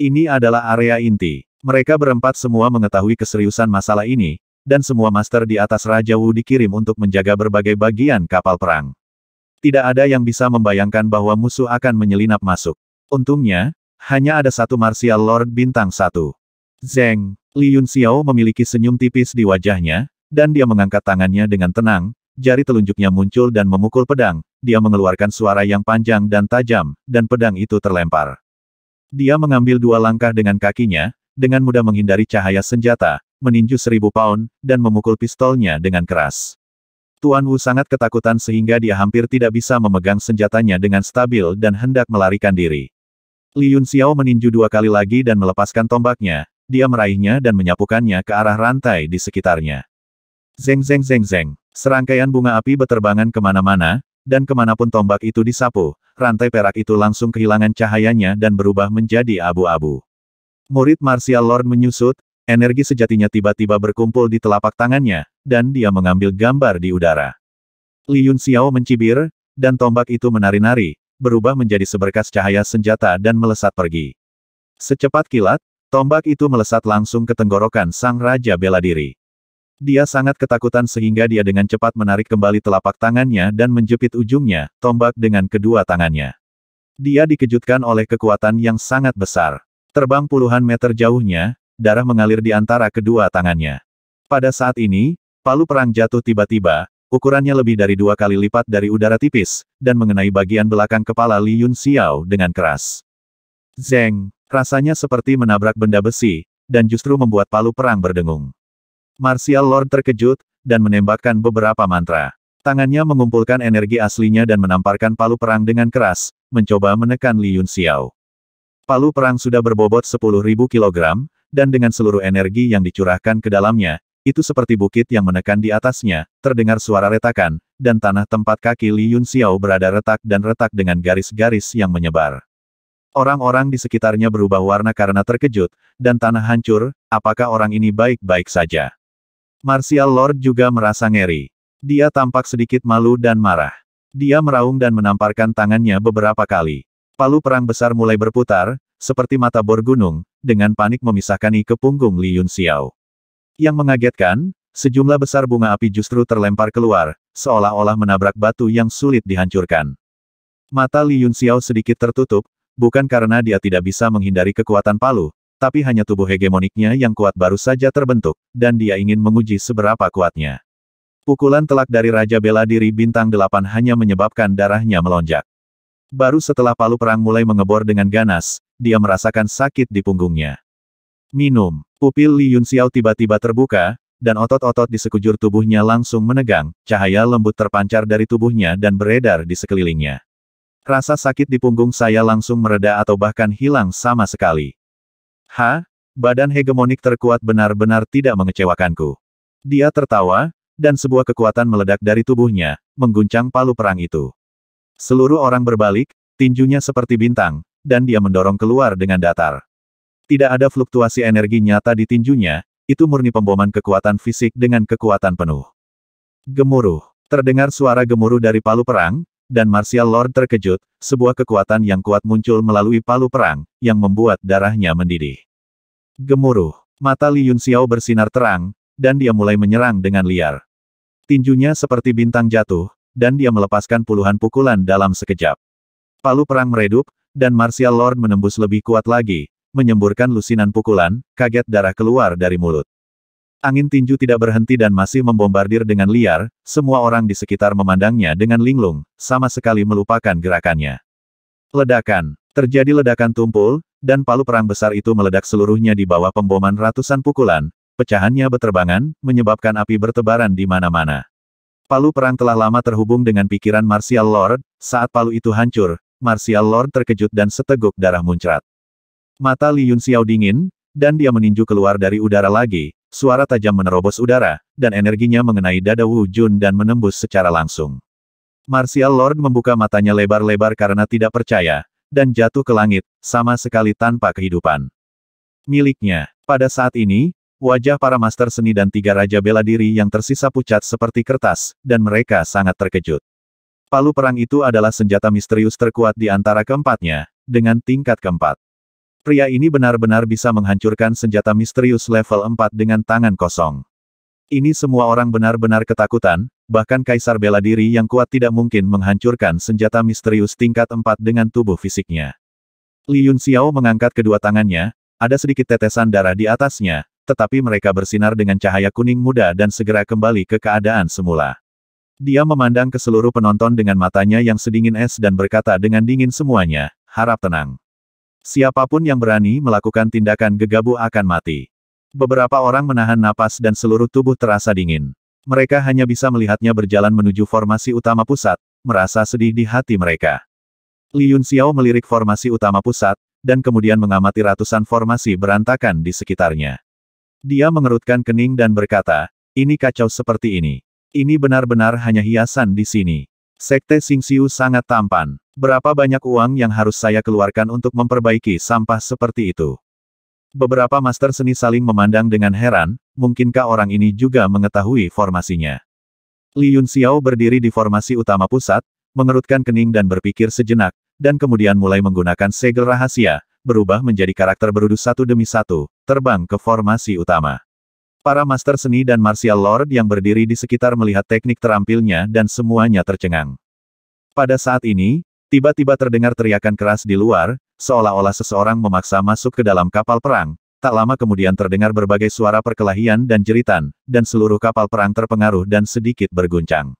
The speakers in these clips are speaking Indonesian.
Ini adalah area inti. Mereka berempat semua mengetahui keseriusan masalah ini, dan semua master di atas Raja Wu dikirim untuk menjaga berbagai bagian kapal perang. Tidak ada yang bisa membayangkan bahwa musuh akan menyelinap masuk. Untungnya, hanya ada satu Martial Lord bintang satu. Zeng, Li Yun Xiao memiliki senyum tipis di wajahnya, dan dia mengangkat tangannya dengan tenang, jari telunjuknya muncul dan memukul pedang, dia mengeluarkan suara yang panjang dan tajam, dan pedang itu terlempar. Dia mengambil dua langkah dengan kakinya, dengan mudah menghindari cahaya senjata, meninju seribu pound, dan memukul pistolnya dengan keras. Tuan Wu sangat ketakutan sehingga dia hampir tidak bisa memegang senjatanya dengan stabil dan hendak melarikan diri. Li Yun Xiao meninju dua kali lagi dan melepaskan tombaknya, dia meraihnya dan menyapukannya ke arah rantai di sekitarnya. Zeng zeng zeng zeng, serangkaian bunga api beterbangan kemana-mana, dan kemanapun tombak itu disapu, rantai perak itu langsung kehilangan cahayanya dan berubah menjadi abu-abu. Murid Martial Lord menyusut, energi sejatinya tiba-tiba berkumpul di telapak tangannya, dan dia mengambil gambar di udara. Li Yun Xiao mencibir, dan tombak itu menari-nari, berubah menjadi seberkas cahaya senjata dan melesat pergi. Secepat kilat, tombak itu melesat langsung ke tenggorokan sang Raja Bela Diri. Dia sangat ketakutan sehingga dia dengan cepat menarik kembali telapak tangannya dan menjepit ujungnya, tombak dengan kedua tangannya. Dia dikejutkan oleh kekuatan yang sangat besar. Terbang puluhan meter jauhnya, darah mengalir di antara kedua tangannya. Pada saat ini, palu perang jatuh tiba-tiba, ukurannya lebih dari dua kali lipat dari udara tipis, dan mengenai bagian belakang kepala Li Yun Xiao dengan keras. Zeng, rasanya seperti menabrak benda besi, dan justru membuat palu perang berdengung. Martial Lord terkejut, dan menembakkan beberapa mantra. Tangannya mengumpulkan energi aslinya dan menamparkan palu perang dengan keras, mencoba menekan Li Yun Xiao. Palu perang sudah berbobot 10.000 kg, dan dengan seluruh energi yang dicurahkan ke dalamnya, itu seperti bukit yang menekan di atasnya, terdengar suara retakan, dan tanah tempat kaki Li Yun Xiao berada retak dan retak dengan garis-garis yang menyebar. Orang-orang di sekitarnya berubah warna karena terkejut, dan tanah hancur, apakah orang ini baik-baik saja? Martial Lord juga merasa ngeri. Dia tampak sedikit malu dan marah. Dia meraung dan menamparkan tangannya beberapa kali. Palu perang besar mulai berputar, seperti mata bor gunung, dengan panik memisahkan ke punggung Li Yun Xiao. Yang mengagetkan, sejumlah besar bunga api justru terlempar keluar, seolah-olah menabrak batu yang sulit dihancurkan. Mata Li Yun Xiao sedikit tertutup, bukan karena dia tidak bisa menghindari kekuatan palu, tapi hanya tubuh hegemoniknya yang kuat baru saja terbentuk, dan dia ingin menguji seberapa kuatnya. Pukulan telak dari Raja Bela Diri Bintang Delapan hanya menyebabkan darahnya melonjak. Baru setelah palu perang mulai mengebor dengan ganas, dia merasakan sakit di punggungnya. Minum, pupil Li Yunxiao tiba-tiba terbuka, dan otot-otot di sekujur tubuhnya langsung menegang, cahaya lembut terpancar dari tubuhnya dan beredar di sekelilingnya. Rasa sakit di punggung saya langsung mereda atau bahkan hilang sama sekali. Ha, badan hegemonik terkuat benar-benar tidak mengecewakanku. Dia tertawa, dan sebuah kekuatan meledak dari tubuhnya, mengguncang palu perang itu. Seluruh orang berbalik, tinjunya seperti bintang, dan dia mendorong keluar dengan datar. Tidak ada fluktuasi energi nyata di tinjunya, itu murni pemboman kekuatan fisik dengan kekuatan penuh. Gemuruh. Terdengar suara gemuruh dari palu perang, dan Martial Lord terkejut, sebuah kekuatan yang kuat muncul melalui palu perang, yang membuat darahnya mendidih. Gemuruh, mata Li Yun Xiao bersinar terang, dan dia mulai menyerang dengan liar. Tinjunya seperti bintang jatuh, dan dia melepaskan puluhan pukulan dalam sekejap. Palu perang meredup, dan Martial Lord menembus lebih kuat lagi, menyemburkan lusinan pukulan, kaget darah keluar dari mulut. Angin tinju tidak berhenti dan masih membombardir dengan liar, semua orang di sekitar memandangnya dengan linglung, sama sekali melupakan gerakannya. Ledakan. Terjadi ledakan tumpul, dan palu perang besar itu meledak seluruhnya di bawah pemboman ratusan pukulan, pecahannya beterbangan, menyebabkan api bertebaran di mana-mana. Palu perang telah lama terhubung dengan pikiran Martial Lord, saat palu itu hancur, Martial Lord terkejut dan seteguk darah muncrat. Mata Li Yun Xiao dingin, dan dia meninju keluar dari udara lagi, Suara tajam menerobos udara, dan energinya mengenai dada Wu Jun dan menembus secara langsung. Martial Lord membuka matanya lebar-lebar karena tidak percaya, dan jatuh ke langit, sama sekali tanpa kehidupan. Miliknya, pada saat ini, wajah para master seni dan tiga raja bela diri yang tersisa pucat seperti kertas, dan mereka sangat terkejut. Palu perang itu adalah senjata misterius terkuat di antara keempatnya, dengan tingkat keempat. Pria ini benar-benar bisa menghancurkan senjata misterius level 4 dengan tangan kosong. Ini semua orang benar-benar ketakutan, bahkan kaisar bela diri yang kuat tidak mungkin menghancurkan senjata misterius tingkat 4 dengan tubuh fisiknya. Li Yun Xiao mengangkat kedua tangannya, ada sedikit tetesan darah di atasnya, tetapi mereka bersinar dengan cahaya kuning muda dan segera kembali ke keadaan semula. Dia memandang ke seluruh penonton dengan matanya yang sedingin es dan berkata dengan dingin semuanya, harap tenang. Siapapun yang berani melakukan tindakan gegabah akan mati. Beberapa orang menahan napas dan seluruh tubuh terasa dingin. Mereka hanya bisa melihatnya berjalan menuju formasi utama pusat, merasa sedih di hati mereka. Li Yun Xiao melirik formasi utama pusat, dan kemudian mengamati ratusan formasi berantakan di sekitarnya. Dia mengerutkan kening dan berkata, ini kacau seperti ini. Ini benar-benar hanya hiasan di sini. Sekte Xingxiu sangat tampan. Berapa banyak uang yang harus saya keluarkan untuk memperbaiki sampah seperti itu? Beberapa master seni saling memandang dengan heran, mungkinkah orang ini juga mengetahui formasinya? Li Yun Xiao berdiri di formasi utama pusat, mengerutkan kening dan berpikir sejenak, dan kemudian mulai menggunakan segel rahasia, berubah menjadi karakter berudu satu demi satu, terbang ke formasi utama. Para master seni dan martial lord yang berdiri di sekitar melihat teknik terampilnya dan semuanya tercengang. Pada saat ini, tiba-tiba terdengar teriakan keras di luar, seolah-olah seseorang memaksa masuk ke dalam kapal perang. Tak lama kemudian terdengar berbagai suara perkelahian dan jeritan, dan seluruh kapal perang terpengaruh dan sedikit berguncang.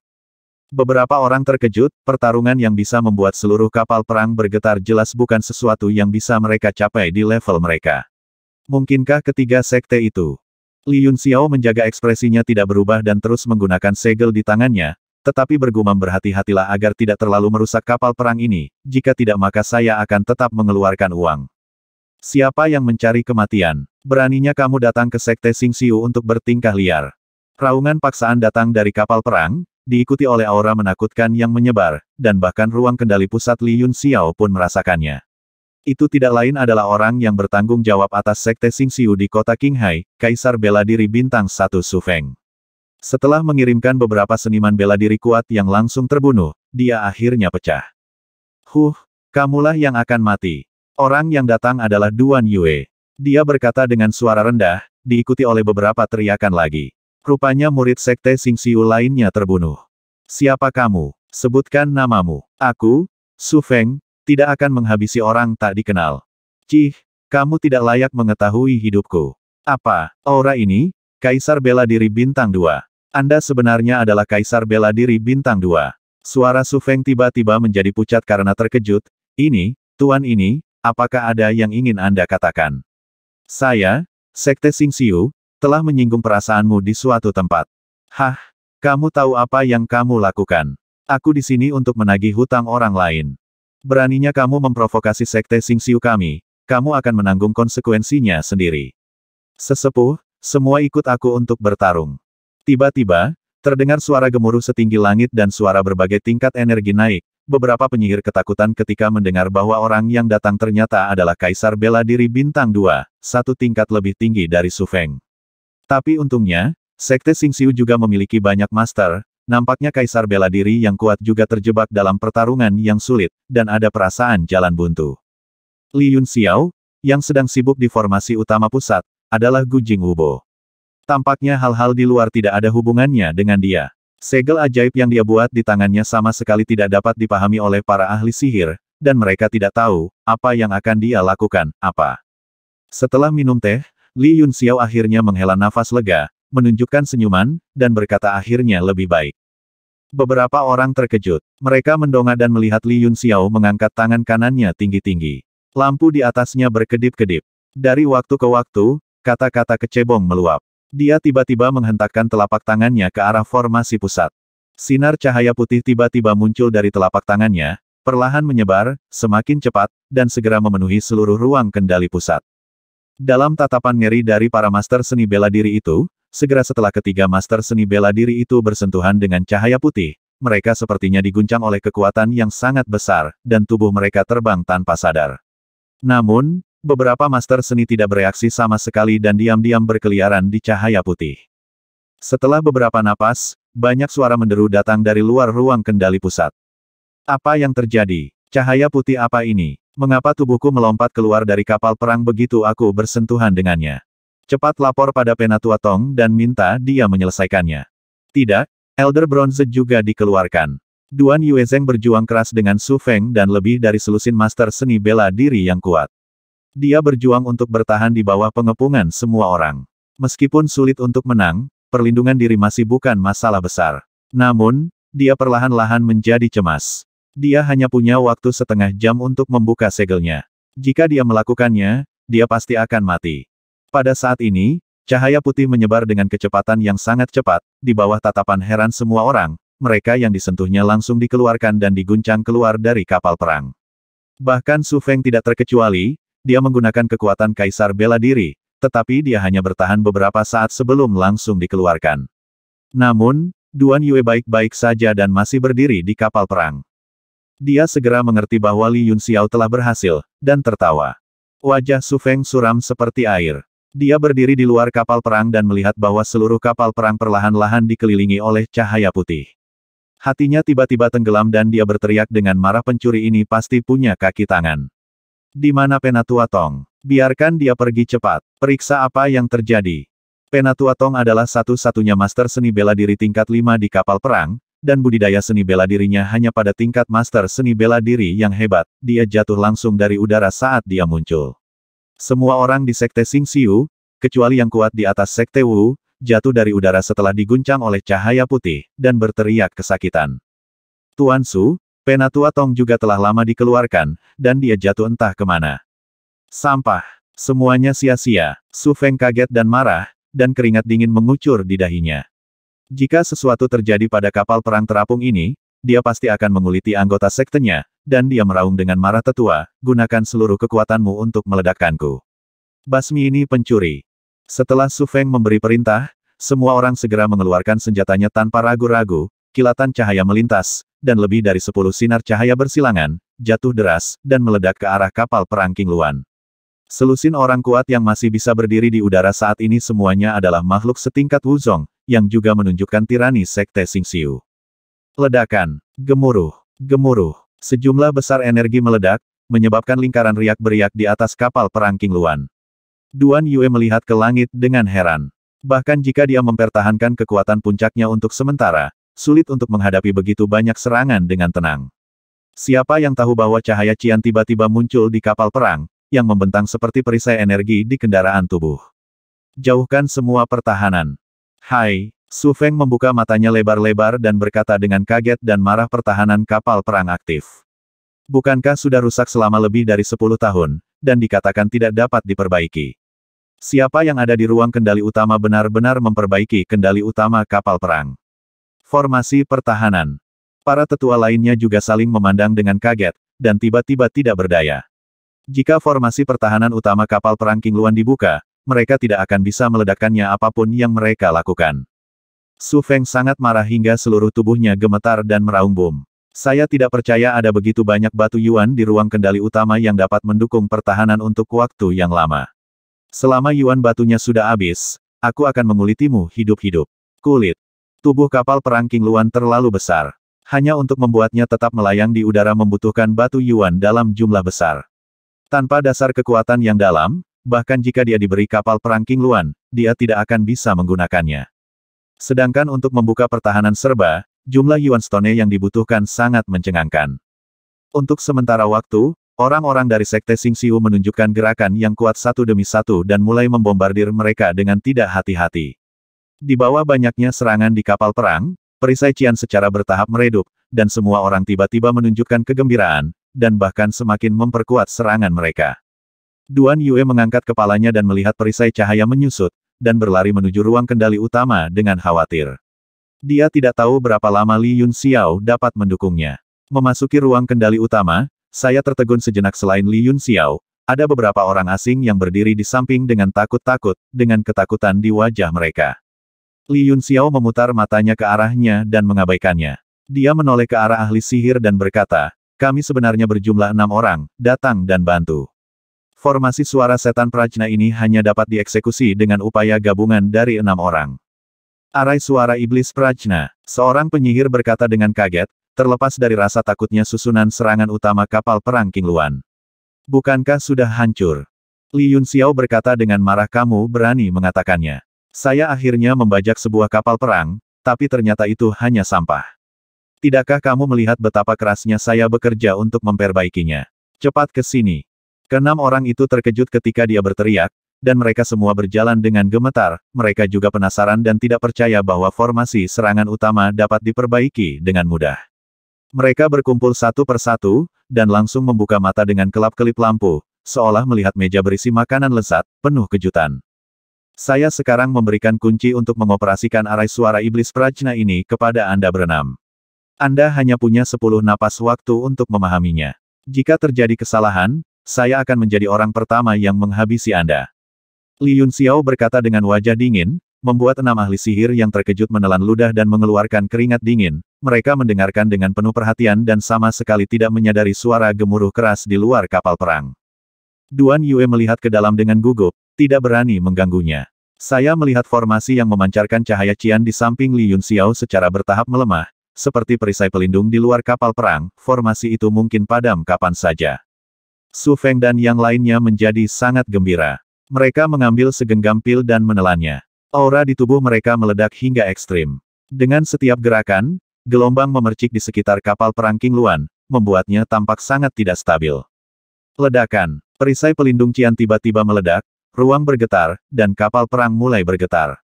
Beberapa orang terkejut, pertarungan yang bisa membuat seluruh kapal perang bergetar jelas bukan sesuatu yang bisa mereka capai di level mereka. Mungkinkah ketiga sekte itu Li Yun Xiao menjaga ekspresinya tidak berubah dan terus menggunakan segel di tangannya, tetapi bergumam berhati-hatilah agar tidak terlalu merusak kapal perang ini, jika tidak maka saya akan tetap mengeluarkan uang. Siapa yang mencari kematian? Beraninya kamu datang ke Sekte Sing Siu untuk bertingkah liar. Raungan paksaan datang dari kapal perang, diikuti oleh aura menakutkan yang menyebar, dan bahkan ruang kendali pusat Li Yun Xiao pun merasakannya. Itu tidak lain adalah orang yang bertanggung jawab atas Sekte Sing Siu di kota Qinghai, Kaisar Bela Diri Bintang Satu Su Feng. Setelah mengirimkan beberapa seniman bela diri kuat yang langsung terbunuh, dia akhirnya pecah. Huh, kamulah yang akan mati. Orang yang datang adalah Duan Yue. Dia berkata dengan suara rendah, diikuti oleh beberapa teriakan lagi. Rupanya murid Sekte Sing Siu lainnya terbunuh. Siapa kamu? Sebutkan namamu. Aku, Su Feng, tidak akan menghabisi orang tak dikenal. Cih, kamu tidak layak mengetahui hidupku. Apa, aura ini? Kaisar bela diri bintang 2. Anda sebenarnya adalah kaisar bela diri bintang 2. Suara Su Feng tiba-tiba menjadi pucat karena terkejut. Ini, tuan ini, apakah ada yang ingin Anda katakan? Saya, Sekte Sing Siu, telah menyinggung perasaanmu di suatu tempat. Hah, kamu tahu apa yang kamu lakukan. Aku di sini untuk menagih hutang orang lain. Beraninya kamu memprovokasi sekte Sing Siu kami, kamu akan menanggung konsekuensinya sendiri. Sesepuh, semua ikut aku untuk bertarung. Tiba-tiba, terdengar suara gemuruh setinggi langit dan suara berbagai tingkat energi naik, beberapa penyihir ketakutan ketika mendengar bahwa orang yang datang ternyata adalah Kaisar Bela Diri Bintang 2, satu tingkat lebih tinggi dari Su Feng. Tapi untungnya, Sekte Sing Siu juga memiliki banyak master, Nampaknya kaisar bela diri yang kuat juga terjebak dalam pertarungan yang sulit, dan ada perasaan jalan buntu. Li Yun Xiao, yang sedang sibuk di formasi utama pusat, adalah Gu Wubo. Tampaknya hal-hal di luar tidak ada hubungannya dengan dia. Segel ajaib yang dia buat di tangannya sama sekali tidak dapat dipahami oleh para ahli sihir, dan mereka tidak tahu apa yang akan dia lakukan, apa. Setelah minum teh, Li Yun Xiao akhirnya menghela nafas lega, menunjukkan senyuman, dan berkata akhirnya lebih baik. Beberapa orang terkejut. Mereka mendongak dan melihat Li Yun Xiao mengangkat tangan kanannya tinggi-tinggi. Lampu di atasnya berkedip-kedip. Dari waktu ke waktu, kata-kata kecebong meluap. Dia tiba-tiba menghentakkan telapak tangannya ke arah formasi pusat. Sinar cahaya putih tiba-tiba muncul dari telapak tangannya, perlahan menyebar, semakin cepat, dan segera memenuhi seluruh ruang kendali pusat. Dalam tatapan ngeri dari para master seni bela diri itu, segera setelah ketiga master seni bela diri itu bersentuhan dengan cahaya putih, mereka sepertinya diguncang oleh kekuatan yang sangat besar, dan tubuh mereka terbang tanpa sadar. Namun, beberapa master seni tidak bereaksi sama sekali dan diam-diam berkeliaran di cahaya putih. Setelah beberapa napas, banyak suara menderu datang dari luar ruang kendali pusat. Apa yang terjadi? Cahaya putih apa ini? Mengapa tubuhku melompat keluar dari kapal perang begitu aku bersentuhan dengannya? Cepat lapor pada Penatua Tong dan minta dia menyelesaikannya. Tidak, Elder Bronze juga dikeluarkan. Duan Yuezeng berjuang keras dengan Su Feng dan lebih dari selusin master seni bela diri yang kuat. Dia berjuang untuk bertahan di bawah pengepungan semua orang. Meskipun sulit untuk menang, perlindungan diri masih bukan masalah besar. Namun, dia perlahan-lahan menjadi cemas. Dia hanya punya waktu setengah jam untuk membuka segelnya. Jika dia melakukannya, dia pasti akan mati. Pada saat ini, cahaya putih menyebar dengan kecepatan yang sangat cepat, di bawah tatapan heran semua orang, mereka yang disentuhnya langsung dikeluarkan dan diguncang keluar dari kapal perang. Bahkan Su Feng tidak terkecuali, dia menggunakan kekuatan kaisar bela diri, tetapi dia hanya bertahan beberapa saat sebelum langsung dikeluarkan. Namun, Duan Yue baik-baik saja dan masih berdiri di kapal perang. Dia segera mengerti bahwa Li Yun Xiao telah berhasil, dan tertawa. Wajah Su Feng suram seperti air. Dia berdiri di luar kapal perang dan melihat bahwa seluruh kapal perang perlahan-lahan dikelilingi oleh cahaya putih. Hatinya tiba-tiba tenggelam dan dia berteriak dengan marah pencuri ini pasti punya kaki tangan. Di mana Penatua Tong? Biarkan dia pergi cepat. Periksa apa yang terjadi. Penatua Tong adalah satu-satunya master seni bela diri tingkat 5 di kapal perang, dan budidaya seni bela dirinya hanya pada tingkat master seni bela diri yang hebat. Dia jatuh langsung dari udara saat dia muncul. Semua orang di sekte Sing Siu, kecuali yang kuat di atas sekte Wu, jatuh dari udara setelah diguncang oleh cahaya putih, dan berteriak kesakitan. Tuan Su, penatua Tong juga telah lama dikeluarkan, dan dia jatuh entah kemana. Sampah. Semuanya sia-sia. Su Feng kaget dan marah, dan keringat dingin mengucur di dahinya. Jika sesuatu terjadi pada kapal perang terapung ini, dia pasti akan menguliti anggota sektenya, dan dia meraung dengan marah tetua, gunakan seluruh kekuatanmu untuk meledakkanku. Basmi ini pencuri. Setelah Su Feng memberi perintah, semua orang segera mengeluarkan senjatanya tanpa ragu-ragu, kilatan cahaya melintas, dan lebih dari sepuluh sinar cahaya bersilangan, jatuh deras, dan meledak ke arah kapal perang King Luan. Selusin orang kuat yang masih bisa berdiri di udara saat ini semuanya adalah makhluk setingkat Wuzong, yang juga menunjukkan tirani Sekte Xing Xiu. Ledakan, gemuruh, gemuruh, Sejumlah besar energi meledak, menyebabkan lingkaran riak-beriak di atas kapal perang King Luan. Duan Yue melihat ke langit dengan heran. Bahkan jika dia mempertahankan kekuatan puncaknya untuk sementara, sulit untuk menghadapi begitu banyak serangan dengan tenang. Siapa yang tahu bahwa cahaya Cian tiba-tiba muncul di kapal perang, yang membentang seperti perisai energi di kendaraan tubuh. Jauhkan semua pertahanan. Hai, Su Feng membuka matanya lebar-lebar dan berkata dengan kaget dan marah pertahanan kapal perang aktif. Bukankah sudah rusak selama lebih dari 10 tahun, dan dikatakan tidak dapat diperbaiki? Siapa yang ada di ruang kendali utama benar-benar memperbaiki kendali utama kapal perang? Formasi pertahanan. Para tetua lainnya juga saling memandang dengan kaget, dan tiba-tiba tidak berdaya. Jika formasi pertahanan utama kapal perang King Luan dibuka, mereka tidak akan bisa meledakkannya apapun yang mereka lakukan. Su Feng sangat marah hingga seluruh tubuhnya gemetar dan meraung bom. Saya tidak percaya ada begitu banyak batu Yuan di ruang kendali utama yang dapat mendukung pertahanan untuk waktu yang lama. Selama Yuan batunya sudah habis, aku akan mengulitimu hidup-hidup. Kulit. Tubuh kapal perang King Luan terlalu besar. Hanya untuk membuatnya tetap melayang di udara membutuhkan batu Yuan dalam jumlah besar. Tanpa dasar kekuatan yang dalam, bahkan jika dia diberi kapal perang King Luan, dia tidak akan bisa menggunakannya. Sedangkan untuk membuka pertahanan serba, jumlah Yuan Stone yang dibutuhkan sangat mencengangkan. Untuk sementara waktu, orang-orang dari Sekte Sing Siu menunjukkan gerakan yang kuat satu demi satu dan mulai membombardir mereka dengan tidak hati-hati. Di bawah banyaknya serangan di kapal perang, perisai Cian secara bertahap meredup, dan semua orang tiba-tiba menunjukkan kegembiraan, dan bahkan semakin memperkuat serangan mereka. Duan Yue mengangkat kepalanya dan melihat perisai cahaya menyusut, dan berlari menuju ruang kendali utama dengan khawatir. Dia tidak tahu berapa lama Li Yun Xiao dapat mendukungnya. Memasuki ruang kendali utama, saya tertegun sejenak selain Li Yun Xiao, ada beberapa orang asing yang berdiri di samping dengan takut-takut, dengan ketakutan di wajah mereka. Li Yun Xiao memutar matanya ke arahnya dan mengabaikannya. Dia menoleh ke arah ahli sihir dan berkata, kami sebenarnya berjumlah enam orang, datang dan bantu. Formasi suara setan Prajna ini hanya dapat dieksekusi dengan upaya gabungan dari enam orang. Arai suara iblis Prajna, seorang penyihir berkata dengan kaget, terlepas dari rasa takutnya susunan serangan utama kapal perang King Luan. Bukankah sudah hancur? Li Yun Xiao berkata dengan marah kamu berani mengatakannya. Saya akhirnya membajak sebuah kapal perang, tapi ternyata itu hanya sampah. Tidakkah kamu melihat betapa kerasnya saya bekerja untuk memperbaikinya? Cepat ke sini. Keenam orang itu terkejut ketika dia berteriak, dan mereka semua berjalan dengan gemetar, mereka juga penasaran dan tidak percaya bahwa formasi serangan utama dapat diperbaiki dengan mudah. Mereka berkumpul satu persatu, dan langsung membuka mata dengan kelap-kelip lampu, seolah melihat meja berisi makanan lezat, penuh kejutan. Saya sekarang memberikan kunci untuk mengoperasikan arai suara iblis prajna ini kepada Anda berenam. Anda hanya punya sepuluh napas waktu untuk memahaminya. Jika terjadi kesalahan, saya akan menjadi orang pertama yang menghabisi Anda. Li Yun Xiao berkata dengan wajah dingin, membuat enam ahli sihir yang terkejut menelan ludah dan mengeluarkan keringat dingin. Mereka mendengarkan dengan penuh perhatian dan sama sekali tidak menyadari suara gemuruh keras di luar kapal perang. Duan Yue melihat ke dalam dengan gugup, tidak berani mengganggunya. Saya melihat formasi yang memancarkan cahaya cian di samping Li Yun Xiao secara bertahap melemah, seperti perisai pelindung di luar kapal perang, formasi itu mungkin padam kapan saja. Su Feng dan yang lainnya menjadi sangat gembira. Mereka mengambil segenggam pil dan menelannya. Aura di tubuh mereka meledak hingga ekstrim. Dengan setiap gerakan, gelombang memercik di sekitar kapal perang King Luan, membuatnya tampak sangat tidak stabil. Ledakan, perisai pelindung Cian tiba-tiba meledak, ruang bergetar, dan kapal perang mulai bergetar.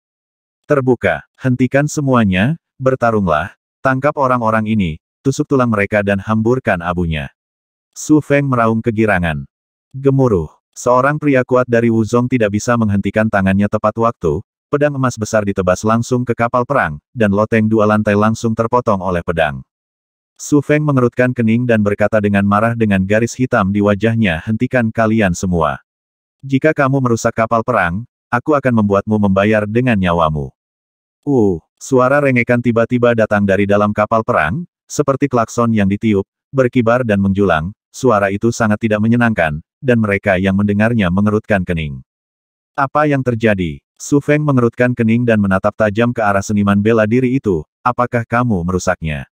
Terbuka, hentikan semuanya, bertarunglah, tangkap orang-orang ini, tusuk tulang mereka dan hamburkan abunya. Su Feng meraung kegirangan. Gemuruh. Seorang pria kuat dari Wuzong tidak bisa menghentikan tangannya tepat waktu, pedang emas besar ditebas langsung ke kapal perang, dan loteng dua lantai langsung terpotong oleh pedang. Su Feng mengerutkan kening dan berkata dengan marah dengan garis hitam di wajahnya, hentikan kalian semua. Jika kamu merusak kapal perang, aku akan membuatmu membayar dengan nyawamu. Uh, suara rengekan tiba-tiba datang dari dalam kapal perang, seperti klakson yang ditiup, berkibar dan menjulang, Suara itu sangat tidak menyenangkan, dan mereka yang mendengarnya mengerutkan kening. Apa yang terjadi? Su Feng mengerutkan kening dan menatap tajam ke arah seniman bela diri itu, apakah kamu merusaknya?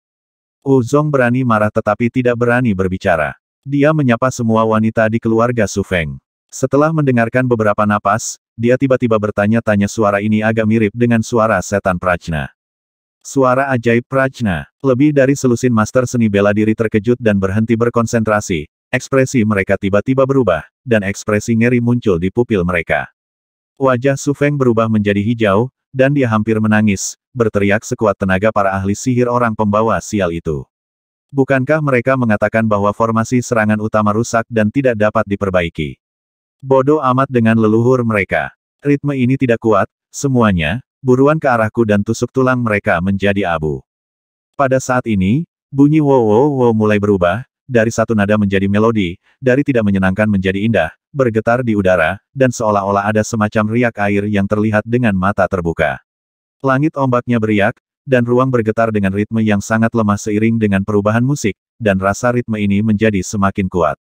Wu Zong berani marah tetapi tidak berani berbicara. Dia menyapa semua wanita di keluarga Su Feng. Setelah mendengarkan beberapa napas, dia tiba-tiba bertanya-tanya suara ini agak mirip dengan suara setan prajna. Suara ajaib Prajna. Lebih dari selusin master seni bela diri terkejut dan berhenti berkonsentrasi. Ekspresi mereka tiba-tiba berubah, dan ekspresi ngeri muncul di pupil mereka. Wajah Su Feng berubah menjadi hijau, dan dia hampir menangis, berteriak sekuat tenaga para ahli sihir orang pembawa sial itu. Bukankah mereka mengatakan bahwa formasi serangan utama rusak dan tidak dapat diperbaiki? Bodoh amat dengan leluhur mereka. Ritme ini tidak kuat, semuanya, buruan ke arahku dan tusuk tulang mereka menjadi abu. Pada saat ini, bunyi wo wo wo mulai berubah, dari satu nada menjadi melodi, dari tidak menyenangkan menjadi indah, bergetar di udara, dan seolah-olah ada semacam riak air yang terlihat dengan mata terbuka. Langit ombaknya beriak, dan ruang bergetar dengan ritme yang sangat lemah seiring dengan perubahan musik, dan rasa ritme ini menjadi semakin kuat.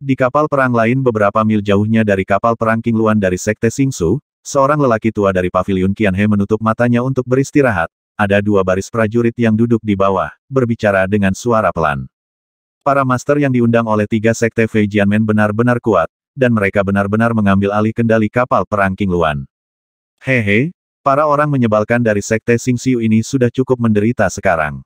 Di kapal perang lain beberapa mil jauhnya dari kapal perang King Luan dari Sekte Singsu, Seorang lelaki tua dari pavilion Qianhe menutup matanya untuk beristirahat. Ada dua baris prajurit yang duduk di bawah, berbicara dengan suara pelan. Para master yang diundang oleh tiga sekte Fei Jianmen benar-benar kuat, dan mereka benar-benar mengambil alih kendali kapal perang King Luan. Hehe, para orang menyebalkan dari sekte Sing Xiu ini sudah cukup menderita sekarang.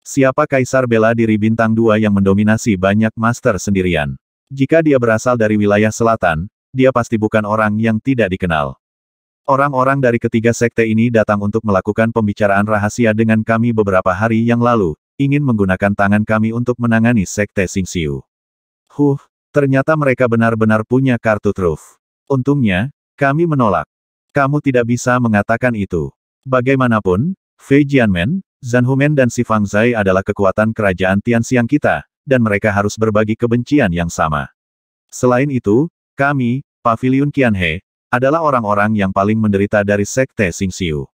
Siapa kaisar bela diri bintang dua yang mendominasi banyak master sendirian? Jika dia berasal dari wilayah selatan, dia pasti bukan orang yang tidak dikenal. Orang-orang dari ketiga sekte ini datang untuk melakukan pembicaraan rahasia dengan kami beberapa hari yang lalu, ingin menggunakan tangan kami untuk menangani sekte Sing Siu. Huh, ternyata mereka benar-benar punya kartu truf. Untungnya, kami menolak. Kamu tidak bisa mengatakan itu. Bagaimanapun, Fei Jianmen, Zhan Humen dan Si Fang Zai adalah kekuatan kerajaan Tian Tianxiang kita, dan mereka harus berbagi kebencian yang sama. Selain itu, kami, Pavilion Qianhe, adalah orang-orang yang paling menderita dari Sekte Xingxiu.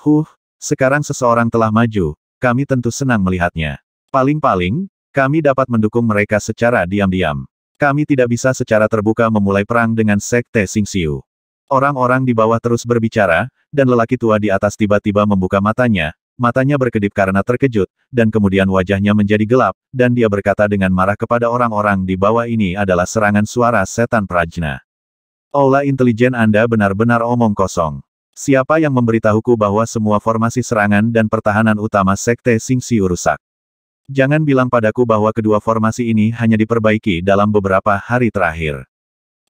Huh, sekarang seseorang telah maju, kami tentu senang melihatnya. Paling-paling, kami dapat mendukung mereka secara diam-diam. Kami tidak bisa secara terbuka memulai perang dengan Sekte Xingxiu. Orang-orang di bawah terus berbicara, dan lelaki tua di atas tiba-tiba membuka matanya, matanya berkedip karena terkejut, dan kemudian wajahnya menjadi gelap, dan dia berkata dengan marah kepada orang-orang di bawah ini adalah serangan suara setan prajna. Aula intelijen Anda benar-benar omong kosong. Siapa yang memberitahuku bahwa semua formasi serangan dan pertahanan utama Sekte Sing Siu rusak? Jangan bilang padaku bahwa kedua formasi ini hanya diperbaiki dalam beberapa hari terakhir.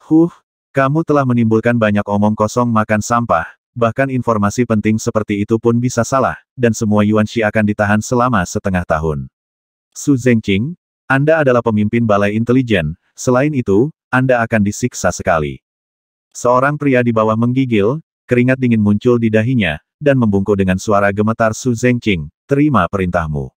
Huh, kamu telah menimbulkan banyak omong kosong makan sampah, Bahkan informasi penting seperti itu pun bisa salah, dan semua Yuan Shi akan ditahan selama setengah tahun. Su Zengqing, Anda adalah pemimpin balai intelijen, selain itu, Anda akan disiksa sekali. Seorang pria di bawah menggigil, keringat dingin muncul di dahinya, dan membungkuk dengan suara gemetar Su Zengqing, terima perintahmu.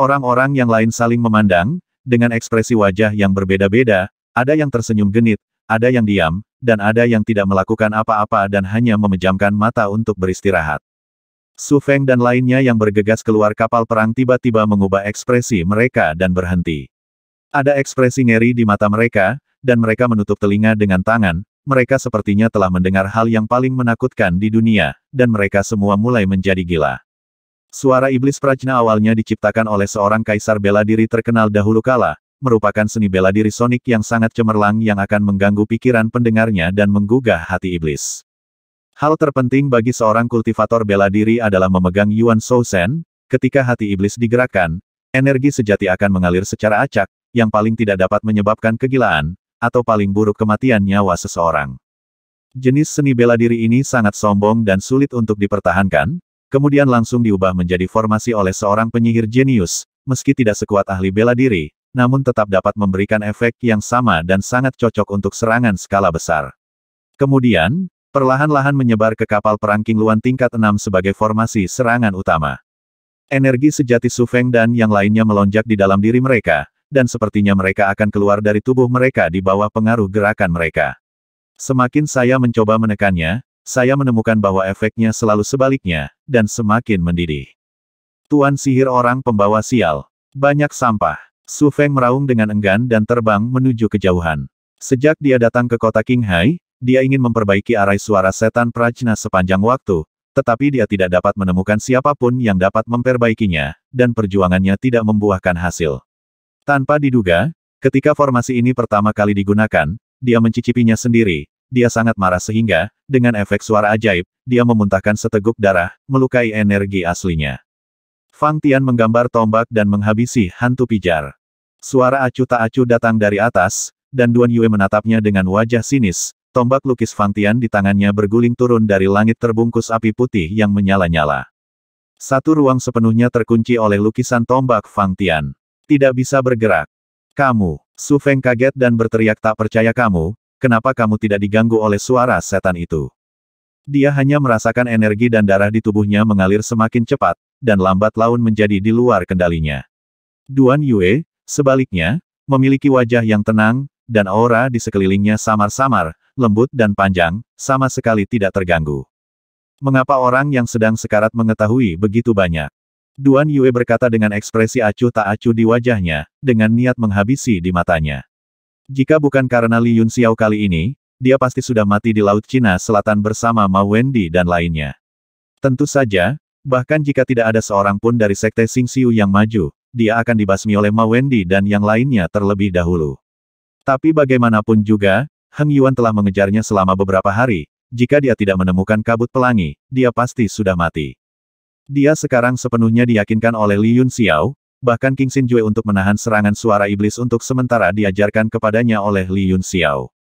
Orang-orang yang lain saling memandang, dengan ekspresi wajah yang berbeda-beda, ada yang tersenyum genit, ada yang diam, dan ada yang tidak melakukan apa-apa dan hanya memejamkan mata untuk beristirahat. Su Feng dan lainnya yang bergegas keluar kapal perang tiba-tiba mengubah ekspresi mereka dan berhenti. Ada ekspresi ngeri di mata mereka, dan mereka menutup telinga dengan tangan, mereka sepertinya telah mendengar hal yang paling menakutkan di dunia, dan mereka semua mulai menjadi gila. Suara iblis prajna awalnya diciptakan oleh seorang kaisar bela diri terkenal dahulu kala, merupakan seni bela diri sonik yang sangat cemerlang yang akan mengganggu pikiran pendengarnya dan menggugah hati iblis. Hal terpenting bagi seorang kultivator bela diri adalah memegang Yuan Shou Shen. ketika hati iblis digerakkan, energi sejati akan mengalir secara acak, yang paling tidak dapat menyebabkan kegilaan, atau paling buruk kematian nyawa seseorang. Jenis seni bela diri ini sangat sombong dan sulit untuk dipertahankan, kemudian langsung diubah menjadi formasi oleh seorang penyihir jenius, meski tidak sekuat ahli bela diri, namun tetap dapat memberikan efek yang sama dan sangat cocok untuk serangan skala besar. Kemudian, perlahan-lahan menyebar ke kapal perang king Luan tingkat 6 sebagai formasi serangan utama. Energi sejati Su Feng dan yang lainnya melonjak di dalam diri mereka, dan sepertinya mereka akan keluar dari tubuh mereka di bawah pengaruh gerakan mereka. Semakin saya mencoba menekannya, saya menemukan bahwa efeknya selalu sebaliknya, dan semakin mendidih. Tuan sihir orang pembawa sial. Banyak sampah. Su Feng meraung dengan enggan dan terbang menuju kejauhan. Sejak dia datang ke kota Qinghai, dia ingin memperbaiki arai suara setan Prajna sepanjang waktu, tetapi dia tidak dapat menemukan siapapun yang dapat memperbaikinya, dan perjuangannya tidak membuahkan hasil. Tanpa diduga, ketika formasi ini pertama kali digunakan, dia mencicipinya sendiri, dia sangat marah sehingga, dengan efek suara ajaib, dia memuntahkan seteguk darah, melukai energi aslinya. Fang Tian menggambar tombak dan menghabisi hantu pijar. Suara acuh tak acuh datang dari atas, dan Duan Yue menatapnya dengan wajah sinis. Tombak lukis Fang Tian di tangannya berguling turun dari langit terbungkus api putih yang menyala-nyala. Satu ruang sepenuhnya terkunci oleh lukisan tombak Fang Tian. Tidak bisa bergerak. Kamu, Su Feng kaget dan berteriak tak percaya kamu, kenapa kamu tidak diganggu oleh suara setan itu? Dia hanya merasakan energi dan darah di tubuhnya mengalir semakin cepat, dan lambat laun menjadi di luar kendalinya. Duan Yue, sebaliknya, memiliki wajah yang tenang, dan aura di sekelilingnya samar-samar, lembut dan panjang, sama sekali tidak terganggu. Mengapa orang yang sedang sekarat mengetahui begitu banyak? Duan Yue berkata dengan ekspresi acuh tak acuh di wajahnya, dengan niat menghabisi di matanya. Jika bukan karena Li Yun Xiao kali ini, dia pasti sudah mati di Laut Cina Selatan bersama Ma Wendy dan lainnya. Tentu saja, Bahkan jika tidak ada seorang pun dari Sekte Sing Siu yang maju, dia akan dibasmi oleh Ma Wendy dan yang lainnya terlebih dahulu. Tapi bagaimanapun juga, Heng Yuan telah mengejarnya selama beberapa hari, jika dia tidak menemukan kabut pelangi, dia pasti sudah mati. Dia sekarang sepenuhnya diyakinkan oleh Li Yun Xiao, bahkan King Xin Jue untuk menahan serangan suara iblis untuk sementara diajarkan kepadanya oleh Li Yun Xiao.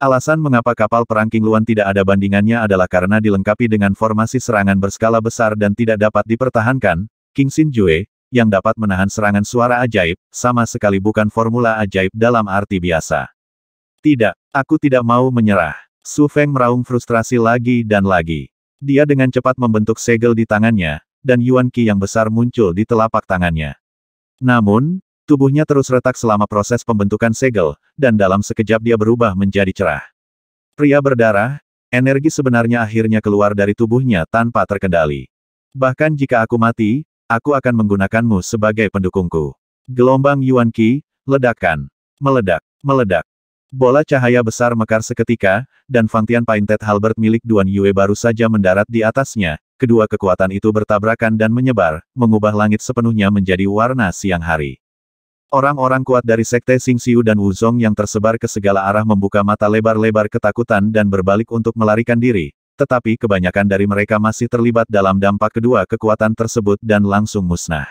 Alasan mengapa kapal perang King Luan tidak ada bandingannya adalah karena dilengkapi dengan formasi serangan berskala besar dan tidak dapat dipertahankan, King Xin Jue, yang dapat menahan serangan suara ajaib, sama sekali bukan formula ajaib dalam arti biasa. Tidak, aku tidak mau menyerah. Su Feng meraung frustrasi lagi dan lagi. Dia dengan cepat membentuk segel di tangannya, dan Yuan Qi yang besar muncul di telapak tangannya. Namun, Tubuhnya terus retak selama proses pembentukan segel, dan dalam sekejap dia berubah menjadi cerah. Pria berdarah, energi sebenarnya akhirnya keluar dari tubuhnya tanpa terkendali. Bahkan jika aku mati, aku akan menggunakanmu sebagai pendukungku. Gelombang Yuan Qi, ledakan, meledak, meledak. Bola cahaya besar mekar seketika, dan Fangtian Painted Halbert milik Duan Yue baru saja mendarat di atasnya, kedua kekuatan itu bertabrakan dan menyebar, mengubah langit sepenuhnya menjadi warna siang hari. Orang-orang kuat dari Sekte Sing Siu dan Wuzong yang tersebar ke segala arah membuka mata lebar-lebar ketakutan dan berbalik untuk melarikan diri, tetapi kebanyakan dari mereka masih terlibat dalam dampak kedua kekuatan tersebut dan langsung musnah.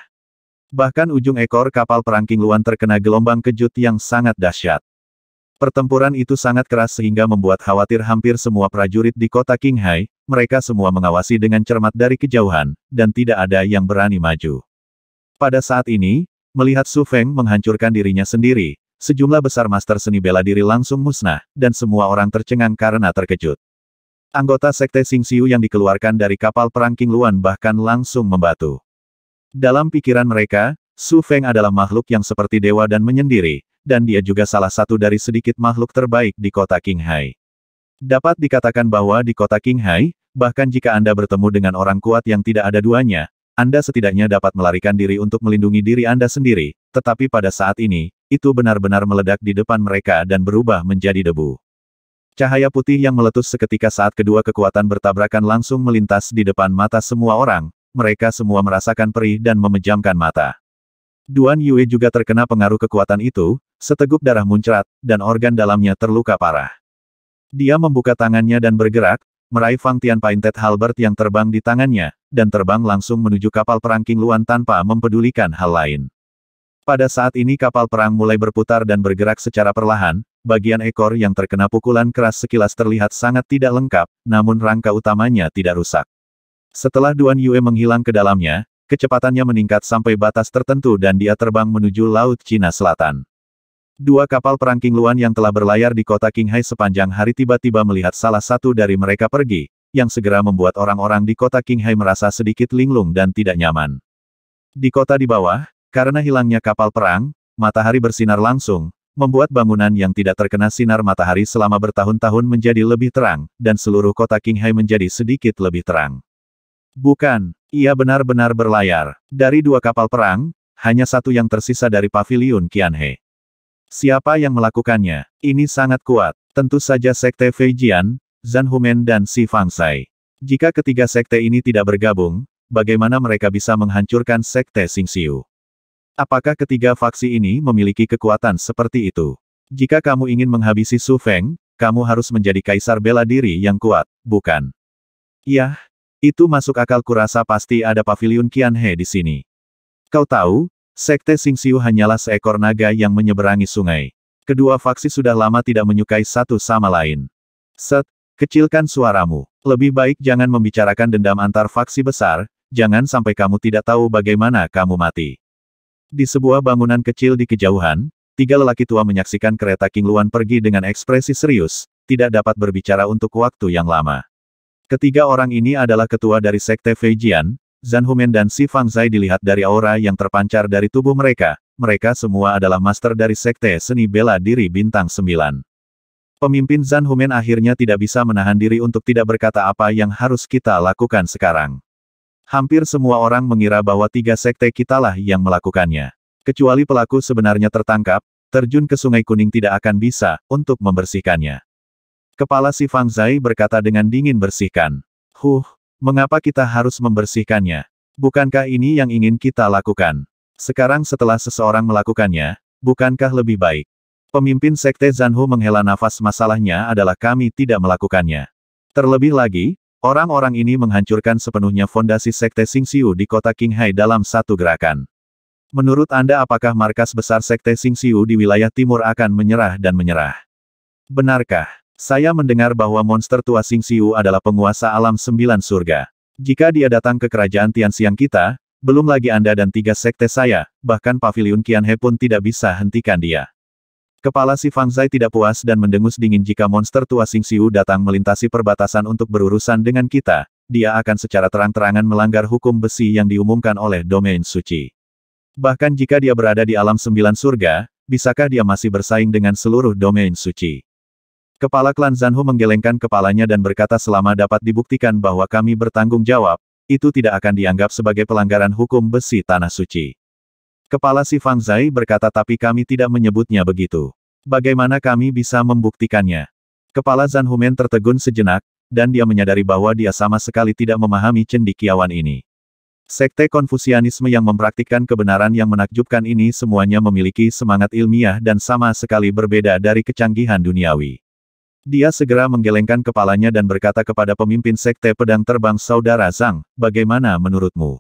Bahkan ujung ekor kapal perang King Luan terkena gelombang kejut yang sangat dahsyat. Pertempuran itu sangat keras sehingga membuat khawatir hampir semua prajurit di kota Qinghai, mereka semua mengawasi dengan cermat dari kejauhan, dan tidak ada yang berani maju. Pada saat ini, Melihat Su Feng menghancurkan dirinya sendiri, sejumlah besar master seni bela diri langsung musnah, dan semua orang tercengang karena terkejut. Anggota Sekte Sing Siu yang dikeluarkan dari kapal perang King Luan bahkan langsung membatu. Dalam pikiran mereka, Su Feng adalah makhluk yang seperti dewa dan menyendiri, dan dia juga salah satu dari sedikit makhluk terbaik di kota King Hai. Dapat dikatakan bahwa di kota King Hai, bahkan jika Anda bertemu dengan orang kuat yang tidak ada duanya, anda setidaknya dapat melarikan diri untuk melindungi diri Anda sendiri, tetapi pada saat ini, itu benar-benar meledak di depan mereka dan berubah menjadi debu. Cahaya putih yang meletus seketika saat kedua kekuatan bertabrakan langsung melintas di depan mata semua orang, mereka semua merasakan perih dan memejamkan mata. Duan Yue juga terkena pengaruh kekuatan itu, seteguk darah muncrat, dan organ dalamnya terluka parah. Dia membuka tangannya dan bergerak, meraih Fang Tian painted Halbert yang terbang di tangannya, dan terbang langsung menuju kapal perang King Luan tanpa mempedulikan hal lain. Pada saat ini kapal perang mulai berputar dan bergerak secara perlahan, bagian ekor yang terkena pukulan keras sekilas terlihat sangat tidak lengkap, namun rangka utamanya tidak rusak. Setelah Duan Yue menghilang ke dalamnya, kecepatannya meningkat sampai batas tertentu dan dia terbang menuju Laut Cina Selatan. Dua kapal perang King Luan yang telah berlayar di kota Qinghai sepanjang hari tiba-tiba melihat salah satu dari mereka pergi, yang segera membuat orang-orang di kota Qinghai merasa sedikit linglung dan tidak nyaman. Di kota di bawah, karena hilangnya kapal perang, matahari bersinar langsung, membuat bangunan yang tidak terkena sinar matahari selama bertahun-tahun menjadi lebih terang, dan seluruh kota Qinghai menjadi sedikit lebih terang. Bukan, ia benar-benar berlayar. Dari dua kapal perang, hanya satu yang tersisa dari paviliun Qianhe. Siapa yang melakukannya? Ini sangat kuat. Tentu saja Sekte Feijian, Zan Humen dan Si Fangsai. Jika ketiga sekte ini tidak bergabung, bagaimana mereka bisa menghancurkan Sekte Xingxiu? Apakah ketiga faksi ini memiliki kekuatan seperti itu? Jika kamu ingin menghabisi Su Feng, kamu harus menjadi kaisar bela diri yang kuat, bukan? Yah, itu masuk akal kurasa pasti ada pavilion Qianhe di sini. Kau tahu, Sekte Xingxiu hanyalah seekor naga yang menyeberangi sungai. Kedua faksi sudah lama tidak menyukai satu sama lain. Set, kecilkan suaramu. Lebih baik jangan membicarakan dendam antar faksi besar, jangan sampai kamu tidak tahu bagaimana kamu mati. Di sebuah bangunan kecil di kejauhan, tiga lelaki tua menyaksikan kereta King Luan pergi dengan ekspresi serius, tidak dapat berbicara untuk waktu yang lama. Ketiga orang ini adalah ketua dari Sekte Feijian, Zhan Humen dan Si Fang Zai dilihat dari aura yang terpancar dari tubuh mereka, mereka semua adalah master dari sekte seni bela diri bintang sembilan. Pemimpin Zhan Humen akhirnya tidak bisa menahan diri untuk tidak berkata apa yang harus kita lakukan sekarang. Hampir semua orang mengira bahwa tiga sekte kitalah yang melakukannya. Kecuali pelaku sebenarnya tertangkap, terjun ke Sungai Kuning tidak akan bisa, untuk membersihkannya. Kepala si Fang Zai berkata dengan dingin bersihkan. Huh, Mengapa kita harus membersihkannya? Bukankah ini yang ingin kita lakukan? Sekarang setelah seseorang melakukannya, bukankah lebih baik? Pemimpin Sekte Zanhu menghela nafas masalahnya adalah kami tidak melakukannya. Terlebih lagi, orang-orang ini menghancurkan sepenuhnya fondasi Sekte Sing Siu di kota Qinghai dalam satu gerakan. Menurut Anda apakah markas besar Sekte Sing Siu di wilayah timur akan menyerah dan menyerah? Benarkah? Saya mendengar bahwa monster tua Sing Siu adalah penguasa alam sembilan surga. Jika dia datang ke kerajaan Tianxiang kita, belum lagi Anda dan tiga sekte saya, bahkan pavilion Qianhe pun tidak bisa hentikan dia. Kepala si Fang Zai tidak puas dan mendengus dingin jika monster tua Sing Siu datang melintasi perbatasan untuk berurusan dengan kita, dia akan secara terang-terangan melanggar hukum besi yang diumumkan oleh domain suci. Bahkan jika dia berada di alam sembilan surga, bisakah dia masih bersaing dengan seluruh domain suci? Kepala klan Zanho menggelengkan kepalanya dan berkata selama dapat dibuktikan bahwa kami bertanggung jawab, itu tidak akan dianggap sebagai pelanggaran hukum besi tanah suci. Kepala si Fang Zai berkata tapi kami tidak menyebutnya begitu. Bagaimana kami bisa membuktikannya? Kepala Zan Humen tertegun sejenak, dan dia menyadari bahwa dia sama sekali tidak memahami cendikiawan ini. Sekte Konfusianisme yang mempraktikkan kebenaran yang menakjubkan ini semuanya memiliki semangat ilmiah dan sama sekali berbeda dari kecanggihan duniawi. Dia segera menggelengkan kepalanya dan berkata kepada pemimpin Sekte Pedang Terbang Saudara Zhang, bagaimana menurutmu?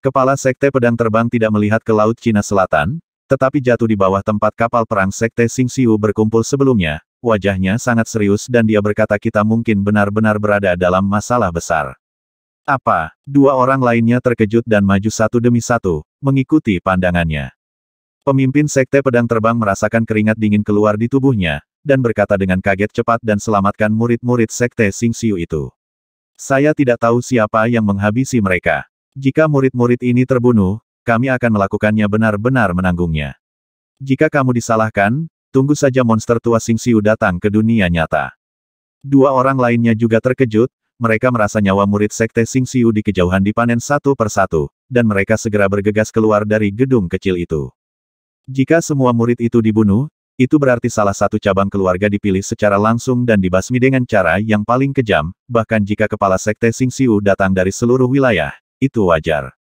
Kepala Sekte Pedang Terbang tidak melihat ke Laut Cina Selatan, tetapi jatuh di bawah tempat kapal perang Sekte Sing Siu berkumpul sebelumnya, wajahnya sangat serius dan dia berkata kita mungkin benar-benar berada dalam masalah besar. Apa? Dua orang lainnya terkejut dan maju satu demi satu, mengikuti pandangannya. Pemimpin Sekte Pedang Terbang merasakan keringat dingin keluar di tubuhnya, dan berkata dengan kaget cepat dan selamatkan murid-murid sekte Sing Siu itu. Saya tidak tahu siapa yang menghabisi mereka. Jika murid-murid ini terbunuh, kami akan melakukannya benar-benar menanggungnya. Jika kamu disalahkan, tunggu saja monster tua Sing Siu datang ke dunia nyata. Dua orang lainnya juga terkejut, mereka merasa nyawa murid sekte Sing Siu di kejauhan dipanen satu persatu, dan mereka segera bergegas keluar dari gedung kecil itu. Jika semua murid itu dibunuh, itu berarti salah satu cabang keluarga dipilih secara langsung dan dibasmi dengan cara yang paling kejam, bahkan jika kepala sekte Sing Siu datang dari seluruh wilayah, itu wajar.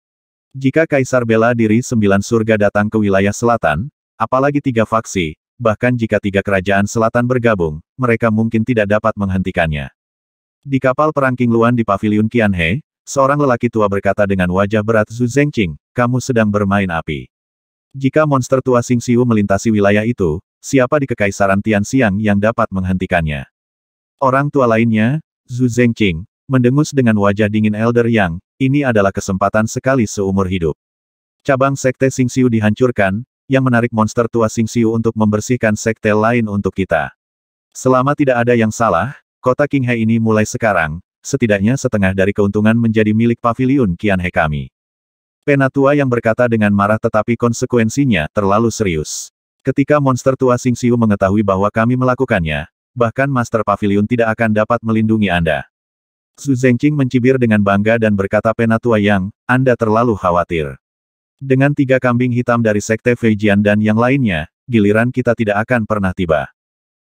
Jika Kaisar bela diri sembilan surga datang ke wilayah selatan, apalagi tiga faksi, bahkan jika tiga kerajaan selatan bergabung, mereka mungkin tidak dapat menghentikannya. Di kapal perang King Luan di Paviliun Qianhe, seorang lelaki tua berkata dengan wajah berat Zhu Zhengqing, kamu sedang bermain api. Jika monster tua Sing Siu melintasi wilayah itu, siapa di Kekaisaran Tianxiang yang dapat menghentikannya? Orang tua lainnya, Zhu Zengqing, mendengus dengan wajah dingin Elder Yang, ini adalah kesempatan sekali seumur hidup. Cabang Sekte Xingxiu dihancurkan, yang menarik monster tua Xingxiu untuk membersihkan sekte lain untuk kita. Selama tidak ada yang salah, kota Qinghai ini mulai sekarang, setidaknya setengah dari keuntungan menjadi milik pavilion Qianhe kami. Penatua yang berkata dengan marah tetapi konsekuensinya terlalu serius. Ketika monster tua Sing Siu mengetahui bahwa kami melakukannya, bahkan Master Pavilion tidak akan dapat melindungi Anda. Su Zengqing mencibir dengan bangga dan berkata Penatua Yang, Anda terlalu khawatir. Dengan tiga kambing hitam dari Sekte Feijian dan yang lainnya, giliran kita tidak akan pernah tiba.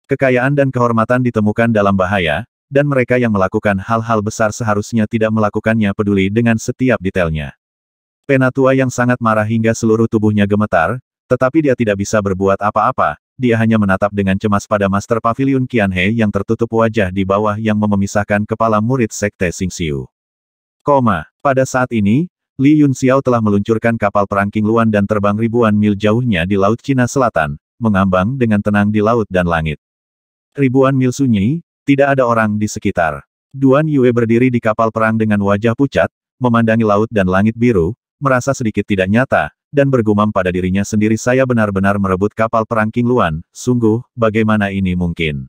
Kekayaan dan kehormatan ditemukan dalam bahaya, dan mereka yang melakukan hal-hal besar seharusnya tidak melakukannya peduli dengan setiap detailnya. Penatua yang sangat marah hingga seluruh tubuhnya gemetar, tetapi dia tidak bisa berbuat apa-apa, dia hanya menatap dengan cemas pada Master Pavilion Qianhe yang tertutup wajah di bawah yang memisahkan kepala murid Sekte Xing Xiu. Koma, pada saat ini, Li Yun Xiao telah meluncurkan kapal perang King Luan dan terbang ribuan mil jauhnya di Laut Cina Selatan, mengambang dengan tenang di laut dan langit. Ribuan mil sunyi, tidak ada orang di sekitar. Duan Yue berdiri di kapal perang dengan wajah pucat, memandangi laut dan langit biru, merasa sedikit tidak nyata, dan bergumam pada dirinya sendiri saya benar-benar merebut kapal perang King Luan, sungguh, bagaimana ini mungkin?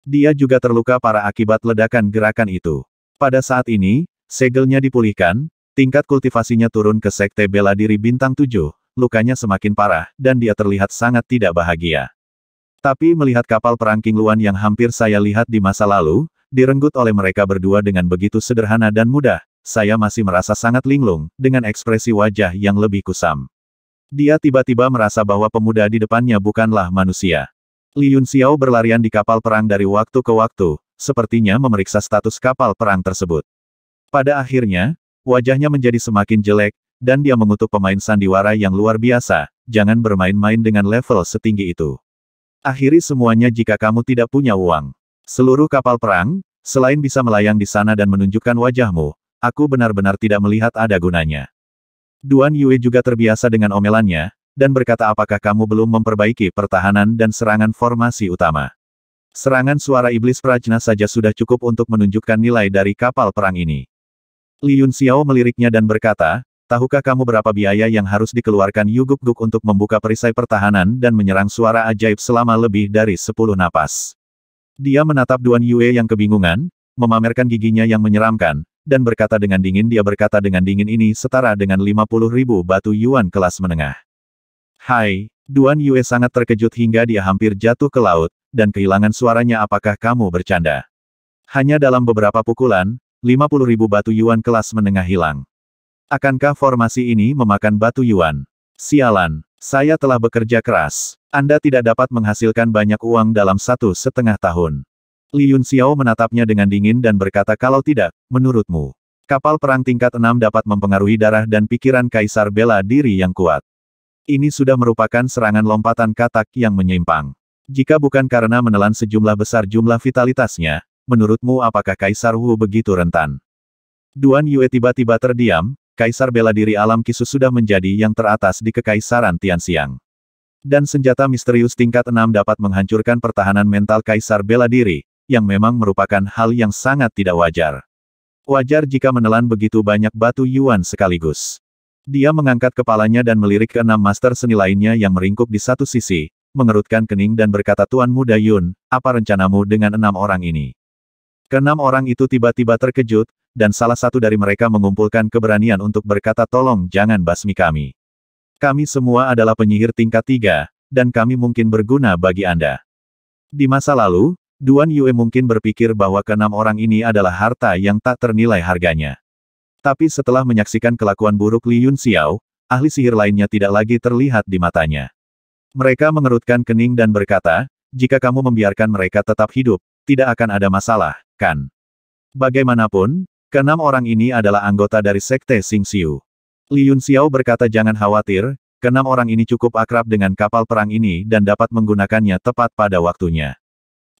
Dia juga terluka para akibat ledakan gerakan itu. Pada saat ini, segelnya dipulihkan, tingkat kultivasinya turun ke sekte bela diri bintang Tujuh, lukanya semakin parah, dan dia terlihat sangat tidak bahagia. Tapi melihat kapal perang King Luan yang hampir saya lihat di masa lalu, direnggut oleh mereka berdua dengan begitu sederhana dan mudah, saya masih merasa sangat linglung, dengan ekspresi wajah yang lebih kusam. Dia tiba-tiba merasa bahwa pemuda di depannya bukanlah manusia. Li Yun Xiao berlarian di kapal perang dari waktu ke waktu, sepertinya memeriksa status kapal perang tersebut. Pada akhirnya, wajahnya menjadi semakin jelek, dan dia mengutuk pemain sandiwara yang luar biasa, jangan bermain-main dengan level setinggi itu. Akhiri semuanya jika kamu tidak punya uang. Seluruh kapal perang, selain bisa melayang di sana dan menunjukkan wajahmu, Aku benar-benar tidak melihat ada gunanya. Duan Yue juga terbiasa dengan omelannya, dan berkata apakah kamu belum memperbaiki pertahanan dan serangan formasi utama. Serangan suara iblis Prajna saja sudah cukup untuk menunjukkan nilai dari kapal perang ini. Li Yun Xiao meliriknya dan berkata, Tahukah kamu berapa biaya yang harus dikeluarkan Yuguk-guk untuk membuka perisai pertahanan dan menyerang suara ajaib selama lebih dari sepuluh napas? Dia menatap Duan Yue yang kebingungan, memamerkan giginya yang menyeramkan, dan berkata dengan dingin dia berkata dengan dingin ini setara dengan 50 ribu batu yuan kelas menengah. Hai, Duan Yue sangat terkejut hingga dia hampir jatuh ke laut, dan kehilangan suaranya apakah kamu bercanda. Hanya dalam beberapa pukulan, 50 ribu batu yuan kelas menengah hilang. Akankah formasi ini memakan batu yuan? Sialan, saya telah bekerja keras. Anda tidak dapat menghasilkan banyak uang dalam satu setengah tahun. Li Yun Xiao menatapnya dengan dingin dan berkata kalau tidak, menurutmu, kapal perang tingkat 6 dapat mempengaruhi darah dan pikiran kaisar bela diri yang kuat. Ini sudah merupakan serangan lompatan katak yang menyimpang. Jika bukan karena menelan sejumlah besar jumlah vitalitasnya, menurutmu apakah Kaisar Wu begitu rentan? Duan Yue tiba-tiba terdiam, Kaisar bela diri alam Kisu sudah menjadi yang teratas di Kekaisaran Tianxiang. Dan senjata misterius tingkat 6 dapat menghancurkan pertahanan mental Kaisar bela diri, yang memang merupakan hal yang sangat tidak wajar. Wajar jika menelan begitu banyak batu Yuan sekaligus. Dia mengangkat kepalanya dan melirik ke enam master seni lainnya yang meringkuk di satu sisi, mengerutkan kening dan berkata Tuan Muda Yun, apa rencanamu dengan enam orang ini? Kenam orang itu tiba-tiba terkejut, dan salah satu dari mereka mengumpulkan keberanian untuk berkata tolong jangan basmi kami. Kami semua adalah penyihir tingkat tiga, dan kami mungkin berguna bagi Anda. Di masa lalu, Duan Yue mungkin berpikir bahwa keenam orang ini adalah harta yang tak ternilai harganya. Tapi setelah menyaksikan kelakuan buruk Li Yun Xiao, ahli sihir lainnya tidak lagi terlihat di matanya. Mereka mengerutkan kening dan berkata, jika kamu membiarkan mereka tetap hidup, tidak akan ada masalah, kan? Bagaimanapun, keenam orang ini adalah anggota dari Sekte Sing Xiu. Li Yun Xiao berkata jangan khawatir, keenam orang ini cukup akrab dengan kapal perang ini dan dapat menggunakannya tepat pada waktunya.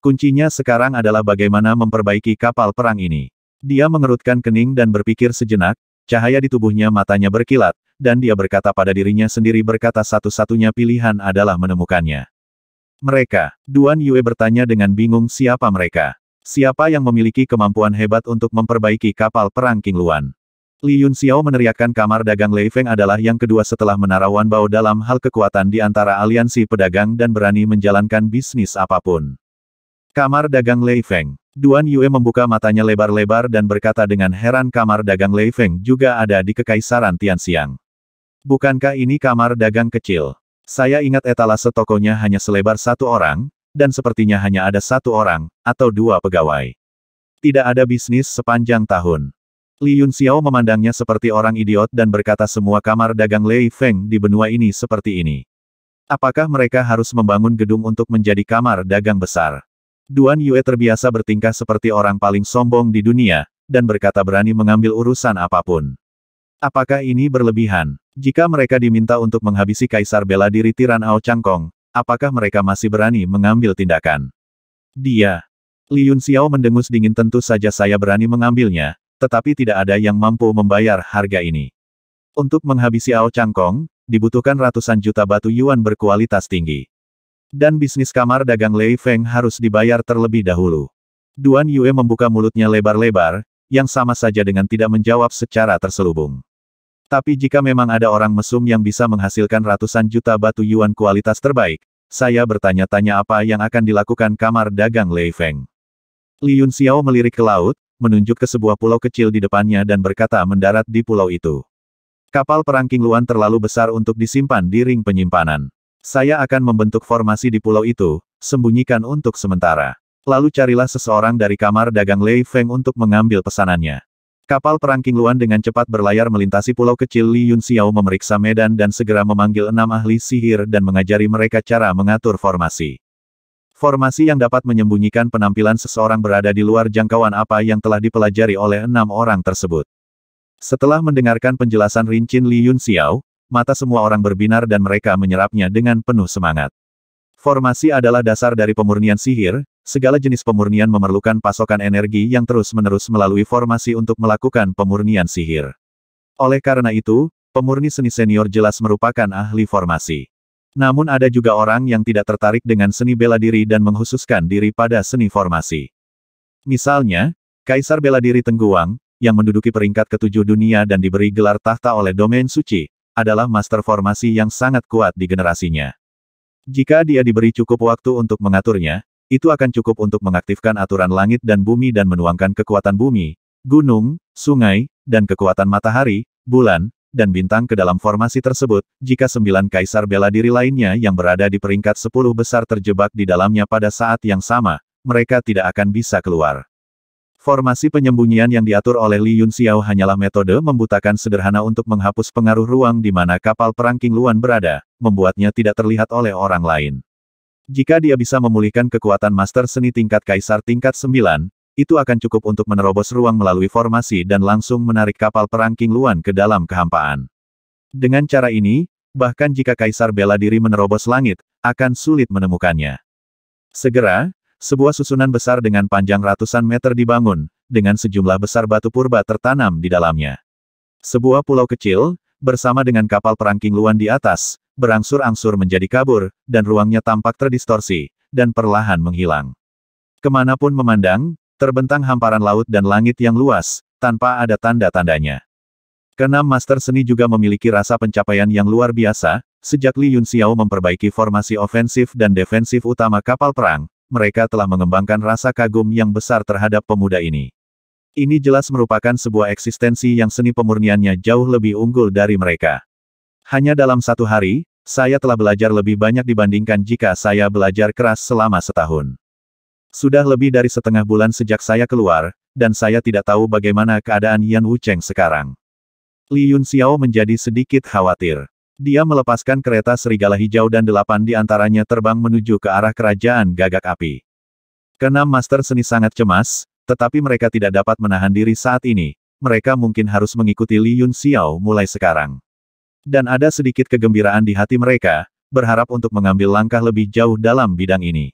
Kuncinya sekarang adalah bagaimana memperbaiki kapal perang ini. Dia mengerutkan kening dan berpikir sejenak, cahaya di tubuhnya matanya berkilat, dan dia berkata pada dirinya sendiri berkata satu-satunya pilihan adalah menemukannya. Mereka, Duan Yue bertanya dengan bingung siapa mereka. Siapa yang memiliki kemampuan hebat untuk memperbaiki kapal perang King Luan? Li Yun Xiao meneriakkan kamar dagang Lei Feng adalah yang kedua setelah menara Wan Bao dalam hal kekuatan di antara aliansi pedagang dan berani menjalankan bisnis apapun. Kamar dagang Lei Feng. Duan Yue membuka matanya lebar-lebar dan berkata dengan heran kamar dagang Lei Feng juga ada di Kekaisaran Tianxiang. Bukankah ini kamar dagang kecil? Saya ingat etalase tokonya hanya selebar satu orang, dan sepertinya hanya ada satu orang, atau dua pegawai. Tidak ada bisnis sepanjang tahun. Li Yun Xiao memandangnya seperti orang idiot dan berkata semua kamar dagang Lei Feng di benua ini seperti ini. Apakah mereka harus membangun gedung untuk menjadi kamar dagang besar? Duan Yue terbiasa bertingkah seperti orang paling sombong di dunia, dan berkata berani mengambil urusan apapun. Apakah ini berlebihan? Jika mereka diminta untuk menghabisi Kaisar bela diri Tiran Ao Changkong, apakah mereka masih berani mengambil tindakan? Dia. Li Yun Xiao mendengus dingin tentu saja saya berani mengambilnya, tetapi tidak ada yang mampu membayar harga ini. Untuk menghabisi Ao Changkong, dibutuhkan ratusan juta batu yuan berkualitas tinggi. Dan bisnis kamar dagang Lei Feng harus dibayar terlebih dahulu. Duan Yue membuka mulutnya lebar-lebar, yang sama saja dengan tidak menjawab secara terselubung. Tapi jika memang ada orang mesum yang bisa menghasilkan ratusan juta batu yuan kualitas terbaik, saya bertanya-tanya apa yang akan dilakukan kamar dagang Lei Feng. Li Yun Xiao melirik ke laut, menunjuk ke sebuah pulau kecil di depannya dan berkata mendarat di pulau itu. Kapal perang Luan terlalu besar untuk disimpan di ring penyimpanan. Saya akan membentuk formasi di pulau itu, sembunyikan untuk sementara. Lalu carilah seseorang dari kamar dagang Lei Feng untuk mengambil pesanannya. Kapal perang King Luan dengan cepat berlayar melintasi pulau kecil Li Yun Xiao memeriksa medan dan segera memanggil enam ahli sihir dan mengajari mereka cara mengatur formasi. Formasi yang dapat menyembunyikan penampilan seseorang berada di luar jangkauan apa yang telah dipelajari oleh enam orang tersebut. Setelah mendengarkan penjelasan rincin Li Yun Xiao, mata semua orang berbinar dan mereka menyerapnya dengan penuh semangat. Formasi adalah dasar dari pemurnian sihir, segala jenis pemurnian memerlukan pasokan energi yang terus-menerus melalui formasi untuk melakukan pemurnian sihir. Oleh karena itu, pemurni seni senior jelas merupakan ahli formasi. Namun ada juga orang yang tidak tertarik dengan seni bela diri dan menghususkan diri pada seni formasi. Misalnya, Kaisar Bela Diri Tengguang, yang menduduki peringkat ketujuh dunia dan diberi gelar tahta oleh domain suci, adalah master formasi yang sangat kuat di generasinya. Jika dia diberi cukup waktu untuk mengaturnya, itu akan cukup untuk mengaktifkan aturan langit dan bumi dan menuangkan kekuatan bumi, gunung, sungai, dan kekuatan matahari, bulan, dan bintang ke dalam formasi tersebut, jika sembilan kaisar bela diri lainnya yang berada di peringkat sepuluh besar terjebak di dalamnya pada saat yang sama, mereka tidak akan bisa keluar. Formasi penyembunyian yang diatur oleh Li Yun Xiao hanyalah metode membutakan sederhana untuk menghapus pengaruh ruang di mana kapal perang King Luan berada, membuatnya tidak terlihat oleh orang lain. Jika dia bisa memulihkan kekuatan master seni tingkat kaisar tingkat 9, itu akan cukup untuk menerobos ruang melalui formasi dan langsung menarik kapal perang King Luan ke dalam kehampaan. Dengan cara ini, bahkan jika kaisar bela diri menerobos langit, akan sulit menemukannya. Segera, sebuah susunan besar dengan panjang ratusan meter dibangun, dengan sejumlah besar batu purba tertanam di dalamnya. Sebuah pulau kecil, bersama dengan kapal perang King Luan di atas, berangsur-angsur menjadi kabur, dan ruangnya tampak terdistorsi, dan perlahan menghilang. Kemanapun memandang, terbentang hamparan laut dan langit yang luas, tanpa ada tanda-tandanya. Keenam Master Seni juga memiliki rasa pencapaian yang luar biasa, sejak Li Yun Xiao memperbaiki formasi ofensif dan defensif utama kapal perang, mereka telah mengembangkan rasa kagum yang besar terhadap pemuda ini. Ini jelas merupakan sebuah eksistensi yang seni pemurniannya jauh lebih unggul dari mereka. Hanya dalam satu hari, saya telah belajar lebih banyak dibandingkan jika saya belajar keras selama setahun. Sudah lebih dari setengah bulan sejak saya keluar, dan saya tidak tahu bagaimana keadaan Yan Wucheng sekarang. Li Yun Xiao menjadi sedikit khawatir. Dia melepaskan kereta serigala hijau dan delapan di antaranya terbang menuju ke arah kerajaan gagak api. Kenam master seni sangat cemas, tetapi mereka tidak dapat menahan diri saat ini. Mereka mungkin harus mengikuti Li Yun Xiao mulai sekarang. Dan ada sedikit kegembiraan di hati mereka, berharap untuk mengambil langkah lebih jauh dalam bidang ini.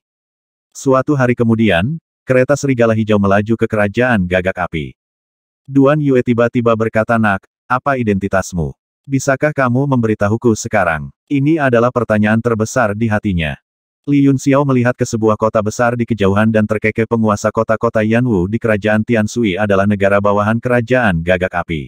Suatu hari kemudian, kereta serigala hijau melaju ke kerajaan gagak api. Duan Yue tiba-tiba berkata nak, apa identitasmu? Bisakah kamu memberitahuku sekarang? Ini adalah pertanyaan terbesar di hatinya. Li Yun Xiao melihat ke sebuah kota besar di kejauhan dan terkekeh penguasa kota-kota Yanwu di kerajaan Tiansui adalah negara bawahan kerajaan gagak api.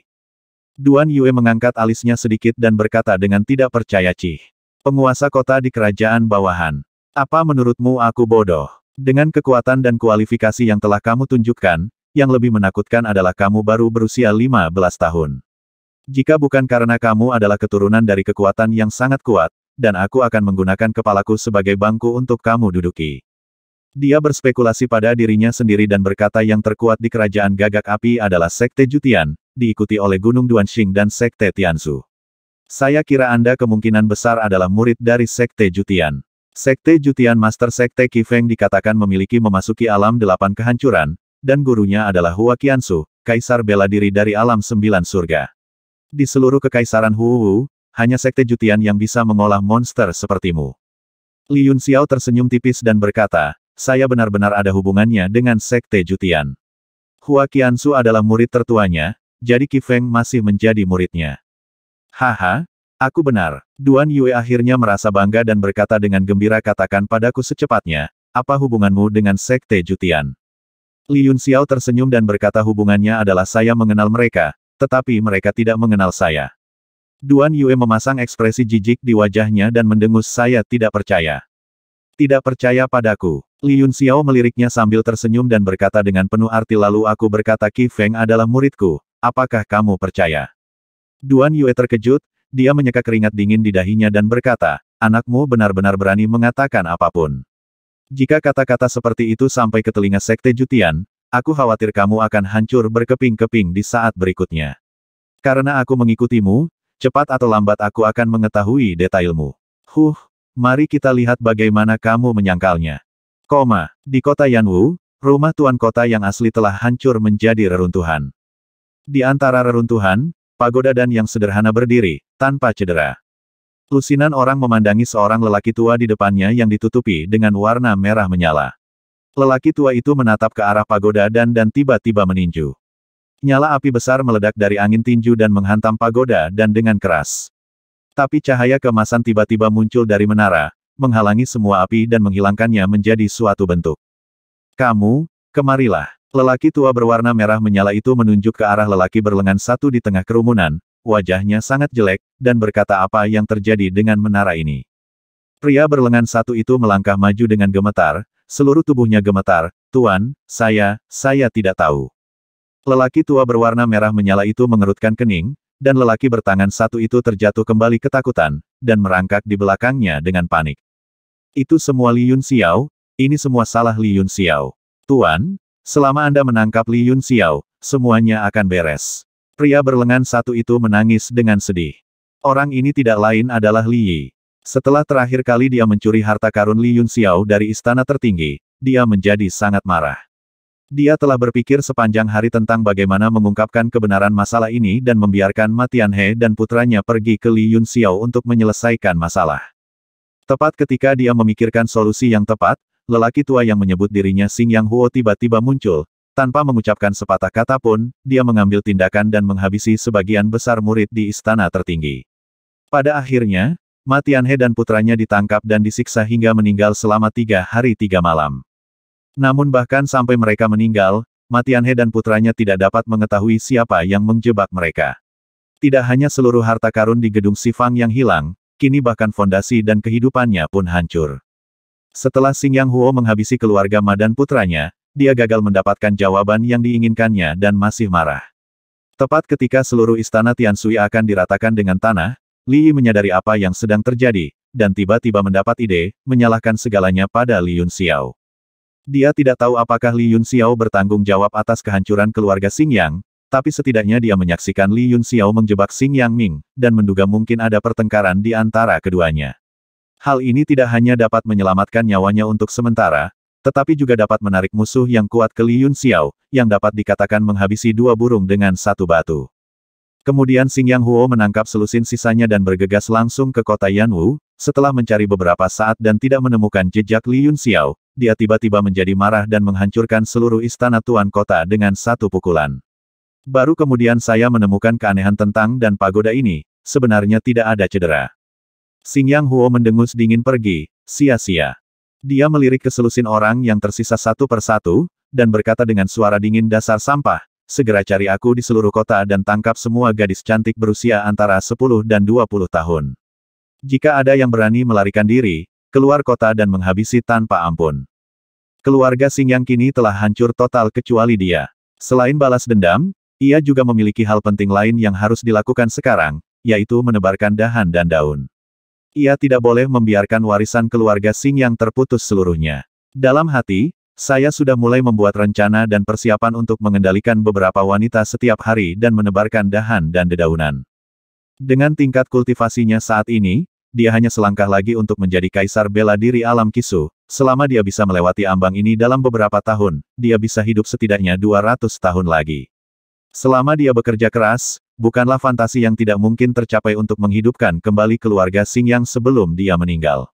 Duan Yue mengangkat alisnya sedikit dan berkata dengan tidak percaya cih. Penguasa kota di kerajaan bawahan. Apa menurutmu aku bodoh? Dengan kekuatan dan kualifikasi yang telah kamu tunjukkan, yang lebih menakutkan adalah kamu baru berusia 15 tahun. Jika bukan karena kamu adalah keturunan dari kekuatan yang sangat kuat, dan aku akan menggunakan kepalaku sebagai bangku untuk kamu duduki. Dia berspekulasi pada dirinya sendiri dan berkata yang terkuat di kerajaan gagak api adalah Sekte Jutian, diikuti oleh Gunung Duanxing dan Sekte Tianzu. Saya kira Anda kemungkinan besar adalah murid dari Sekte Jutian. Sekte Jutian Master Sekte Kifeng dikatakan memiliki memasuki alam delapan kehancuran, dan gurunya adalah Hua Qiansu, Kaisar bela diri dari alam sembilan surga. Di seluruh kekaisaran Huwu, hanya sekte jutian yang bisa mengolah monster sepertimu. Li Yun Xiao tersenyum tipis dan berkata, saya benar-benar ada hubungannya dengan sekte jutian. Hua Qiansu adalah murid tertuanya, jadi Kifeng masih menjadi muridnya. Haha, aku benar. Duan Yue akhirnya merasa bangga dan berkata dengan gembira katakan padaku secepatnya, apa hubunganmu dengan sekte jutian? Li Yun Xiao tersenyum dan berkata hubungannya adalah saya mengenal mereka, tetapi mereka tidak mengenal saya. Duan Yue memasang ekspresi jijik di wajahnya dan mendengus saya tidak percaya. Tidak percaya padaku. Li Yun Xiao meliriknya sambil tersenyum dan berkata dengan penuh arti lalu aku berkata Ki Feng adalah muridku, apakah kamu percaya? Duan Yue terkejut, dia menyeka keringat dingin di dahinya dan berkata, anakmu benar-benar berani mengatakan apapun. Jika kata-kata seperti itu sampai ke telinga Sekte Jutian, Aku khawatir kamu akan hancur berkeping-keping di saat berikutnya. Karena aku mengikutimu, cepat atau lambat aku akan mengetahui detailmu. Huh, mari kita lihat bagaimana kamu menyangkalnya. Koma, di kota Yanwu, rumah tuan kota yang asli telah hancur menjadi reruntuhan. Di antara reruntuhan, pagoda dan yang sederhana berdiri, tanpa cedera. Lusinan orang memandangi seorang lelaki tua di depannya yang ditutupi dengan warna merah menyala. Lelaki tua itu menatap ke arah pagoda dan dan tiba-tiba meninju. Nyala api besar meledak dari angin tinju dan menghantam pagoda dan dengan keras. Tapi cahaya kemasan tiba-tiba muncul dari menara, menghalangi semua api dan menghilangkannya menjadi suatu bentuk. Kamu, kemarilah. Lelaki tua berwarna merah menyala itu menunjuk ke arah lelaki berlengan satu di tengah kerumunan, wajahnya sangat jelek, dan berkata apa yang terjadi dengan menara ini. Pria berlengan satu itu melangkah maju dengan gemetar, Seluruh tubuhnya gemetar, Tuan, saya, saya tidak tahu. Lelaki tua berwarna merah menyala itu mengerutkan kening, dan lelaki bertangan satu itu terjatuh kembali ketakutan, dan merangkak di belakangnya dengan panik. Itu semua Li Yun Xiao, ini semua salah Li Yun Xiao. Tuan, selama Anda menangkap Li Yun Xiao, semuanya akan beres. Pria berlengan satu itu menangis dengan sedih. Orang ini tidak lain adalah Li Yi. Setelah terakhir kali dia mencuri harta karun Li Yun Xiao dari istana tertinggi, dia menjadi sangat marah. Dia telah berpikir sepanjang hari tentang bagaimana mengungkapkan kebenaran masalah ini dan membiarkan Matian He dan putranya pergi ke Li Yun Xiao untuk menyelesaikan masalah. Tepat ketika dia memikirkan solusi yang tepat, lelaki tua yang menyebut dirinya Xing Yang Huo tiba-tiba muncul, tanpa mengucapkan sepatah kata pun, dia mengambil tindakan dan menghabisi sebagian besar murid di istana tertinggi. Pada akhirnya, Matianhe dan putranya ditangkap dan disiksa hingga meninggal selama tiga hari tiga malam. Namun bahkan sampai mereka meninggal, Matianhe dan putranya tidak dapat mengetahui siapa yang menjebak mereka. Tidak hanya seluruh harta karun di gedung Sifang yang hilang, kini bahkan fondasi dan kehidupannya pun hancur. Setelah Xing Yang Huo menghabisi keluarga Ma dan putranya, dia gagal mendapatkan jawaban yang diinginkannya dan masih marah. Tepat ketika seluruh istana Tiansui akan diratakan dengan tanah, Li Yi menyadari apa yang sedang terjadi, dan tiba-tiba mendapat ide, menyalahkan segalanya pada Li Yun Xiao. Dia tidak tahu apakah Li Yun Xiao bertanggung jawab atas kehancuran keluarga Xing Yang, tapi setidaknya dia menyaksikan Li Yun Xiao menjebak Xing Yang Ming, dan menduga mungkin ada pertengkaran di antara keduanya. Hal ini tidak hanya dapat menyelamatkan nyawanya untuk sementara, tetapi juga dapat menarik musuh yang kuat ke Li Yun Xiao, yang dapat dikatakan menghabisi dua burung dengan satu batu. Kemudian Xing Yang Huo menangkap selusin sisanya dan bergegas langsung ke kota Yanwu, setelah mencari beberapa saat dan tidak menemukan jejak Li Yun Xiao, dia tiba-tiba menjadi marah dan menghancurkan seluruh istana tuan kota dengan satu pukulan. Baru kemudian saya menemukan keanehan tentang dan pagoda ini, sebenarnya tidak ada cedera. Xing Yang Huo mendengus dingin pergi, sia-sia. Dia melirik ke selusin orang yang tersisa satu persatu, dan berkata dengan suara dingin dasar sampah, segera cari aku di seluruh kota dan tangkap semua gadis cantik berusia antara 10 dan 20 tahun. Jika ada yang berani melarikan diri, keluar kota dan menghabisi tanpa ampun. Keluarga sing yang kini telah hancur total kecuali dia. Selain balas dendam, ia juga memiliki hal penting lain yang harus dilakukan sekarang, yaitu menebarkan dahan dan daun. Ia tidak boleh membiarkan warisan keluarga sing yang terputus seluruhnya. Dalam hati, saya sudah mulai membuat rencana dan persiapan untuk mengendalikan beberapa wanita setiap hari dan menebarkan dahan dan dedaunan. Dengan tingkat kultivasinya saat ini, dia hanya selangkah lagi untuk menjadi kaisar bela diri alam kisu. Selama dia bisa melewati ambang ini dalam beberapa tahun, dia bisa hidup setidaknya 200 tahun lagi. Selama dia bekerja keras, bukanlah fantasi yang tidak mungkin tercapai untuk menghidupkan kembali keluarga sing yang sebelum dia meninggal.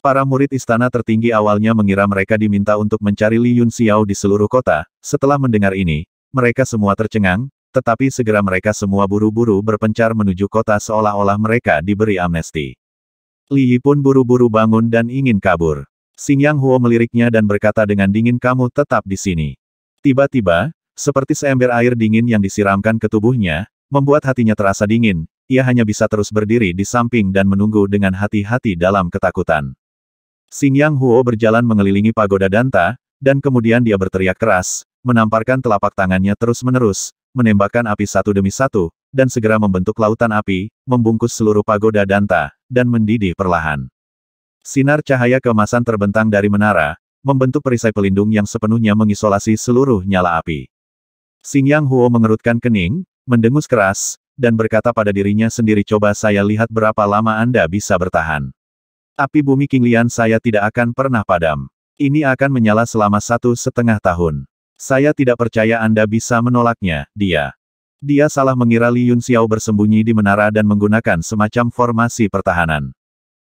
Para murid istana tertinggi awalnya mengira mereka diminta untuk mencari Li Yun Xiao di seluruh kota, setelah mendengar ini, mereka semua tercengang, tetapi segera mereka semua buru-buru berpencar menuju kota seolah-olah mereka diberi amnesti. Li Yi pun buru-buru bangun dan ingin kabur. Xing Yang Huo meliriknya dan berkata dengan dingin kamu tetap di sini. Tiba-tiba, seperti seember air dingin yang disiramkan ke tubuhnya, membuat hatinya terasa dingin, ia hanya bisa terus berdiri di samping dan menunggu dengan hati-hati dalam ketakutan. Xing Yang Huo berjalan mengelilingi pagoda Danta, dan kemudian dia berteriak keras, menamparkan telapak tangannya terus-menerus, menembakkan api satu demi satu, dan segera membentuk lautan api, membungkus seluruh pagoda Danta, dan mendidih perlahan. Sinar cahaya kemasan terbentang dari menara, membentuk perisai pelindung yang sepenuhnya mengisolasi seluruh nyala api. Xing Yang Huo mengerutkan kening, mendengus keras, dan berkata pada dirinya sendiri coba saya lihat berapa lama Anda bisa bertahan. Api bumi Kinglian saya tidak akan pernah padam. Ini akan menyala selama satu setengah tahun. Saya tidak percaya Anda bisa menolaknya, dia. Dia salah mengira Li Yun Xiao bersembunyi di menara dan menggunakan semacam formasi pertahanan.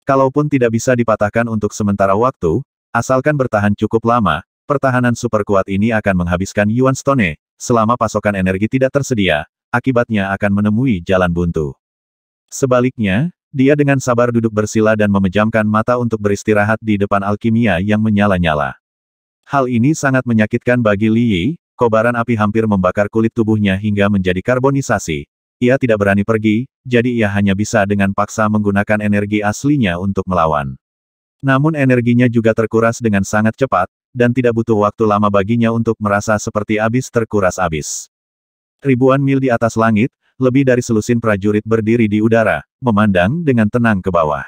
Kalaupun tidak bisa dipatahkan untuk sementara waktu, asalkan bertahan cukup lama, pertahanan super kuat ini akan menghabiskan Yuan Stone, selama pasokan energi tidak tersedia, akibatnya akan menemui jalan buntu. Sebaliknya, dia dengan sabar duduk bersila dan memejamkan mata untuk beristirahat di depan alkimia yang menyala-nyala. Hal ini sangat menyakitkan bagi Li Yi, kobaran api hampir membakar kulit tubuhnya hingga menjadi karbonisasi. Ia tidak berani pergi, jadi ia hanya bisa dengan paksa menggunakan energi aslinya untuk melawan. Namun energinya juga terkuras dengan sangat cepat, dan tidak butuh waktu lama baginya untuk merasa seperti abis terkuras abis. Ribuan mil di atas langit, lebih dari selusin prajurit berdiri di udara, memandang dengan tenang ke bawah.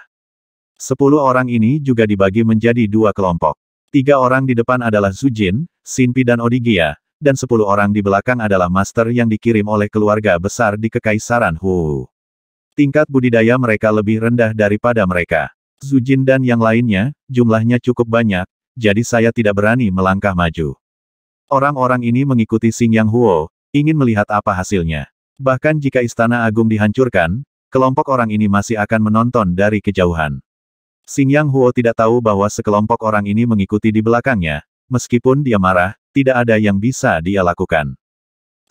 Sepuluh orang ini juga dibagi menjadi dua kelompok. Tiga orang di depan adalah Zujin, Sinpi dan Odigia, dan sepuluh orang di belakang adalah master yang dikirim oleh keluarga besar di Kekaisaran Hu. Tingkat budidaya mereka lebih rendah daripada mereka. Zujin dan yang lainnya, jumlahnya cukup banyak, jadi saya tidak berani melangkah maju. Orang-orang ini mengikuti Xing Yang Huo, ingin melihat apa hasilnya. Bahkan jika Istana Agung dihancurkan, kelompok orang ini masih akan menonton dari kejauhan. Xing Yang Huo tidak tahu bahwa sekelompok orang ini mengikuti di belakangnya, meskipun dia marah, tidak ada yang bisa dia lakukan.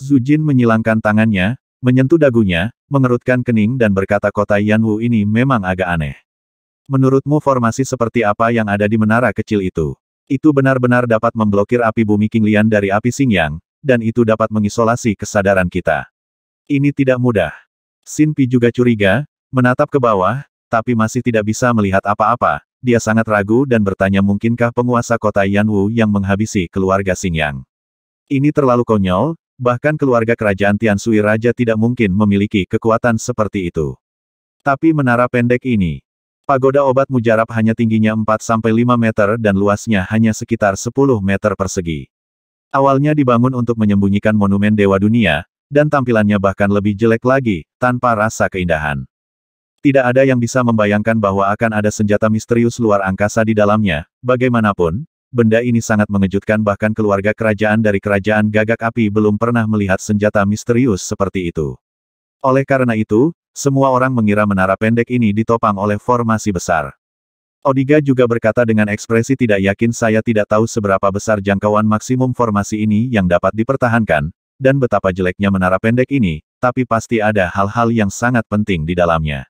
Zhu Jin menyilangkan tangannya, menyentuh dagunya, mengerutkan kening dan berkata kota Yan Wu ini memang agak aneh. Menurutmu formasi seperti apa yang ada di menara kecil itu? Itu benar-benar dapat memblokir api bumi King Lian dari api Yang, dan itu dapat mengisolasi kesadaran kita. Ini tidak mudah. Sinpi juga curiga, menatap ke bawah, tapi masih tidak bisa melihat apa-apa. Dia sangat ragu dan bertanya mungkinkah penguasa kota Yanwu yang menghabisi keluarga Yang. Ini terlalu konyol, bahkan keluarga kerajaan Tiansui Raja tidak mungkin memiliki kekuatan seperti itu. Tapi menara pendek ini, pagoda obat mujarab hanya tingginya 4-5 meter dan luasnya hanya sekitar 10 meter persegi. Awalnya dibangun untuk menyembunyikan monumen Dewa Dunia, dan tampilannya bahkan lebih jelek lagi, tanpa rasa keindahan. Tidak ada yang bisa membayangkan bahwa akan ada senjata misterius luar angkasa di dalamnya, bagaimanapun, benda ini sangat mengejutkan bahkan keluarga kerajaan dari kerajaan gagak api belum pernah melihat senjata misterius seperti itu. Oleh karena itu, semua orang mengira menara pendek ini ditopang oleh formasi besar. Odiga juga berkata dengan ekspresi tidak yakin saya tidak tahu seberapa besar jangkauan maksimum formasi ini yang dapat dipertahankan, dan betapa jeleknya menara pendek ini, tapi pasti ada hal-hal yang sangat penting di dalamnya.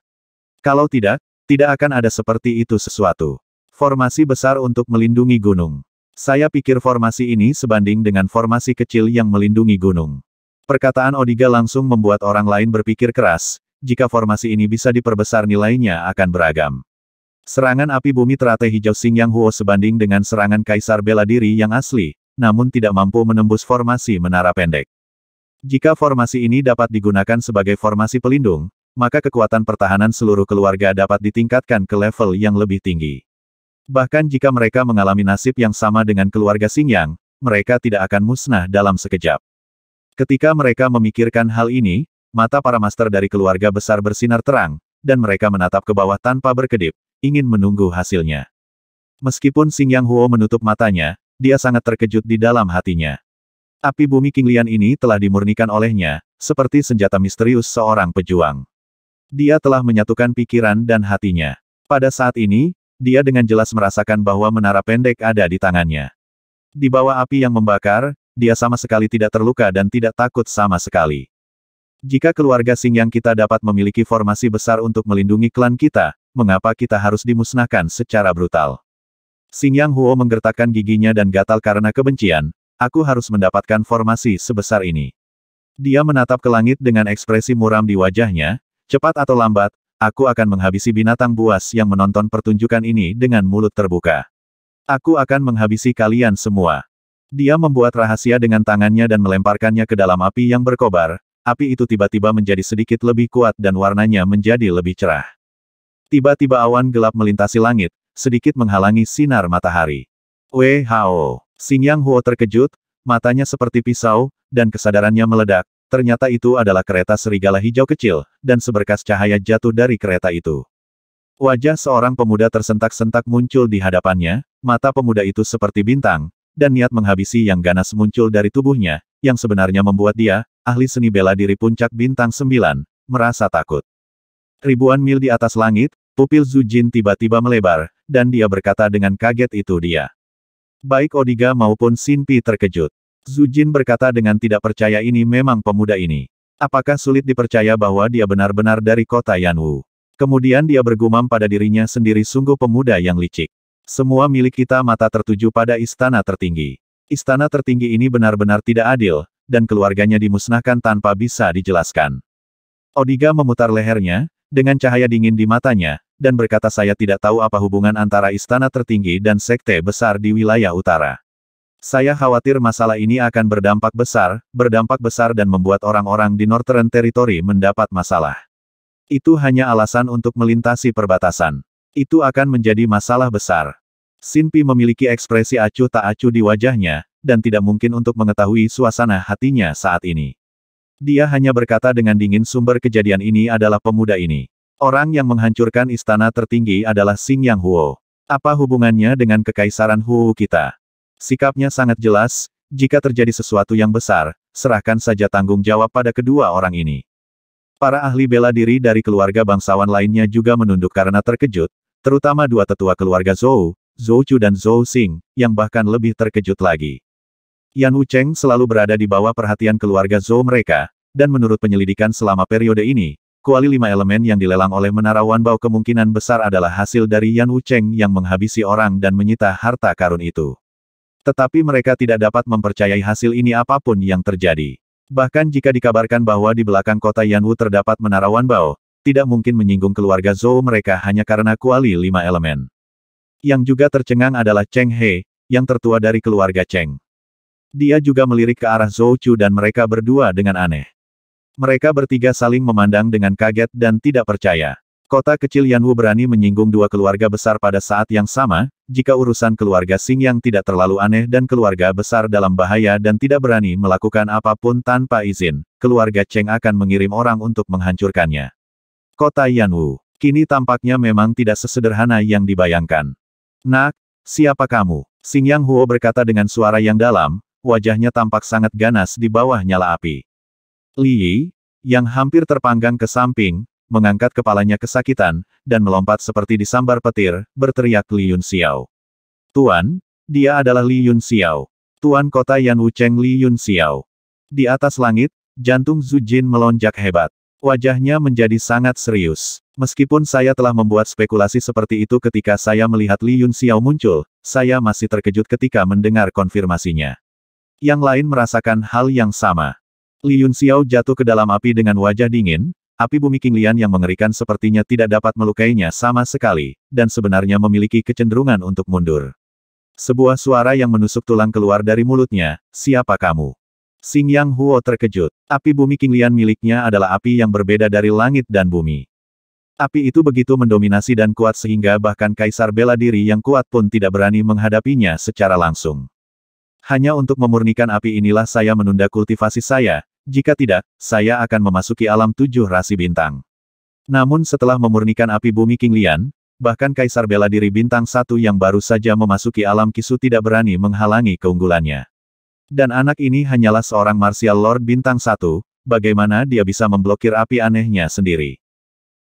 Kalau tidak, tidak akan ada seperti itu sesuatu. Formasi besar untuk melindungi gunung. Saya pikir formasi ini sebanding dengan formasi kecil yang melindungi gunung. Perkataan Odiga langsung membuat orang lain berpikir keras, jika formasi ini bisa diperbesar nilainya akan beragam. Serangan api bumi teratai hijau sing yang Huo sebanding dengan serangan kaisar bela diri yang asli, namun tidak mampu menembus formasi menara pendek. Jika formasi ini dapat digunakan sebagai formasi pelindung, maka kekuatan pertahanan seluruh keluarga dapat ditingkatkan ke level yang lebih tinggi. Bahkan jika mereka mengalami nasib yang sama dengan keluarga Xingyang, mereka tidak akan musnah dalam sekejap. Ketika mereka memikirkan hal ini, mata para master dari keluarga besar bersinar terang, dan mereka menatap ke bawah tanpa berkedip, ingin menunggu hasilnya. Meskipun Xingyang Huo menutup matanya, dia sangat terkejut di dalam hatinya. Api bumi Kinglian ini telah dimurnikan olehnya, seperti senjata misterius seorang pejuang. Dia telah menyatukan pikiran dan hatinya. Pada saat ini, dia dengan jelas merasakan bahwa menara pendek ada di tangannya. Di bawah api yang membakar, dia sama sekali tidak terluka dan tidak takut sama sekali. Jika keluarga Sing yang kita dapat memiliki formasi besar untuk melindungi klan kita, mengapa kita harus dimusnahkan secara brutal? Sing Yang Huo menggertakkan giginya dan gatal karena kebencian, Aku harus mendapatkan formasi sebesar ini. Dia menatap ke langit dengan ekspresi muram di wajahnya, cepat atau lambat, aku akan menghabisi binatang buas yang menonton pertunjukan ini dengan mulut terbuka. Aku akan menghabisi kalian semua. Dia membuat rahasia dengan tangannya dan melemparkannya ke dalam api yang berkobar, api itu tiba-tiba menjadi sedikit lebih kuat dan warnanya menjadi lebih cerah. Tiba-tiba awan gelap melintasi langit, sedikit menghalangi sinar matahari. Wei Hao! Yang Huo terkejut, matanya seperti pisau, dan kesadarannya meledak. Ternyata itu adalah kereta serigala hijau kecil, dan seberkas cahaya jatuh dari kereta itu. Wajah seorang pemuda tersentak-sentak muncul di hadapannya, mata pemuda itu seperti bintang, dan niat menghabisi yang ganas muncul dari tubuhnya, yang sebenarnya membuat dia, ahli seni bela diri puncak bintang sembilan, merasa takut. Ribuan mil di atas langit, pupil Zujin tiba-tiba melebar, dan dia berkata dengan kaget itu dia. Baik Odiga maupun Sinpi terkejut. Zujin berkata dengan tidak percaya ini memang pemuda ini. Apakah sulit dipercaya bahwa dia benar-benar dari kota Yanwu? Kemudian dia bergumam pada dirinya sendiri sungguh pemuda yang licik. Semua milik kita mata tertuju pada istana tertinggi. Istana tertinggi ini benar-benar tidak adil, dan keluarganya dimusnahkan tanpa bisa dijelaskan. Odiga memutar lehernya, dengan cahaya dingin di matanya, dan berkata saya tidak tahu apa hubungan antara istana tertinggi dan sekte besar di wilayah utara. Saya khawatir masalah ini akan berdampak besar, berdampak besar dan membuat orang-orang di Northern Territory mendapat masalah. Itu hanya alasan untuk melintasi perbatasan. Itu akan menjadi masalah besar. Sinpi memiliki ekspresi acuh tak acuh di wajahnya, dan tidak mungkin untuk mengetahui suasana hatinya saat ini. Dia hanya berkata dengan dingin sumber kejadian ini adalah pemuda ini. Orang yang menghancurkan istana tertinggi adalah Xing Yang Huo. Apa hubungannya dengan kekaisaran Huo kita? Sikapnya sangat jelas, jika terjadi sesuatu yang besar, serahkan saja tanggung jawab pada kedua orang ini. Para ahli bela diri dari keluarga bangsawan lainnya juga menunduk karena terkejut, terutama dua tetua keluarga Zhou, Zhou Chu dan Zhou Xing, yang bahkan lebih terkejut lagi. Yan Wucheng selalu berada di bawah perhatian keluarga Zhou mereka, dan menurut penyelidikan selama periode ini, Kuali lima elemen yang dilelang oleh Menara Bao kemungkinan besar adalah hasil dari Yan Wucheng yang menghabisi orang dan menyita harta karun itu. Tetapi mereka tidak dapat mempercayai hasil ini apapun yang terjadi. Bahkan jika dikabarkan bahwa di belakang kota Yanwu terdapat Menara Bao, tidak mungkin menyinggung keluarga Zhou mereka hanya karena kuali lima elemen. Yang juga tercengang adalah Cheng He, yang tertua dari keluarga Cheng. Dia juga melirik ke arah Zhou Chu dan mereka berdua dengan aneh. Mereka bertiga saling memandang dengan kaget dan tidak percaya. Kota kecil Yanwu berani menyinggung dua keluarga besar pada saat yang sama, jika urusan keluarga sing yang tidak terlalu aneh dan keluarga besar dalam bahaya dan tidak berani melakukan apapun tanpa izin, keluarga Cheng akan mengirim orang untuk menghancurkannya. Kota Yanwu, kini tampaknya memang tidak sesederhana yang dibayangkan. Nak, siapa kamu? Sing Yang Huo berkata dengan suara yang dalam, wajahnya tampak sangat ganas di bawah nyala api. Li, Yi, yang hampir terpanggang ke samping, mengangkat kepalanya kesakitan, dan melompat seperti disambar petir, berteriak Li Yun Xiao. Tuan, dia adalah Li Yun Xiao. Tuan kota Yan Wucheng Li Yun Xiao. Di atas langit, jantung Zhu Jin melonjak hebat. Wajahnya menjadi sangat serius. Meskipun saya telah membuat spekulasi seperti itu ketika saya melihat Li Yun Xiao muncul, saya masih terkejut ketika mendengar konfirmasinya. Yang lain merasakan hal yang sama. Li Yun Xiao jatuh ke dalam api dengan wajah dingin, api bumi Lian yang mengerikan sepertinya tidak dapat melukainya sama sekali, dan sebenarnya memiliki kecenderungan untuk mundur. Sebuah suara yang menusuk tulang keluar dari mulutnya, siapa kamu? Xing Yang Huo terkejut. Api bumi Lian miliknya adalah api yang berbeda dari langit dan bumi. Api itu begitu mendominasi dan kuat sehingga bahkan kaisar bela diri yang kuat pun tidak berani menghadapinya secara langsung. Hanya untuk memurnikan api inilah saya menunda kultivasi saya, jika tidak, saya akan memasuki alam tujuh rasi bintang. Namun setelah memurnikan api bumi King Lian, bahkan Kaisar bela diri bintang satu yang baru saja memasuki alam kisu tidak berani menghalangi keunggulannya. Dan anak ini hanyalah seorang martial lord bintang satu, bagaimana dia bisa memblokir api anehnya sendiri.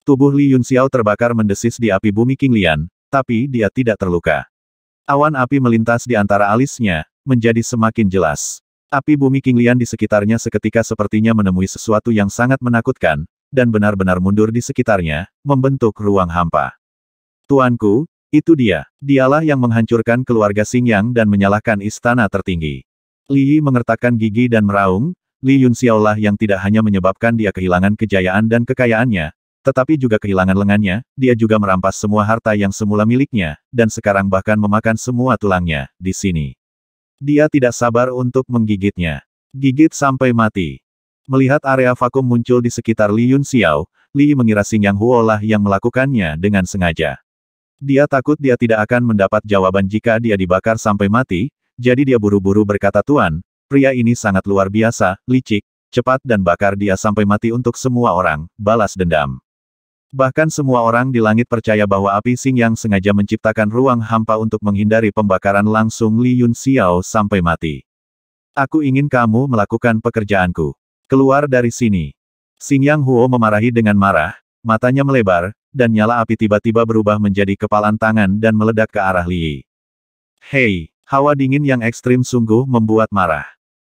Tubuh Li Yun Xiao terbakar mendesis di api bumi King Lian, tapi dia tidak terluka. Awan api melintas di antara alisnya, menjadi semakin jelas. Api bumi Kinglian di sekitarnya seketika sepertinya menemui sesuatu yang sangat menakutkan, dan benar-benar mundur di sekitarnya, membentuk ruang hampa. Tuanku, itu dia. Dialah yang menghancurkan keluarga Xingyang dan menyalahkan istana tertinggi. Li Yi mengertakkan gigi dan meraung, Li Yunxiao lah yang tidak hanya menyebabkan dia kehilangan kejayaan dan kekayaannya, tetapi juga kehilangan lengannya, dia juga merampas semua harta yang semula miliknya, dan sekarang bahkan memakan semua tulangnya, di sini. Dia tidak sabar untuk menggigitnya. Gigit sampai mati. Melihat area vakum muncul di sekitar Li Yun Xiao, Li mengira Xing Yang Huo lah yang melakukannya dengan sengaja. Dia takut dia tidak akan mendapat jawaban jika dia dibakar sampai mati, jadi dia buru-buru berkata Tuan, pria ini sangat luar biasa, licik, cepat dan bakar dia sampai mati untuk semua orang, balas dendam. Bahkan semua orang di langit percaya bahwa api sing yang sengaja menciptakan ruang hampa untuk menghindari pembakaran langsung Li Yun Xiao sampai mati. Aku ingin kamu melakukan pekerjaanku. Keluar dari sini. Sing Yang Huo memarahi dengan marah, matanya melebar, dan nyala api tiba-tiba berubah menjadi kepalan tangan dan meledak ke arah Li. Yi. Hei, hawa dingin yang ekstrim sungguh membuat marah.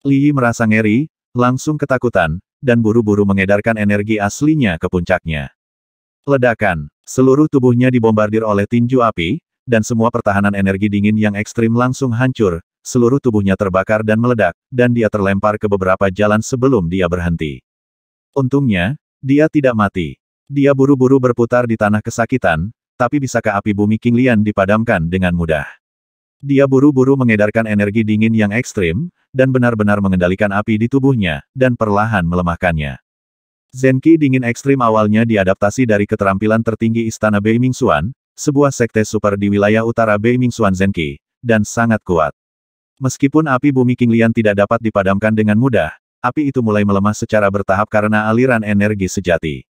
Li Yi merasa ngeri, langsung ketakutan, dan buru-buru mengedarkan energi aslinya ke puncaknya. Ledakan. Seluruh tubuhnya dibombardir oleh tinju api, dan semua pertahanan energi dingin yang ekstrim langsung hancur, seluruh tubuhnya terbakar dan meledak, dan dia terlempar ke beberapa jalan sebelum dia berhenti. Untungnya, dia tidak mati. Dia buru-buru berputar di tanah kesakitan, tapi bisakah api bumi King Lian dipadamkan dengan mudah? Dia buru-buru mengedarkan energi dingin yang ekstrim, dan benar-benar mengendalikan api di tubuhnya, dan perlahan melemahkannya. Zenki dingin ekstrim awalnya diadaptasi dari keterampilan tertinggi Istana Bei Mingxuan, sebuah sekte super di wilayah utara Bei Mingxuan Zenki, dan sangat kuat. Meskipun api bumi Qinglian tidak dapat dipadamkan dengan mudah, api itu mulai melemah secara bertahap karena aliran energi sejati.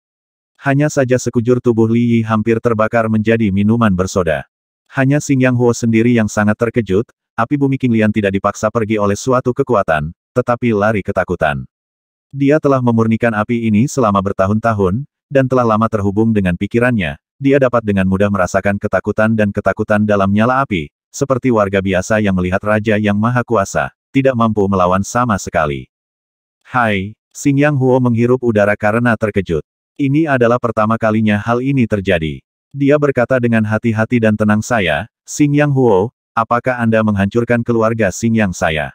Hanya saja sekujur tubuh Li Yi hampir terbakar menjadi minuman bersoda. Hanya Xing Yang Huo sendiri yang sangat terkejut, api bumi Qinglian tidak dipaksa pergi oleh suatu kekuatan, tetapi lari ketakutan. Dia telah memurnikan api ini selama bertahun-tahun, dan telah lama terhubung dengan pikirannya, dia dapat dengan mudah merasakan ketakutan dan ketakutan dalam nyala api, seperti warga biasa yang melihat Raja Yang Maha Kuasa, tidak mampu melawan sama sekali. Hai, Sing Yang Huo menghirup udara karena terkejut. Ini adalah pertama kalinya hal ini terjadi. Dia berkata dengan hati-hati dan tenang saya, Sing Yang Huo, apakah Anda menghancurkan keluarga Sing Yang saya?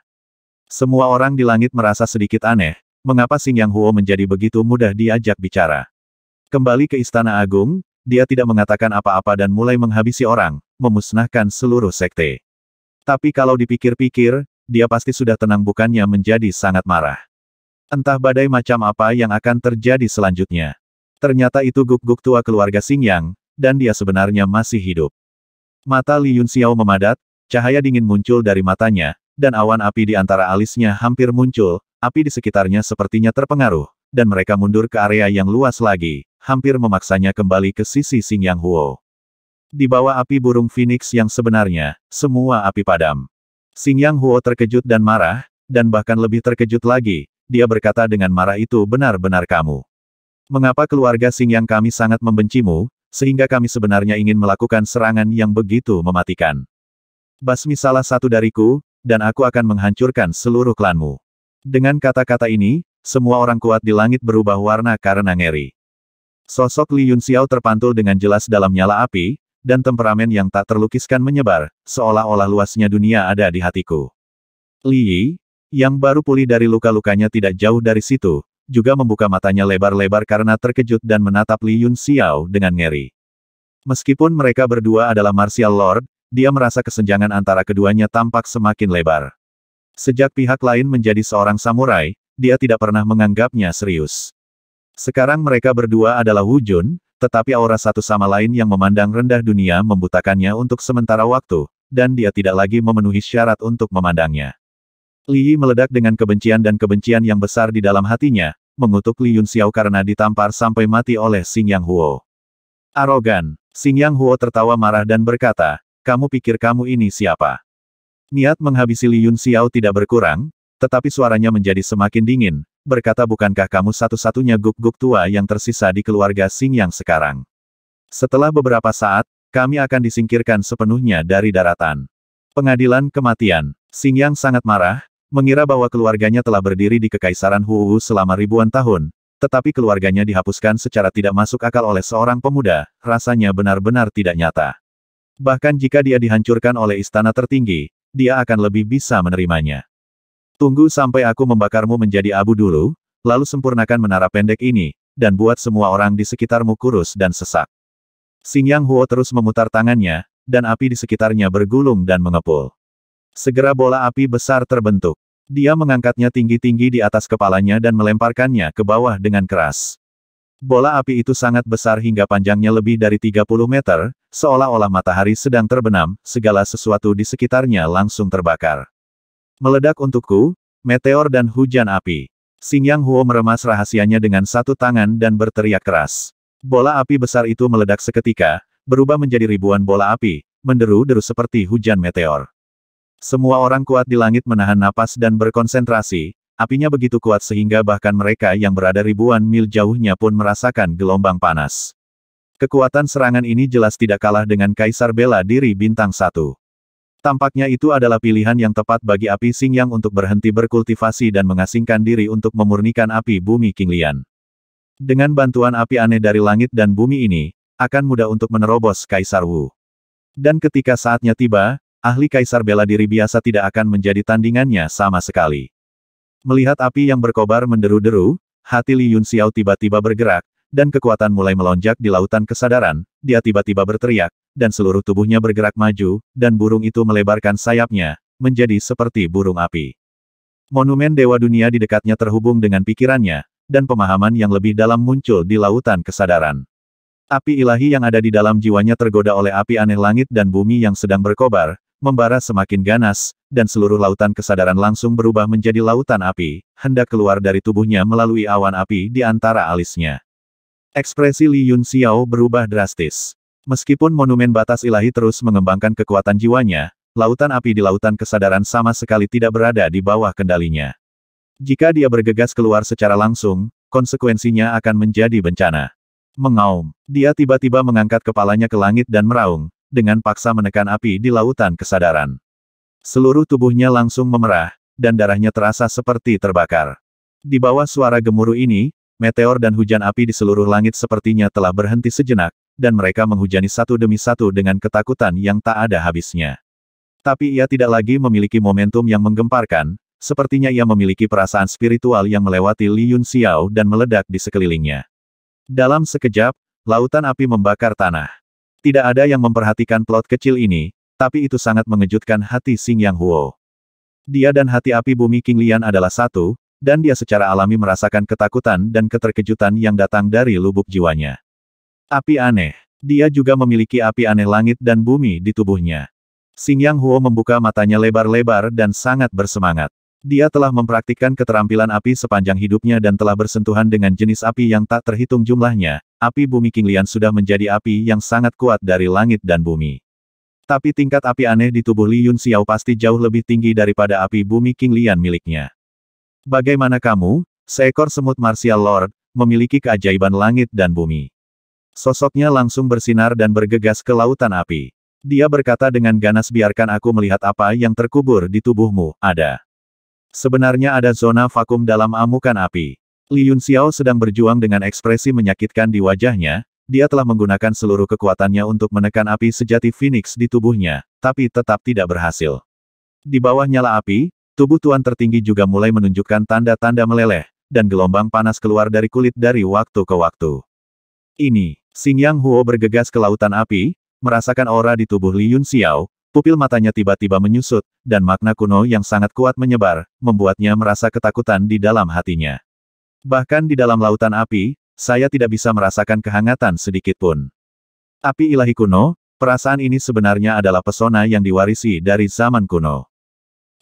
Semua orang di langit merasa sedikit aneh, mengapa Sing Yang Huo menjadi begitu mudah diajak bicara. Kembali ke Istana Agung, dia tidak mengatakan apa-apa dan mulai menghabisi orang, memusnahkan seluruh sekte. Tapi kalau dipikir-pikir, dia pasti sudah tenang bukannya menjadi sangat marah. Entah badai macam apa yang akan terjadi selanjutnya. Ternyata itu guk-guk tua keluarga Sing Yang, dan dia sebenarnya masih hidup. Mata Li Yun Xiao memadat, cahaya dingin muncul dari matanya, dan awan api di antara alisnya hampir muncul, api di sekitarnya sepertinya terpengaruh, dan mereka mundur ke area yang luas lagi, hampir memaksanya kembali ke sisi Sing Yang Huo. Di bawah api burung Phoenix yang sebenarnya, semua api padam. Sing Yang Huo terkejut dan marah, dan bahkan lebih terkejut lagi, dia berkata dengan marah itu benar-benar kamu. Mengapa keluarga Sing Yang kami sangat membencimu, sehingga kami sebenarnya ingin melakukan serangan yang begitu mematikan. Basmi salah satu dariku, dan aku akan menghancurkan seluruh klanmu. Dengan kata-kata ini, semua orang kuat di langit berubah warna karena ngeri. Sosok Li Yun Xiao terpantul dengan jelas dalam nyala api, dan temperamen yang tak terlukiskan menyebar, seolah-olah luasnya dunia ada di hatiku. Li Yi, yang baru pulih dari luka-lukanya tidak jauh dari situ, juga membuka matanya lebar-lebar karena terkejut dan menatap Li Yun Xiao dengan ngeri. Meskipun mereka berdua adalah martial lord, dia merasa kesenjangan antara keduanya tampak semakin lebar. Sejak pihak lain menjadi seorang samurai, dia tidak pernah menganggapnya serius. Sekarang mereka berdua adalah Wujun, tetapi aura satu sama lain yang memandang rendah dunia membutakannya untuk sementara waktu, dan dia tidak lagi memenuhi syarat untuk memandangnya. Li Yi meledak dengan kebencian dan kebencian yang besar di dalam hatinya, mengutuk Li Yun Xiao karena ditampar sampai mati oleh Xing Yang Huo. Arogan, Xing Yang Huo tertawa marah dan berkata, kamu pikir kamu ini siapa? Niat menghabisi Li Yun Xiao tidak berkurang, tetapi suaranya menjadi semakin dingin, berkata bukankah kamu satu-satunya guk-guk tua yang tersisa di keluarga Xing yang sekarang. Setelah beberapa saat, kami akan disingkirkan sepenuhnya dari daratan. Pengadilan Kematian, Xing yang sangat marah, mengira bahwa keluarganya telah berdiri di Kekaisaran Huwu selama ribuan tahun, tetapi keluarganya dihapuskan secara tidak masuk akal oleh seorang pemuda, rasanya benar-benar tidak nyata. Bahkan jika dia dihancurkan oleh istana tertinggi, dia akan lebih bisa menerimanya. Tunggu sampai aku membakarmu menjadi abu dulu, lalu sempurnakan menara pendek ini, dan buat semua orang di sekitarmu kurus dan sesak. Yang Huo terus memutar tangannya, dan api di sekitarnya bergulung dan mengepul. Segera bola api besar terbentuk. Dia mengangkatnya tinggi-tinggi di atas kepalanya dan melemparkannya ke bawah dengan keras. Bola api itu sangat besar hingga panjangnya lebih dari 30 meter, seolah-olah matahari sedang terbenam, segala sesuatu di sekitarnya langsung terbakar. Meledak untukku, meteor dan hujan api. Xing Yang Huo meremas rahasianya dengan satu tangan dan berteriak keras. Bola api besar itu meledak seketika, berubah menjadi ribuan bola api, menderu-deru seperti hujan meteor. Semua orang kuat di langit menahan napas dan berkonsentrasi, Apinya begitu kuat sehingga bahkan mereka yang berada ribuan mil jauhnya pun merasakan gelombang panas. Kekuatan serangan ini jelas tidak kalah dengan Kaisar Bela Diri Bintang Satu. Tampaknya itu adalah pilihan yang tepat bagi api Sing yang untuk berhenti berkultivasi dan mengasingkan diri untuk memurnikan api bumi Lian. Dengan bantuan api aneh dari langit dan bumi ini, akan mudah untuk menerobos Kaisar Wu. Dan ketika saatnya tiba, ahli Kaisar Bela Diri biasa tidak akan menjadi tandingannya sama sekali. Melihat api yang berkobar menderu-deru, hati Li Yun Xiao tiba-tiba bergerak, dan kekuatan mulai melonjak di lautan kesadaran, dia tiba-tiba berteriak, dan seluruh tubuhnya bergerak maju, dan burung itu melebarkan sayapnya, menjadi seperti burung api. Monumen Dewa Dunia di dekatnya terhubung dengan pikirannya, dan pemahaman yang lebih dalam muncul di lautan kesadaran. Api ilahi yang ada di dalam jiwanya tergoda oleh api aneh langit dan bumi yang sedang berkobar, membara semakin ganas, dan seluruh lautan kesadaran langsung berubah menjadi lautan api, hendak keluar dari tubuhnya melalui awan api di antara alisnya. Ekspresi Li Yun Xiao berubah drastis. Meskipun monumen batas ilahi terus mengembangkan kekuatan jiwanya, lautan api di lautan kesadaran sama sekali tidak berada di bawah kendalinya. Jika dia bergegas keluar secara langsung, konsekuensinya akan menjadi bencana. Mengaum, dia tiba-tiba mengangkat kepalanya ke langit dan meraung, dengan paksa menekan api di lautan kesadaran. Seluruh tubuhnya langsung memerah, dan darahnya terasa seperti terbakar. Di bawah suara gemuruh ini, meteor dan hujan api di seluruh langit sepertinya telah berhenti sejenak, dan mereka menghujani satu demi satu dengan ketakutan yang tak ada habisnya. Tapi ia tidak lagi memiliki momentum yang menggemparkan, sepertinya ia memiliki perasaan spiritual yang melewati Li Yun Xiao dan meledak di sekelilingnya. Dalam sekejap, lautan api membakar tanah. Tidak ada yang memperhatikan plot kecil ini, tapi itu sangat mengejutkan hati Xing Yang Huo. Dia dan hati api bumi King Lian adalah satu, dan dia secara alami merasakan ketakutan dan keterkejutan yang datang dari lubuk jiwanya. Api aneh. Dia juga memiliki api aneh langit dan bumi di tubuhnya. Xing Yang Huo membuka matanya lebar-lebar dan sangat bersemangat. Dia telah mempraktikkan keterampilan api sepanjang hidupnya dan telah bersentuhan dengan jenis api yang tak terhitung jumlahnya. Api bumi King Lian sudah menjadi api yang sangat kuat dari langit dan bumi. Tapi tingkat api aneh di tubuh Li Yun Xiao pasti jauh lebih tinggi daripada api bumi King Lian miliknya. Bagaimana kamu, seekor semut martial lord, memiliki keajaiban langit dan bumi. Sosoknya langsung bersinar dan bergegas ke lautan api. Dia berkata dengan ganas biarkan aku melihat apa yang terkubur di tubuhmu, ada. Sebenarnya ada zona vakum dalam amukan api. Li Yun Xiao sedang berjuang dengan ekspresi menyakitkan di wajahnya, dia telah menggunakan seluruh kekuatannya untuk menekan api sejati Phoenix di tubuhnya, tapi tetap tidak berhasil. Di bawah nyala api, tubuh Tuan tertinggi juga mulai menunjukkan tanda-tanda meleleh, dan gelombang panas keluar dari kulit dari waktu ke waktu. Ini, Xing Yang Huo bergegas ke lautan api, merasakan aura di tubuh Li Yun Xiao, pupil matanya tiba-tiba menyusut, dan makna kuno yang sangat kuat menyebar, membuatnya merasa ketakutan di dalam hatinya. Bahkan di dalam lautan api, saya tidak bisa merasakan kehangatan sedikit pun. Api ilahi kuno, perasaan ini sebenarnya adalah pesona yang diwarisi dari zaman kuno.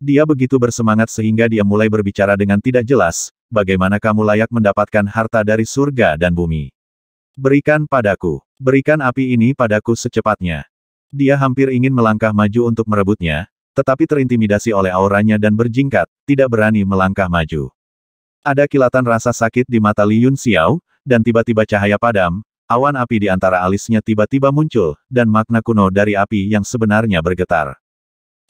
Dia begitu bersemangat sehingga dia mulai berbicara dengan tidak jelas, bagaimana kamu layak mendapatkan harta dari surga dan bumi. Berikan padaku, berikan api ini padaku secepatnya. Dia hampir ingin melangkah maju untuk merebutnya, tetapi terintimidasi oleh auranya dan berjingkat, tidak berani melangkah maju. Ada kilatan rasa sakit di mata Li Yun Xiao, dan tiba-tiba cahaya padam, awan api di antara alisnya tiba-tiba muncul, dan makna kuno dari api yang sebenarnya bergetar.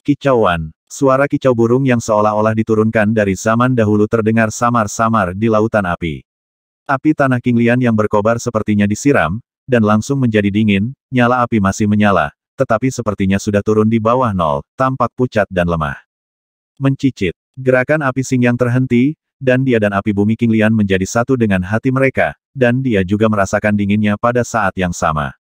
Kicauan, suara kicau burung yang seolah-olah diturunkan dari zaman dahulu terdengar samar-samar di lautan api. Api tanah kinglian yang berkobar sepertinya disiram, dan langsung menjadi dingin, nyala api masih menyala, tetapi sepertinya sudah turun di bawah nol, tampak pucat dan lemah. Mencicit, gerakan api sing yang terhenti, dan dia dan api bumi kinglian menjadi satu dengan hati mereka, dan dia juga merasakan dinginnya pada saat yang sama.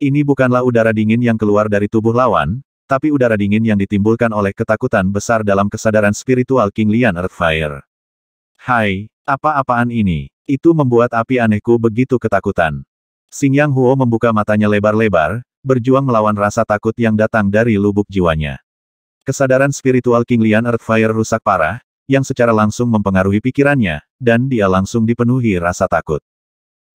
Ini bukanlah udara dingin yang keluar dari tubuh lawan, tapi udara dingin yang ditimbulkan oleh ketakutan besar dalam kesadaran spiritual King Lian Earthfire. Hai, apa-apaan ini? Itu membuat api anehku begitu ketakutan. Xing Yang Huo membuka matanya lebar-lebar, berjuang melawan rasa takut yang datang dari lubuk jiwanya. Kesadaran spiritual King Lian Earthfire rusak parah, yang secara langsung mempengaruhi pikirannya, dan dia langsung dipenuhi rasa takut.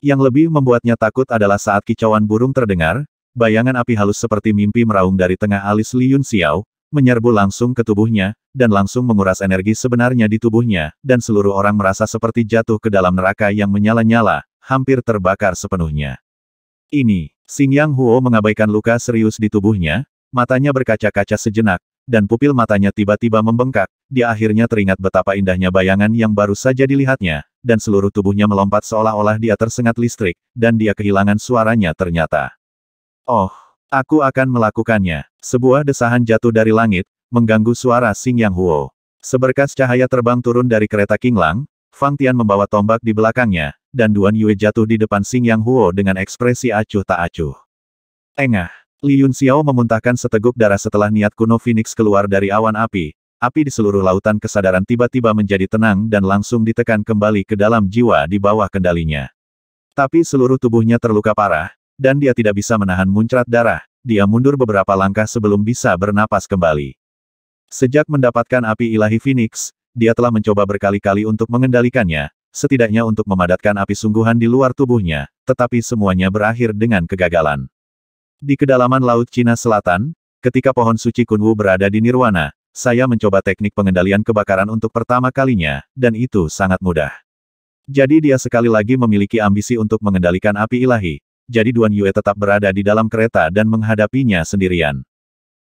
Yang lebih membuatnya takut adalah saat kicauan burung terdengar, bayangan api halus seperti mimpi meraung dari tengah alis Li Yun Xiao, menyerbu langsung ke tubuhnya, dan langsung menguras energi sebenarnya di tubuhnya, dan seluruh orang merasa seperti jatuh ke dalam neraka yang menyala-nyala, hampir terbakar sepenuhnya. Ini, Xing Yang Huo mengabaikan luka serius di tubuhnya, matanya berkaca-kaca sejenak, dan pupil matanya tiba-tiba membengkak, dia akhirnya teringat betapa indahnya bayangan yang baru saja dilihatnya, dan seluruh tubuhnya melompat seolah-olah dia tersengat listrik, dan dia kehilangan suaranya ternyata. Oh, aku akan melakukannya. Sebuah desahan jatuh dari langit, mengganggu suara Sing Yang Huo. Seberkas cahaya terbang turun dari kereta King Lang. Fang Tian membawa tombak di belakangnya, dan Duan Yue jatuh di depan Sing Yang Huo dengan ekspresi acuh tak acuh. Engah, Li Yun Xiao memuntahkan seteguk darah setelah niat kuno Phoenix keluar dari awan api, api di seluruh lautan kesadaran tiba-tiba menjadi tenang dan langsung ditekan kembali ke dalam jiwa di bawah kendalinya. Tapi seluruh tubuhnya terluka parah, dan dia tidak bisa menahan muncrat darah, dia mundur beberapa langkah sebelum bisa bernapas kembali. Sejak mendapatkan api ilahi Phoenix, dia telah mencoba berkali-kali untuk mengendalikannya, setidaknya untuk memadatkan api sungguhan di luar tubuhnya, tetapi semuanya berakhir dengan kegagalan. Di kedalaman Laut Cina Selatan, ketika pohon suci Kunwu berada di Nirwana, saya mencoba teknik pengendalian kebakaran untuk pertama kalinya, dan itu sangat mudah. Jadi dia sekali lagi memiliki ambisi untuk mengendalikan api ilahi, jadi Duan Yue tetap berada di dalam kereta dan menghadapinya sendirian.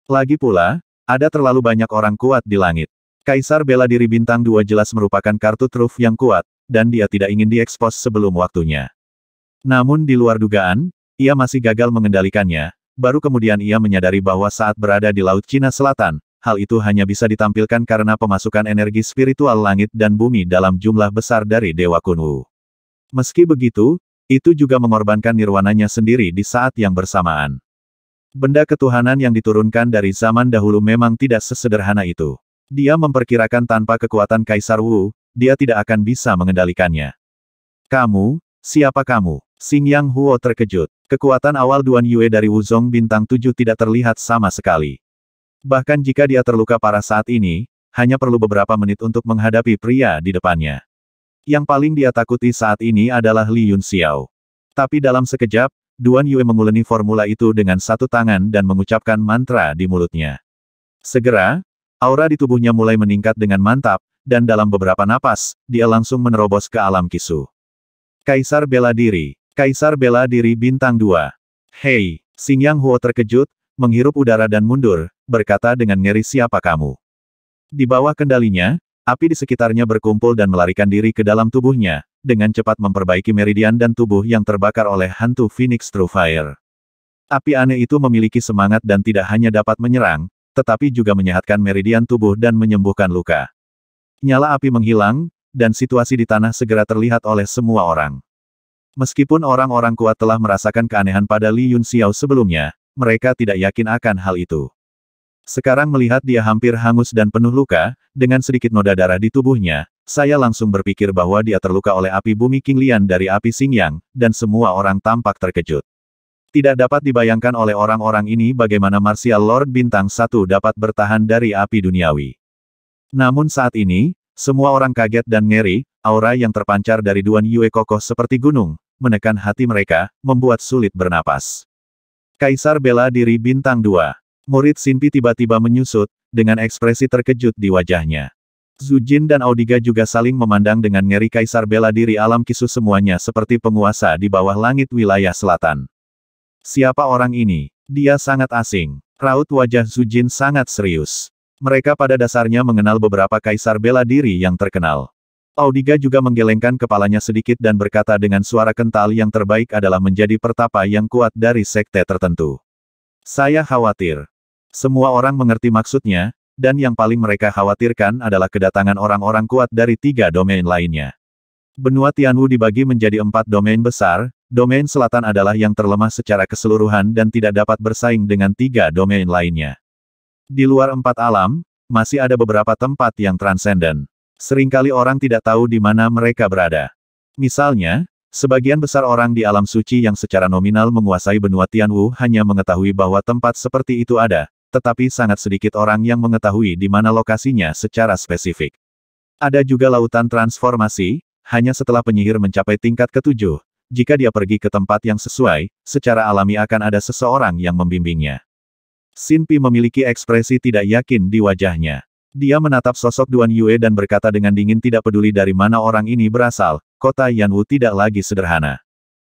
Lagi pula, ada terlalu banyak orang kuat di langit. Kaisar bela diri bintang dua jelas merupakan kartu truf yang kuat, dan dia tidak ingin diekspos sebelum waktunya. Namun di luar dugaan, ia masih gagal mengendalikannya, Baru kemudian ia menyadari bahwa saat berada di Laut Cina Selatan, hal itu hanya bisa ditampilkan karena pemasukan energi spiritual langit dan bumi dalam jumlah besar dari Dewa Kunwu. Meski begitu, itu juga mengorbankan nirwananya sendiri di saat yang bersamaan. Benda ketuhanan yang diturunkan dari zaman dahulu memang tidak sesederhana itu. Dia memperkirakan tanpa kekuatan Kaisar Wu, dia tidak akan bisa mengendalikannya. Kamu, siapa kamu? Xing Yang Huo terkejut. Kekuatan awal Duan Yue dari Wuzong bintang Tujuh tidak terlihat sama sekali. Bahkan jika dia terluka parah saat ini, hanya perlu beberapa menit untuk menghadapi pria di depannya. Yang paling dia takuti saat ini adalah Li Yun Xiao. Tapi dalam sekejap, Duan Yue menguleni formula itu dengan satu tangan dan mengucapkan mantra di mulutnya. Segera, aura di tubuhnya mulai meningkat dengan mantap, dan dalam beberapa napas, dia langsung menerobos ke alam kisu. Kaisar Bela Diri Kaisar Bela Diri Bintang 2 Hei, Xing Yang Huo terkejut, menghirup udara dan mundur, berkata dengan ngeri siapa kamu. Di bawah kendalinya, api di sekitarnya berkumpul dan melarikan diri ke dalam tubuhnya, dengan cepat memperbaiki meridian dan tubuh yang terbakar oleh hantu Phoenix True Fire. Api aneh itu memiliki semangat dan tidak hanya dapat menyerang, tetapi juga menyehatkan meridian tubuh dan menyembuhkan luka. Nyala api menghilang, dan situasi di tanah segera terlihat oleh semua orang. Meskipun orang-orang kuat telah merasakan keanehan pada Li Yun Xiao sebelumnya, mereka tidak yakin akan hal itu. Sekarang melihat dia hampir hangus dan penuh luka, dengan sedikit noda darah di tubuhnya, saya langsung berpikir bahwa dia terluka oleh api bumi King Lian dari api Sing Yang, dan semua orang tampak terkejut. Tidak dapat dibayangkan oleh orang-orang ini bagaimana Martial Lord Bintang Satu dapat bertahan dari api duniawi. Namun saat ini, semua orang kaget dan ngeri, aura yang terpancar dari Duan Yue kokoh seperti gunung, menekan hati mereka, membuat sulit bernapas. Kaisar bela diri bintang 2. Murid Sinpi tiba-tiba menyusut, dengan ekspresi terkejut di wajahnya. Zujin dan Audiga juga saling memandang dengan ngeri Kaisar bela diri alam kisu semuanya seperti penguasa di bawah langit wilayah selatan. Siapa orang ini? Dia sangat asing. Raut wajah Zujin sangat serius. Mereka pada dasarnya mengenal beberapa kaisar bela diri yang terkenal. Audiga juga menggelengkan kepalanya sedikit dan berkata dengan suara kental yang terbaik adalah menjadi pertapa yang kuat dari sekte tertentu. Saya khawatir. Semua orang mengerti maksudnya, dan yang paling mereka khawatirkan adalah kedatangan orang-orang kuat dari tiga domain lainnya. Benua Tianwu dibagi menjadi empat domain besar, domain selatan adalah yang terlemah secara keseluruhan dan tidak dapat bersaing dengan tiga domain lainnya. Di luar empat alam, masih ada beberapa tempat yang transenden. Seringkali orang tidak tahu di mana mereka berada. Misalnya, sebagian besar orang di alam suci yang secara nominal menguasai benua Tianwu hanya mengetahui bahwa tempat seperti itu ada, tetapi sangat sedikit orang yang mengetahui di mana lokasinya secara spesifik. Ada juga lautan transformasi, hanya setelah penyihir mencapai tingkat ketujuh, jika dia pergi ke tempat yang sesuai, secara alami akan ada seseorang yang membimbingnya. Sinpi memiliki ekspresi tidak yakin di wajahnya. Dia menatap sosok Duan Yue dan berkata dengan dingin tidak peduli dari mana orang ini berasal, kota Yanwu tidak lagi sederhana.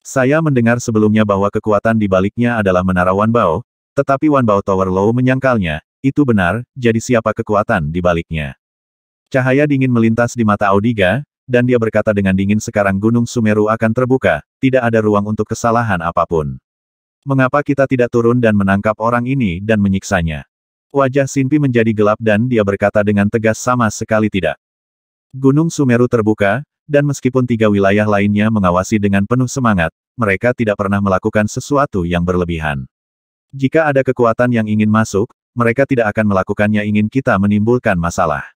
Saya mendengar sebelumnya bahwa kekuatan di baliknya adalah menara Wanbao, tetapi Wan Wanbao Tower Low menyangkalnya, itu benar, jadi siapa kekuatan di baliknya. Cahaya dingin melintas di mata Audiga, dan dia berkata dengan dingin sekarang Gunung Sumeru akan terbuka, tidak ada ruang untuk kesalahan apapun. Mengapa kita tidak turun dan menangkap orang ini dan menyiksanya? Wajah Sinpi menjadi gelap dan dia berkata dengan tegas sama sekali tidak. Gunung Sumeru terbuka, dan meskipun tiga wilayah lainnya mengawasi dengan penuh semangat, mereka tidak pernah melakukan sesuatu yang berlebihan. Jika ada kekuatan yang ingin masuk, mereka tidak akan melakukannya ingin kita menimbulkan masalah.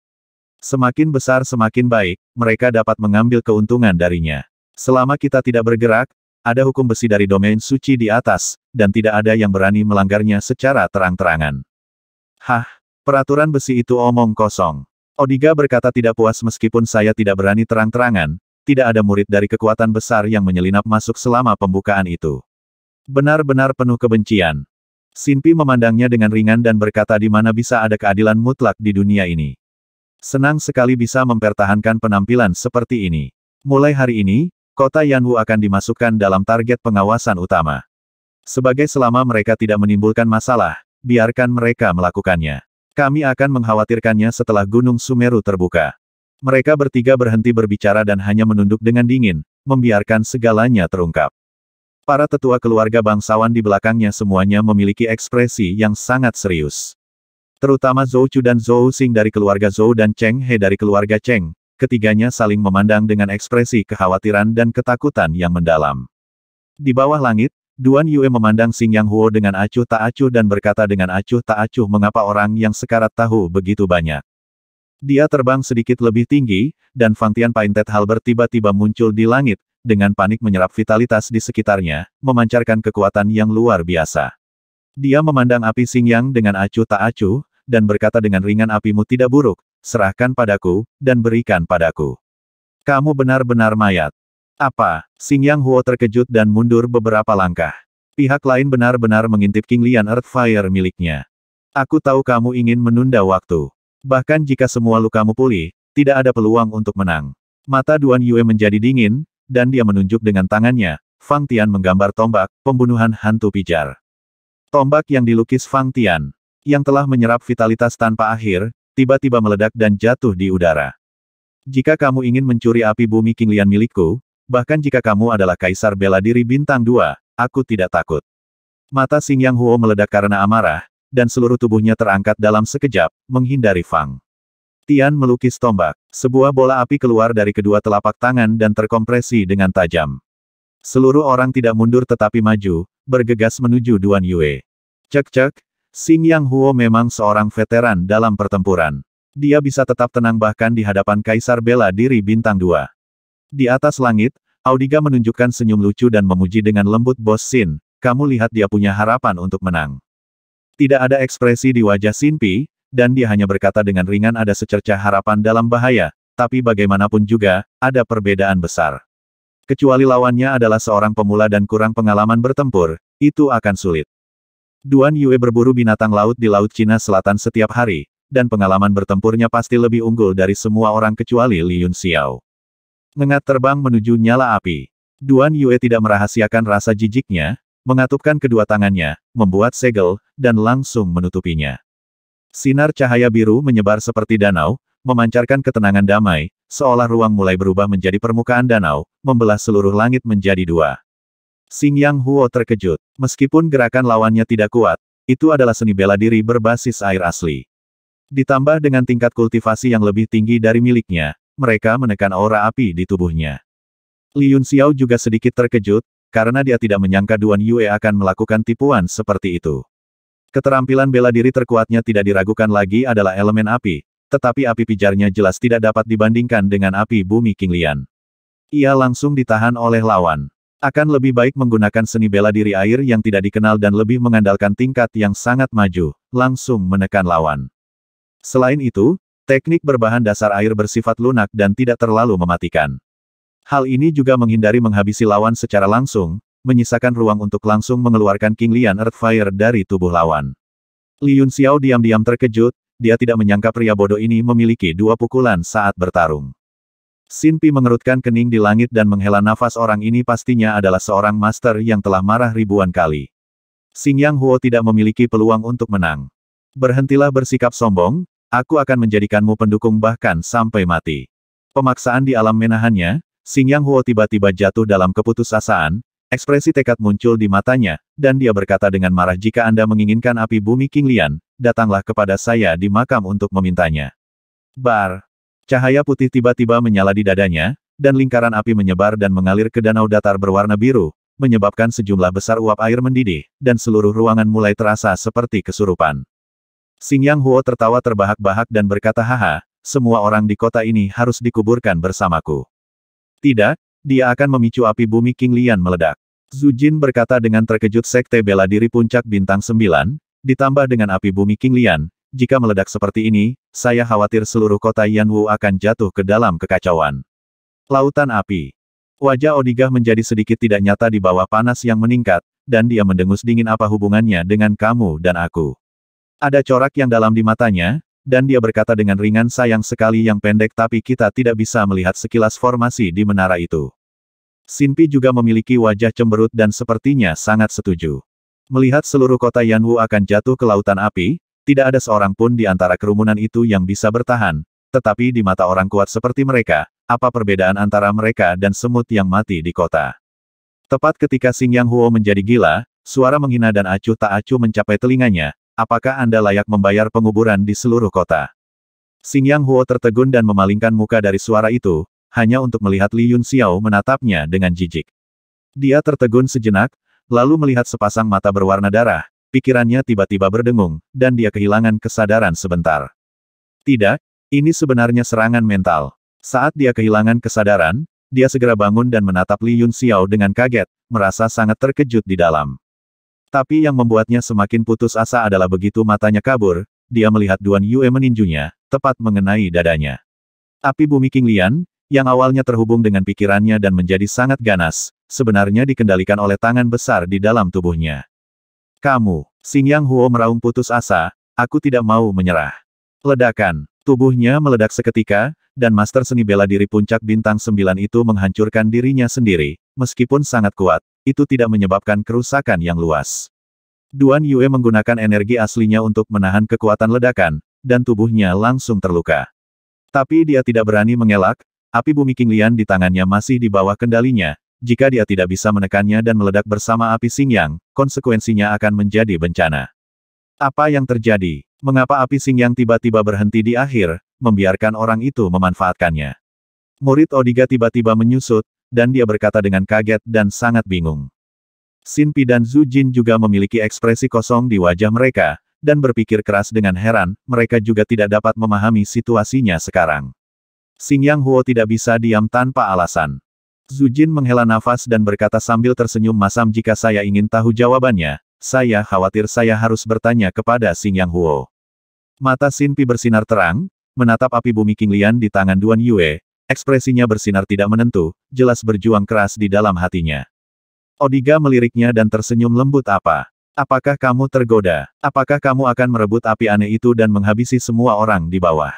Semakin besar semakin baik, mereka dapat mengambil keuntungan darinya. Selama kita tidak bergerak, ada hukum besi dari domain suci di atas, dan tidak ada yang berani melanggarnya secara terang-terangan. Hah, peraturan besi itu omong kosong. Odiga berkata tidak puas meskipun saya tidak berani terang-terangan, tidak ada murid dari kekuatan besar yang menyelinap masuk selama pembukaan itu. Benar-benar penuh kebencian. Sinpi memandangnya dengan ringan dan berkata di mana bisa ada keadilan mutlak di dunia ini. Senang sekali bisa mempertahankan penampilan seperti ini. Mulai hari ini, kota Yanwu akan dimasukkan dalam target pengawasan utama. Sebagai selama mereka tidak menimbulkan masalah, biarkan mereka melakukannya. Kami akan mengkhawatirkannya setelah Gunung Sumeru terbuka. Mereka bertiga berhenti berbicara dan hanya menunduk dengan dingin, membiarkan segalanya terungkap. Para tetua keluarga bangsawan di belakangnya semuanya memiliki ekspresi yang sangat serius. Terutama Zhou Chu dan Zhou Xing dari keluarga Zhou dan Cheng He dari keluarga Cheng, ketiganya saling memandang dengan ekspresi kekhawatiran dan ketakutan yang mendalam. Di bawah langit, Duan Yue memandang Xing Yang Huo dengan acuh tak acuh dan berkata dengan acuh tak acuh mengapa orang yang sekarat tahu begitu banyak. Dia terbang sedikit lebih tinggi, dan Tian Painted Halber tiba-tiba muncul di langit, dengan panik menyerap vitalitas di sekitarnya, memancarkan kekuatan yang luar biasa. Dia memandang api Xing Yang dengan acuh tak acuh, dan berkata dengan ringan apimu tidak buruk, serahkan padaku, dan berikan padaku. Kamu benar-benar mayat. Apa? Xing Yang Huo terkejut dan mundur beberapa langkah. Pihak lain benar-benar mengintip King Lian Earthfire miliknya. Aku tahu kamu ingin menunda waktu. Bahkan jika semua lukamu pulih, tidak ada peluang untuk menang. Mata Duan Yue menjadi dingin, dan dia menunjuk dengan tangannya. Fang Tian menggambar tombak, pembunuhan hantu pijar. Tombak yang dilukis Fang Tian, yang telah menyerap vitalitas tanpa akhir, tiba-tiba meledak dan jatuh di udara. Jika kamu ingin mencuri api bumi King Lian milikku, Bahkan jika kamu adalah kaisar bela diri bintang dua, aku tidak takut. Mata Sing Yang Huo meledak karena amarah, dan seluruh tubuhnya terangkat dalam sekejap, menghindari Fang. Tian melukis tombak. Sebuah bola api keluar dari kedua telapak tangan dan terkompresi dengan tajam. Seluruh orang tidak mundur tetapi maju, bergegas menuju Duan Yue. Cek-cek, Sing Yang Huo memang seorang veteran dalam pertempuran. Dia bisa tetap tenang bahkan di hadapan kaisar bela diri bintang dua. Di atas langit, Audiga menunjukkan senyum lucu dan memuji dengan lembut bos Sin, kamu lihat dia punya harapan untuk menang. Tidak ada ekspresi di wajah Sinpi, dan dia hanya berkata dengan ringan ada secerca harapan dalam bahaya, tapi bagaimanapun juga, ada perbedaan besar. Kecuali lawannya adalah seorang pemula dan kurang pengalaman bertempur, itu akan sulit. Duan Yue berburu binatang laut di Laut Cina Selatan setiap hari, dan pengalaman bertempurnya pasti lebih unggul dari semua orang kecuali Li Yun Xiao. Ngengat terbang menuju nyala api. Duan Yue tidak merahasiakan rasa jijiknya, mengatupkan kedua tangannya, membuat segel, dan langsung menutupinya. Sinar cahaya biru menyebar seperti danau, memancarkan ketenangan damai, seolah ruang mulai berubah menjadi permukaan danau, membelah seluruh langit menjadi dua. Xing Yang Huo terkejut. Meskipun gerakan lawannya tidak kuat, itu adalah seni bela diri berbasis air asli. Ditambah dengan tingkat kultivasi yang lebih tinggi dari miliknya, mereka menekan aura api di tubuhnya. Liun Xiao juga sedikit terkejut, karena dia tidak menyangka Duan Yue akan melakukan tipuan seperti itu. Keterampilan bela diri terkuatnya tidak diragukan lagi adalah elemen api, tetapi api pijarnya jelas tidak dapat dibandingkan dengan api bumi King Lian. Ia langsung ditahan oleh lawan. Akan lebih baik menggunakan seni bela diri air yang tidak dikenal dan lebih mengandalkan tingkat yang sangat maju, langsung menekan lawan. Selain itu, Teknik berbahan dasar air bersifat lunak dan tidak terlalu mematikan. Hal ini juga menghindari menghabisi lawan secara langsung, menyisakan ruang untuk langsung mengeluarkan King Lian Fire dari tubuh lawan. Liun Xiao diam-diam terkejut, dia tidak menyangka pria bodoh ini memiliki dua pukulan saat bertarung. Sinpi mengerutkan kening di langit dan menghela nafas orang ini pastinya adalah seorang master yang telah marah ribuan kali. Xing Yang Huo tidak memiliki peluang untuk menang. Berhentilah bersikap sombong, Aku akan menjadikanmu pendukung bahkan sampai mati. Pemaksaan di alam menahannya, Xing Yang Huo tiba-tiba jatuh dalam keputusasaan, ekspresi tekad muncul di matanya, dan dia berkata dengan marah jika Anda menginginkan api bumi Lian, datanglah kepada saya di makam untuk memintanya. Bar. Cahaya putih tiba-tiba menyala di dadanya, dan lingkaran api menyebar dan mengalir ke danau datar berwarna biru, menyebabkan sejumlah besar uap air mendidih, dan seluruh ruangan mulai terasa seperti kesurupan. Yang Huo tertawa terbahak-bahak dan berkata haha, semua orang di kota ini harus dikuburkan bersamaku. Tidak, dia akan memicu api bumi King Lian meledak. Zhu Jin berkata dengan terkejut sekte bela diri puncak bintang sembilan, ditambah dengan api bumi King Lian, jika meledak seperti ini, saya khawatir seluruh kota Wu akan jatuh ke dalam kekacauan. Lautan api. Wajah Odigah menjadi sedikit tidak nyata di bawah panas yang meningkat, dan dia mendengus dingin apa hubungannya dengan kamu dan aku. Ada corak yang dalam di matanya, dan dia berkata dengan ringan sayang sekali yang pendek tapi kita tidak bisa melihat sekilas formasi di menara itu. Sinpi juga memiliki wajah cemberut dan sepertinya sangat setuju. Melihat seluruh kota Yanwu akan jatuh ke lautan api, tidak ada seorang pun di antara kerumunan itu yang bisa bertahan, tetapi di mata orang kuat seperti mereka, apa perbedaan antara mereka dan semut yang mati di kota? Tepat ketika Xing Yang Huo menjadi gila, suara menghina dan acuh tak acuh mencapai telinganya, apakah Anda layak membayar penguburan di seluruh kota? Xing Yang Huo tertegun dan memalingkan muka dari suara itu, hanya untuk melihat Li Yun Xiao menatapnya dengan jijik. Dia tertegun sejenak, lalu melihat sepasang mata berwarna darah, pikirannya tiba-tiba berdengung, dan dia kehilangan kesadaran sebentar. Tidak, ini sebenarnya serangan mental. Saat dia kehilangan kesadaran, dia segera bangun dan menatap Li Yun Xiao dengan kaget, merasa sangat terkejut di dalam. Tapi yang membuatnya semakin putus asa adalah begitu matanya kabur, dia melihat Duan Yue meninjunya, tepat mengenai dadanya. Api bumi Lian, yang awalnya terhubung dengan pikirannya dan menjadi sangat ganas, sebenarnya dikendalikan oleh tangan besar di dalam tubuhnya. Kamu, Xing Yang Huo meraung putus asa, aku tidak mau menyerah. Ledakan, tubuhnya meledak seketika, dan master seni bela diri puncak bintang sembilan itu menghancurkan dirinya sendiri, meskipun sangat kuat, itu tidak menyebabkan kerusakan yang luas. Duan Yue menggunakan energi aslinya untuk menahan kekuatan ledakan, dan tubuhnya langsung terluka. Tapi dia tidak berani mengelak, api bumi Qinglian di tangannya masih di bawah kendalinya, jika dia tidak bisa menekannya dan meledak bersama api sing yang, konsekuensinya akan menjadi bencana. Apa yang terjadi? Mengapa api sing yang tiba-tiba berhenti di akhir, membiarkan orang itu memanfaatkannya? Murid Odiga tiba-tiba menyusut, dan dia berkata dengan kaget dan sangat bingung. Sin dan Zhu Jin juga memiliki ekspresi kosong di wajah mereka, dan berpikir keras dengan heran, mereka juga tidak dapat memahami situasinya sekarang. Xing Yang Huo tidak bisa diam tanpa alasan. Zhu Jin menghela nafas dan berkata sambil tersenyum masam jika saya ingin tahu jawabannya, saya khawatir saya harus bertanya kepada Xing Yang Huo. Mata Sin bersinar terang, menatap api bumi Lian di tangan Duan Yue, Ekspresinya bersinar tidak menentu, jelas berjuang keras di dalam hatinya. Odiga meliriknya dan tersenyum lembut apa. Apakah kamu tergoda? Apakah kamu akan merebut api aneh itu dan menghabisi semua orang di bawah?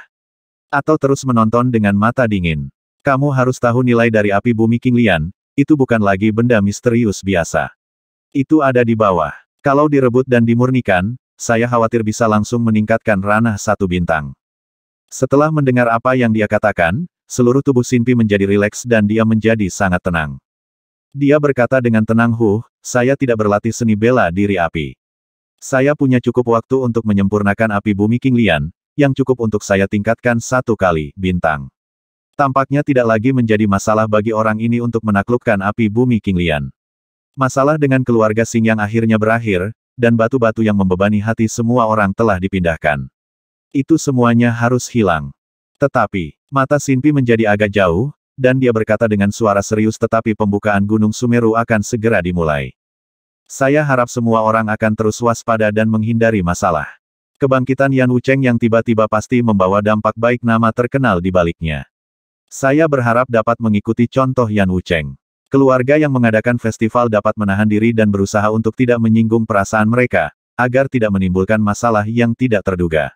Atau terus menonton dengan mata dingin? Kamu harus tahu nilai dari api bumi King Lian. itu bukan lagi benda misterius biasa. Itu ada di bawah. Kalau direbut dan dimurnikan, saya khawatir bisa langsung meningkatkan ranah satu bintang. Setelah mendengar apa yang dia katakan, seluruh tubuh Sinpi menjadi rileks dan dia menjadi sangat tenang. Dia berkata dengan tenang Huh, saya tidak berlatih seni bela diri api. Saya punya cukup waktu untuk menyempurnakan api bumi King Lian, yang cukup untuk saya tingkatkan satu kali, bintang. Tampaknya tidak lagi menjadi masalah bagi orang ini untuk menaklukkan api bumi King Lian. Masalah dengan keluarga Sing yang akhirnya berakhir, dan batu-batu yang membebani hati semua orang telah dipindahkan. Itu semuanya harus hilang. Tetapi, Mata Sinpi menjadi agak jauh, dan dia berkata dengan suara serius tetapi pembukaan Gunung Sumeru akan segera dimulai. Saya harap semua orang akan terus waspada dan menghindari masalah. Kebangkitan Yan Wucheng yang tiba-tiba pasti membawa dampak baik nama terkenal di baliknya. Saya berharap dapat mengikuti contoh Yan Wucheng. Keluarga yang mengadakan festival dapat menahan diri dan berusaha untuk tidak menyinggung perasaan mereka, agar tidak menimbulkan masalah yang tidak terduga.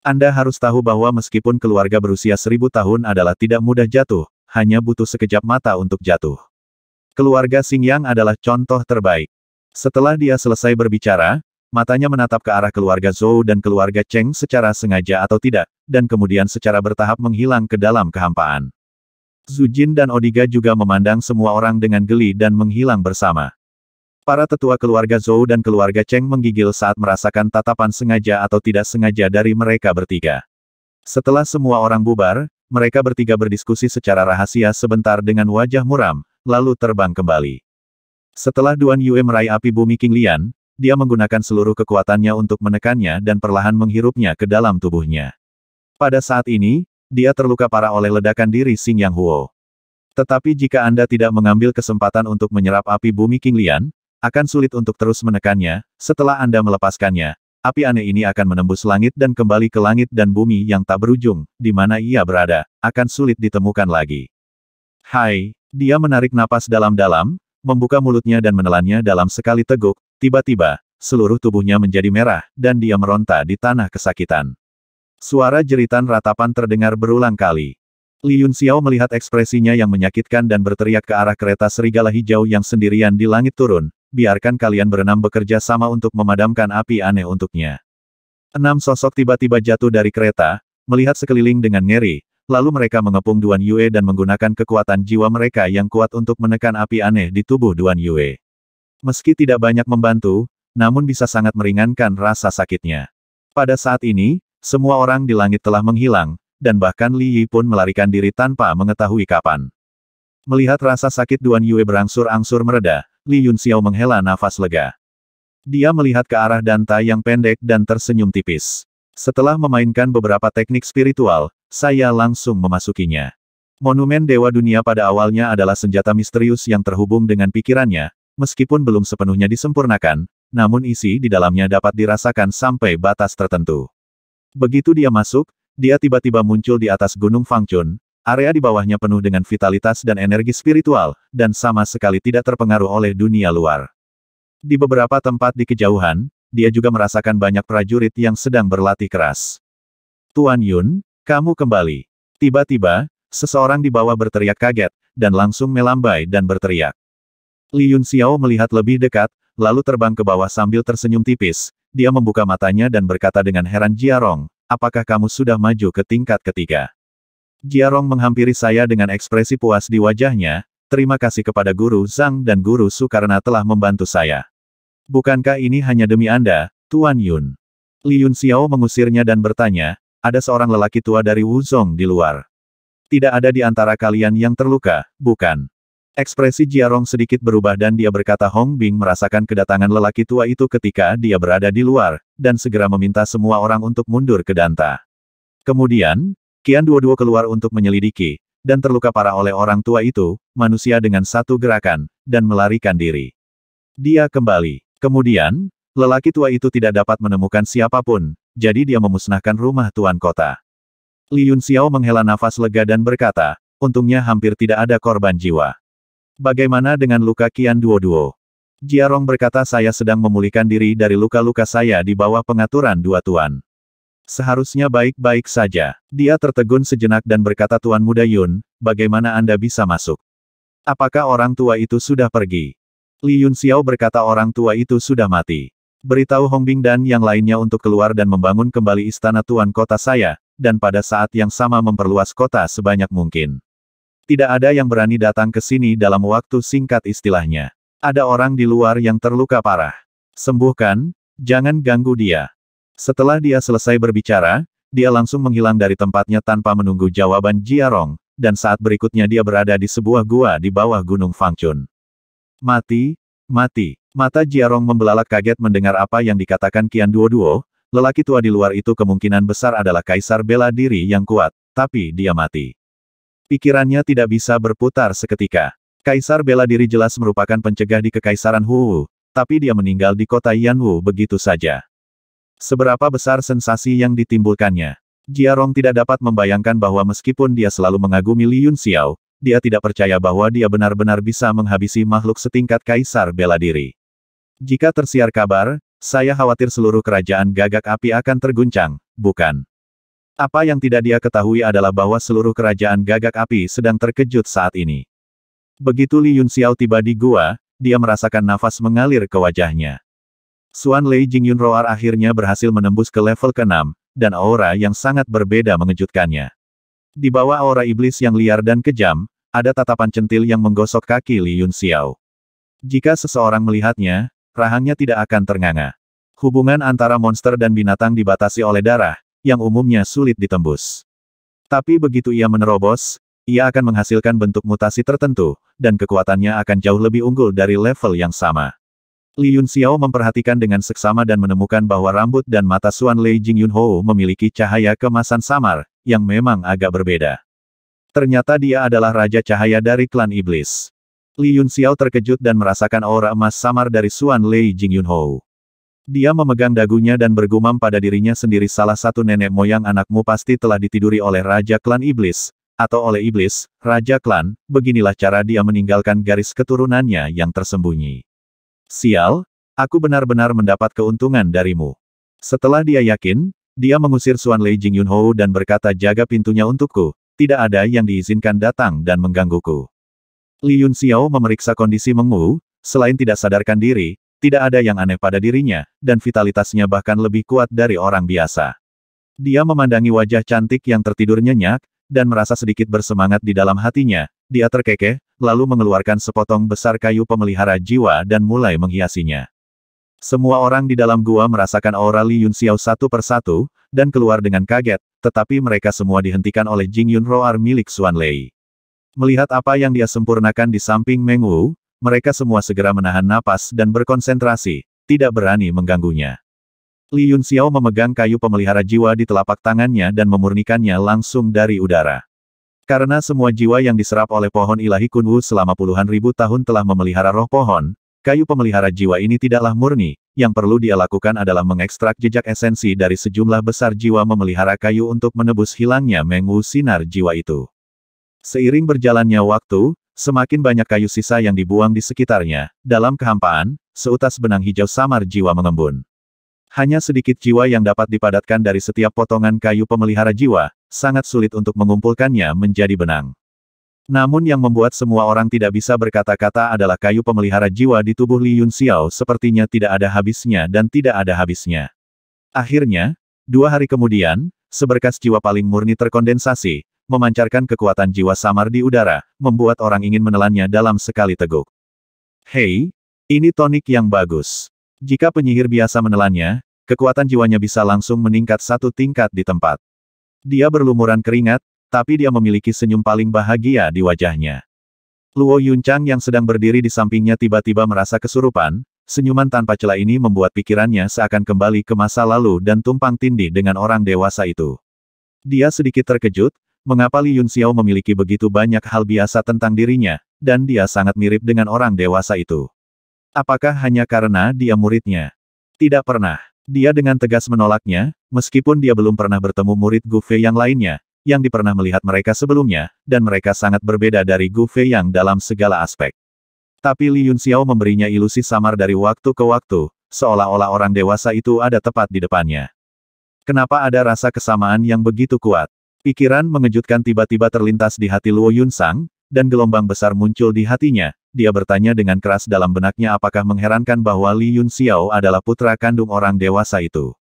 Anda harus tahu bahwa meskipun keluarga berusia seribu tahun adalah tidak mudah jatuh, hanya butuh sekejap mata untuk jatuh. Keluarga Xing Yang adalah contoh terbaik. Setelah dia selesai berbicara, matanya menatap ke arah keluarga Zhou dan keluarga Cheng secara sengaja atau tidak, dan kemudian secara bertahap menghilang ke dalam kehampaan. Zujin dan Odiga juga memandang semua orang dengan geli dan menghilang bersama. Para tetua keluarga Zhou dan keluarga Cheng menggigil saat merasakan tatapan sengaja atau tidak sengaja dari mereka bertiga. Setelah semua orang bubar, mereka bertiga berdiskusi secara rahasia sebentar dengan wajah muram, lalu terbang kembali. Setelah Duan Yue meraih api bumi King Lian, dia menggunakan seluruh kekuatannya untuk menekannya dan perlahan menghirupnya ke dalam tubuhnya. Pada saat ini, dia terluka parah oleh ledakan diri Xing Yang Huo. Tetapi jika Anda tidak mengambil kesempatan untuk menyerap api bumi King Lian, akan sulit untuk terus menekannya, setelah Anda melepaskannya. Api aneh ini akan menembus langit dan kembali ke langit dan bumi yang tak berujung, di mana ia berada, akan sulit ditemukan lagi. Hai, dia menarik napas dalam-dalam, membuka mulutnya dan menelannya dalam sekali teguk, tiba-tiba, seluruh tubuhnya menjadi merah, dan dia meronta di tanah kesakitan. Suara jeritan ratapan terdengar berulang kali. Li Yun Xiao melihat ekspresinya yang menyakitkan dan berteriak ke arah kereta serigala hijau yang sendirian di langit turun, biarkan kalian berenam bekerja sama untuk memadamkan api aneh untuknya. Enam sosok tiba-tiba jatuh dari kereta, melihat sekeliling dengan ngeri, lalu mereka mengepung Duan Yue dan menggunakan kekuatan jiwa mereka yang kuat untuk menekan api aneh di tubuh Duan Yue. Meski tidak banyak membantu, namun bisa sangat meringankan rasa sakitnya. Pada saat ini, semua orang di langit telah menghilang, dan bahkan Li Yi pun melarikan diri tanpa mengetahui kapan. Melihat rasa sakit Duan Yue berangsur-angsur mereda, Li Yun Xiao menghela nafas lega. Dia melihat ke arah Danta yang pendek dan tersenyum tipis. Setelah memainkan beberapa teknik spiritual, saya langsung memasukinya. Monumen Dewa Dunia pada awalnya adalah senjata misterius yang terhubung dengan pikirannya, meskipun belum sepenuhnya disempurnakan, namun isi di dalamnya dapat dirasakan sampai batas tertentu. Begitu dia masuk, dia tiba-tiba muncul di atas Gunung Fangchun, Area di bawahnya penuh dengan vitalitas dan energi spiritual, dan sama sekali tidak terpengaruh oleh dunia luar. Di beberapa tempat di kejauhan, dia juga merasakan banyak prajurit yang sedang berlatih keras. Tuan Yun, kamu kembali. Tiba-tiba, seseorang di bawah berteriak kaget, dan langsung melambai dan berteriak. Li Yun Xiao melihat lebih dekat, lalu terbang ke bawah sambil tersenyum tipis. Dia membuka matanya dan berkata dengan heran Jiarong, apakah kamu sudah maju ke tingkat ketiga? Jiarong menghampiri saya dengan ekspresi puas di wajahnya, terima kasih kepada Guru Zhang dan Guru Su karena telah membantu saya. Bukankah ini hanya demi Anda, Tuan Yun? Li Yun Xiao mengusirnya dan bertanya, ada seorang lelaki tua dari Wuzong di luar. Tidak ada di antara kalian yang terluka, bukan? Ekspresi Jiarong sedikit berubah dan dia berkata Hong Bing merasakan kedatangan lelaki tua itu ketika dia berada di luar, dan segera meminta semua orang untuk mundur ke Danta. Kemudian, Kian Duo Duo keluar untuk menyelidiki, dan terluka parah oleh orang tua itu, manusia dengan satu gerakan, dan melarikan diri. Dia kembali. Kemudian, lelaki tua itu tidak dapat menemukan siapapun, jadi dia memusnahkan rumah tuan kota. Liun Xiao menghela nafas lega dan berkata, untungnya hampir tidak ada korban jiwa. Bagaimana dengan luka Kian Duo-Duo? Jiarong berkata saya sedang memulihkan diri dari luka-luka saya di bawah pengaturan dua tuan. Seharusnya baik-baik saja. Dia tertegun sejenak dan berkata Tuan Muda Yun, bagaimana Anda bisa masuk? Apakah orang tua itu sudah pergi? Li Yun Xiao berkata orang tua itu sudah mati. Beritahu Hong Bing dan yang lainnya untuk keluar dan membangun kembali istana Tuan Kota saya, dan pada saat yang sama memperluas kota sebanyak mungkin. Tidak ada yang berani datang ke sini dalam waktu singkat istilahnya. Ada orang di luar yang terluka parah. Sembuhkan, jangan ganggu dia. Setelah dia selesai berbicara, dia langsung menghilang dari tempatnya tanpa menunggu jawaban Jiarong, dan saat berikutnya dia berada di sebuah gua di bawah Gunung Fangchun. Mati, mati. Mata Jiarong membelalak kaget mendengar apa yang dikatakan Kian Duo Duo, lelaki tua di luar itu kemungkinan besar adalah kaisar bela diri yang kuat, tapi dia mati. Pikirannya tidak bisa berputar seketika. Kaisar bela diri jelas merupakan pencegah di kekaisaran Huwu, tapi dia meninggal di kota Yanwu begitu saja. Seberapa besar sensasi yang ditimbulkannya. Rong tidak dapat membayangkan bahwa meskipun dia selalu mengagumi Li Yun Xiao, dia tidak percaya bahwa dia benar-benar bisa menghabisi makhluk setingkat kaisar bela diri. Jika tersiar kabar, saya khawatir seluruh kerajaan gagak api akan terguncang, bukan? Apa yang tidak dia ketahui adalah bahwa seluruh kerajaan gagak api sedang terkejut saat ini. Begitu Li Yun Xiao tiba di gua, dia merasakan nafas mengalir ke wajahnya. Suan Lei Jingyun Roar akhirnya berhasil menembus ke level ke-6, dan aura yang sangat berbeda mengejutkannya. Di bawah aura iblis yang liar dan kejam, ada tatapan centil yang menggosok kaki Li Yun Xiao. Jika seseorang melihatnya, rahangnya tidak akan ternganga. Hubungan antara monster dan binatang dibatasi oleh darah, yang umumnya sulit ditembus. Tapi begitu ia menerobos, ia akan menghasilkan bentuk mutasi tertentu, dan kekuatannya akan jauh lebih unggul dari level yang sama. Li Yun Xiao memperhatikan dengan seksama dan menemukan bahwa rambut dan mata Suan Lei Jing Yun Ho memiliki cahaya kemasan samar, yang memang agak berbeda. Ternyata dia adalah Raja Cahaya dari klan Iblis. Li Yun Xiao terkejut dan merasakan aura emas samar dari Suan Lei Jing Yun Ho. Dia memegang dagunya dan bergumam pada dirinya sendiri salah satu nenek moyang anakmu pasti telah ditiduri oleh Raja Klan Iblis, atau oleh Iblis, Raja Klan, beginilah cara dia meninggalkan garis keturunannya yang tersembunyi. Sial, aku benar-benar mendapat keuntungan darimu. Setelah dia yakin, dia mengusir Suan Lei Jing Yunhou dan berkata jaga pintunya untukku, tidak ada yang diizinkan datang dan menggangguku. Li Yun Xiao memeriksa kondisi Mengu, selain tidak sadarkan diri, tidak ada yang aneh pada dirinya, dan vitalitasnya bahkan lebih kuat dari orang biasa. Dia memandangi wajah cantik yang tertidur nyenyak, dan merasa sedikit bersemangat di dalam hatinya, dia terkekeh, lalu mengeluarkan sepotong besar kayu pemelihara jiwa dan mulai menghiasinya. Semua orang di dalam gua merasakan aura Li Xiao satu persatu, dan keluar dengan kaget, tetapi mereka semua dihentikan oleh Jing Yun Roar milik Xuan Lei. Melihat apa yang dia sempurnakan di samping Meng Wu, mereka semua segera menahan napas dan berkonsentrasi, tidak berani mengganggunya. Li Yun Xiao memegang kayu pemelihara jiwa di telapak tangannya dan memurnikannya langsung dari udara. Karena semua jiwa yang diserap oleh pohon ilahi Kunwu selama puluhan ribu tahun telah memelihara roh pohon, kayu pemelihara jiwa ini tidaklah murni, yang perlu dia lakukan adalah mengekstrak jejak esensi dari sejumlah besar jiwa memelihara kayu untuk menebus hilangnya mengu sinar jiwa itu. Seiring berjalannya waktu, semakin banyak kayu sisa yang dibuang di sekitarnya, dalam kehampaan, seutas benang hijau samar jiwa mengembun. Hanya sedikit jiwa yang dapat dipadatkan dari setiap potongan kayu pemelihara jiwa, sangat sulit untuk mengumpulkannya menjadi benang. Namun yang membuat semua orang tidak bisa berkata-kata adalah kayu pemelihara jiwa di tubuh Li Yun Xiao sepertinya tidak ada habisnya dan tidak ada habisnya. Akhirnya, dua hari kemudian, seberkas jiwa paling murni terkondensasi, memancarkan kekuatan jiwa samar di udara, membuat orang ingin menelannya dalam sekali teguk. Hei, ini tonik yang bagus. Jika penyihir biasa menelannya, kekuatan jiwanya bisa langsung meningkat satu tingkat di tempat. Dia berlumuran keringat, tapi dia memiliki senyum paling bahagia di wajahnya. Luo Yunchang yang sedang berdiri di sampingnya tiba-tiba merasa kesurupan, senyuman tanpa celah ini membuat pikirannya seakan kembali ke masa lalu dan tumpang tindih dengan orang dewasa itu. Dia sedikit terkejut, mengapa Li Yun Xiao memiliki begitu banyak hal biasa tentang dirinya, dan dia sangat mirip dengan orang dewasa itu. Apakah hanya karena dia muridnya? Tidak pernah. Dia dengan tegas menolaknya, meskipun dia belum pernah bertemu murid Gu Fei yang lainnya, yang dipernah melihat mereka sebelumnya, dan mereka sangat berbeda dari Gu Fei yang dalam segala aspek. Tapi Li Xiao memberinya ilusi samar dari waktu ke waktu, seolah-olah orang dewasa itu ada tepat di depannya. Kenapa ada rasa kesamaan yang begitu kuat? Pikiran mengejutkan tiba-tiba terlintas di hati Luo Yun Sang, dan gelombang besar muncul di hatinya, dia bertanya dengan keras dalam benaknya apakah mengherankan bahwa Li Yun Xiao adalah putra kandung orang dewasa itu.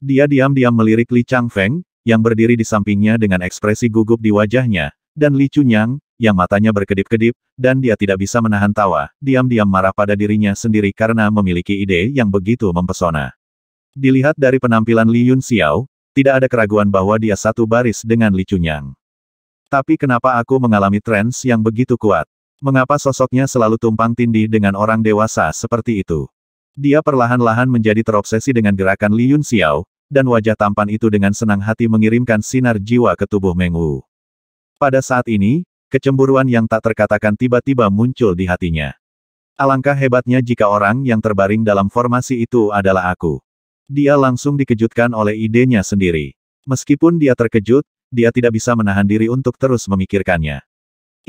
Dia diam-diam melirik Li Chang Feng, yang berdiri di sampingnya dengan ekspresi gugup di wajahnya, dan Li Chunyang, yang matanya berkedip-kedip, dan dia tidak bisa menahan tawa, diam-diam marah pada dirinya sendiri karena memiliki ide yang begitu mempesona. Dilihat dari penampilan Li Yun Xiao, tidak ada keraguan bahwa dia satu baris dengan Li Chunyang. Tapi kenapa aku mengalami trends yang begitu kuat? Mengapa sosoknya selalu tumpang tindih dengan orang dewasa seperti itu? Dia perlahan-lahan menjadi terobsesi dengan gerakan Li Yun Xiao, dan wajah tampan itu dengan senang hati mengirimkan sinar jiwa ke tubuh Meng Wu. Pada saat ini, kecemburuan yang tak terkatakan tiba-tiba muncul di hatinya. Alangkah hebatnya jika orang yang terbaring dalam formasi itu adalah aku. Dia langsung dikejutkan oleh idenya sendiri. Meskipun dia terkejut, dia tidak bisa menahan diri untuk terus memikirkannya.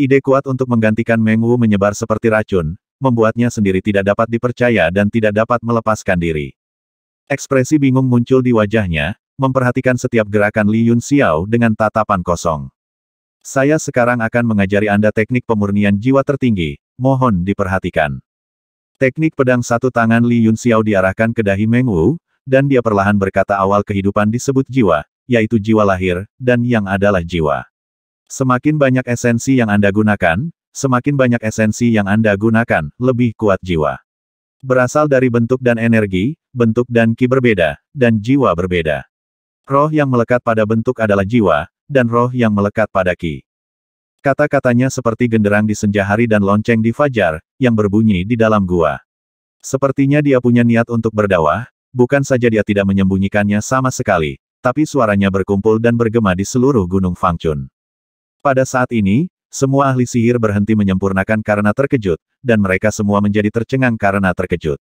Ide kuat untuk menggantikan Meng Wu menyebar seperti racun, membuatnya sendiri tidak dapat dipercaya dan tidak dapat melepaskan diri. Ekspresi bingung muncul di wajahnya, memperhatikan setiap gerakan Li Yun Xiao dengan tatapan kosong. Saya sekarang akan mengajari Anda teknik pemurnian jiwa tertinggi, mohon diperhatikan. Teknik pedang satu tangan Li Yun Xiao diarahkan ke dahi Meng Wu, dan dia perlahan berkata awal kehidupan disebut jiwa, yaitu jiwa lahir, dan yang adalah jiwa. Semakin banyak esensi yang Anda gunakan, semakin banyak esensi yang Anda gunakan, lebih kuat jiwa. Berasal dari bentuk dan energi, bentuk dan ki berbeda, dan jiwa berbeda. Roh yang melekat pada bentuk adalah jiwa, dan roh yang melekat pada ki. Kata-katanya seperti genderang di senja hari dan lonceng di fajar, yang berbunyi di dalam gua. Sepertinya dia punya niat untuk berdawah, bukan saja dia tidak menyembunyikannya sama sekali, tapi suaranya berkumpul dan bergema di seluruh Gunung Fangchun. Pada saat ini, semua ahli sihir berhenti menyempurnakan karena terkejut, dan mereka semua menjadi tercengang karena terkejut.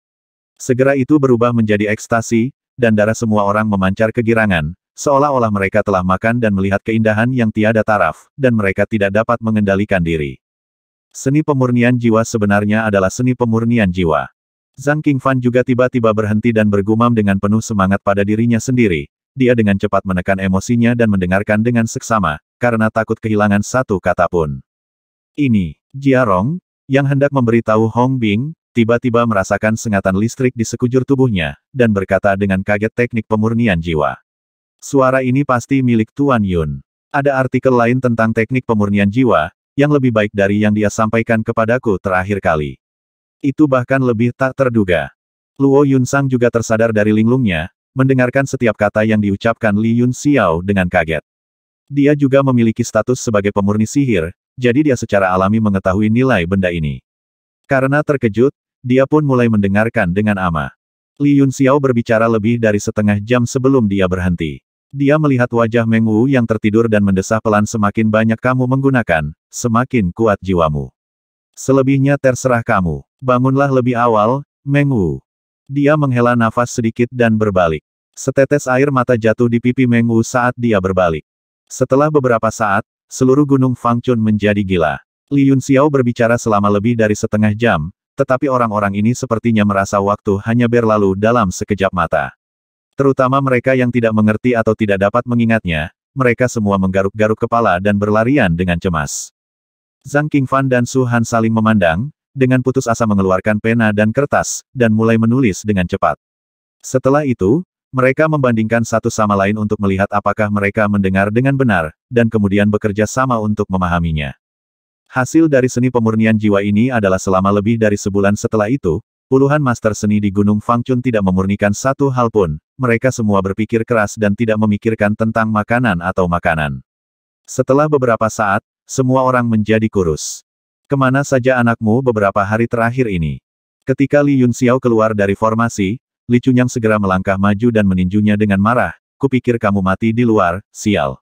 Segera itu berubah menjadi ekstasi, dan darah semua orang memancar kegirangan, seolah-olah mereka telah makan dan melihat keindahan yang tiada taraf, dan mereka tidak dapat mengendalikan diri. Seni pemurnian jiwa sebenarnya adalah seni pemurnian jiwa. Zhang Qingfan juga tiba-tiba berhenti dan bergumam dengan penuh semangat pada dirinya sendiri, dia dengan cepat menekan emosinya dan mendengarkan dengan seksama, karena takut kehilangan satu kata pun. Ini, Jiarong, yang hendak memberitahu Hong Bing, tiba-tiba merasakan sengatan listrik di sekujur tubuhnya, dan berkata dengan kaget teknik pemurnian jiwa. Suara ini pasti milik Tuan Yun. Ada artikel lain tentang teknik pemurnian jiwa, yang lebih baik dari yang dia sampaikan kepadaku terakhir kali. Itu bahkan lebih tak terduga. Luo Yun Sang juga tersadar dari linglungnya, mendengarkan setiap kata yang diucapkan Li Yun Xiao dengan kaget. Dia juga memiliki status sebagai pemurni sihir, jadi dia secara alami mengetahui nilai benda ini. Karena terkejut, dia pun mulai mendengarkan dengan amah. Li Yun Xiao berbicara lebih dari setengah jam sebelum dia berhenti. Dia melihat wajah Meng Wu yang tertidur dan mendesah pelan semakin banyak kamu menggunakan, semakin kuat jiwamu. Selebihnya terserah kamu. Bangunlah lebih awal, Meng Wu. Dia menghela nafas sedikit dan berbalik. Setetes air mata jatuh di pipi Meng Wu saat dia berbalik. Setelah beberapa saat, seluruh gunung Fang Chun menjadi gila. Li Yun Xiao berbicara selama lebih dari setengah jam, tetapi orang-orang ini sepertinya merasa waktu hanya berlalu dalam sekejap mata. Terutama mereka yang tidak mengerti atau tidak dapat mengingatnya, mereka semua menggaruk-garuk kepala dan berlarian dengan cemas. Zhang Qingfan dan Su Han saling memandang, dengan putus asa mengeluarkan pena dan kertas, dan mulai menulis dengan cepat. Setelah itu, mereka membandingkan satu sama lain untuk melihat apakah mereka mendengar dengan benar, dan kemudian bekerja sama untuk memahaminya. Hasil dari seni pemurnian jiwa ini adalah selama lebih dari sebulan setelah itu, puluhan master seni di Gunung Fangchun tidak memurnikan satu hal pun, mereka semua berpikir keras dan tidak memikirkan tentang makanan atau makanan. Setelah beberapa saat, semua orang menjadi kurus. Kemana saja anakmu beberapa hari terakhir ini? Ketika Li Yun Xiao keluar dari formasi, Li Chunyang segera melangkah maju dan meninjunya dengan marah, kupikir kamu mati di luar, sial.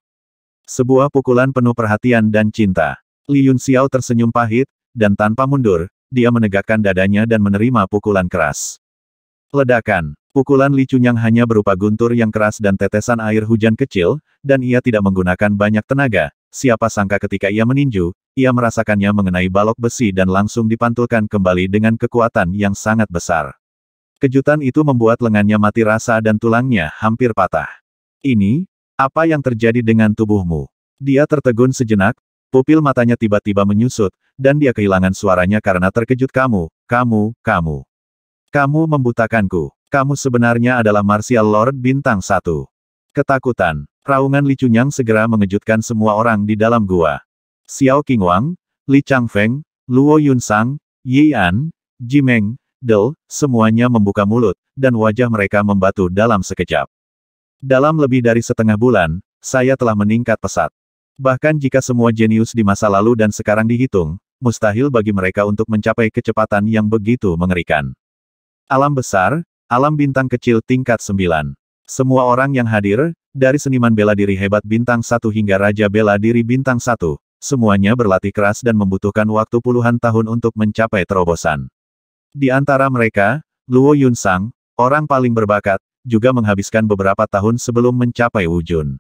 Sebuah pukulan penuh perhatian dan cinta. Li Yun Xiao tersenyum pahit, dan tanpa mundur, dia menegakkan dadanya dan menerima pukulan keras. Ledakan. Pukulan Li Chunyang hanya berupa guntur yang keras dan tetesan air hujan kecil, dan ia tidak menggunakan banyak tenaga. Siapa sangka ketika ia meninju, ia merasakannya mengenai balok besi dan langsung dipantulkan kembali dengan kekuatan yang sangat besar. Kejutan itu membuat lengannya mati rasa dan tulangnya hampir patah. Ini, apa yang terjadi dengan tubuhmu? Dia tertegun sejenak, pupil matanya tiba-tiba menyusut, dan dia kehilangan suaranya karena terkejut kamu, kamu, kamu. Kamu membutakanku. Kamu sebenarnya adalah Martial Lord Bintang Satu. Ketakutan. Raungan Li Chunyang segera mengejutkan semua orang di dalam gua. Xiao Qingwang, Li Changfeng, Luo Yunsang, Yi An, Jimeng, Del, semuanya membuka mulut, dan wajah mereka membatu dalam sekejap. Dalam lebih dari setengah bulan, saya telah meningkat pesat. Bahkan jika semua jenius di masa lalu dan sekarang dihitung, mustahil bagi mereka untuk mencapai kecepatan yang begitu mengerikan. Alam besar, alam bintang kecil tingkat 9. Semua orang yang hadir, dari seniman bela diri hebat bintang satu hingga raja bela diri bintang satu, semuanya berlatih keras dan membutuhkan waktu puluhan tahun untuk mencapai terobosan. Di antara mereka, Luo Sang, orang paling berbakat, juga menghabiskan beberapa tahun sebelum mencapai wujun.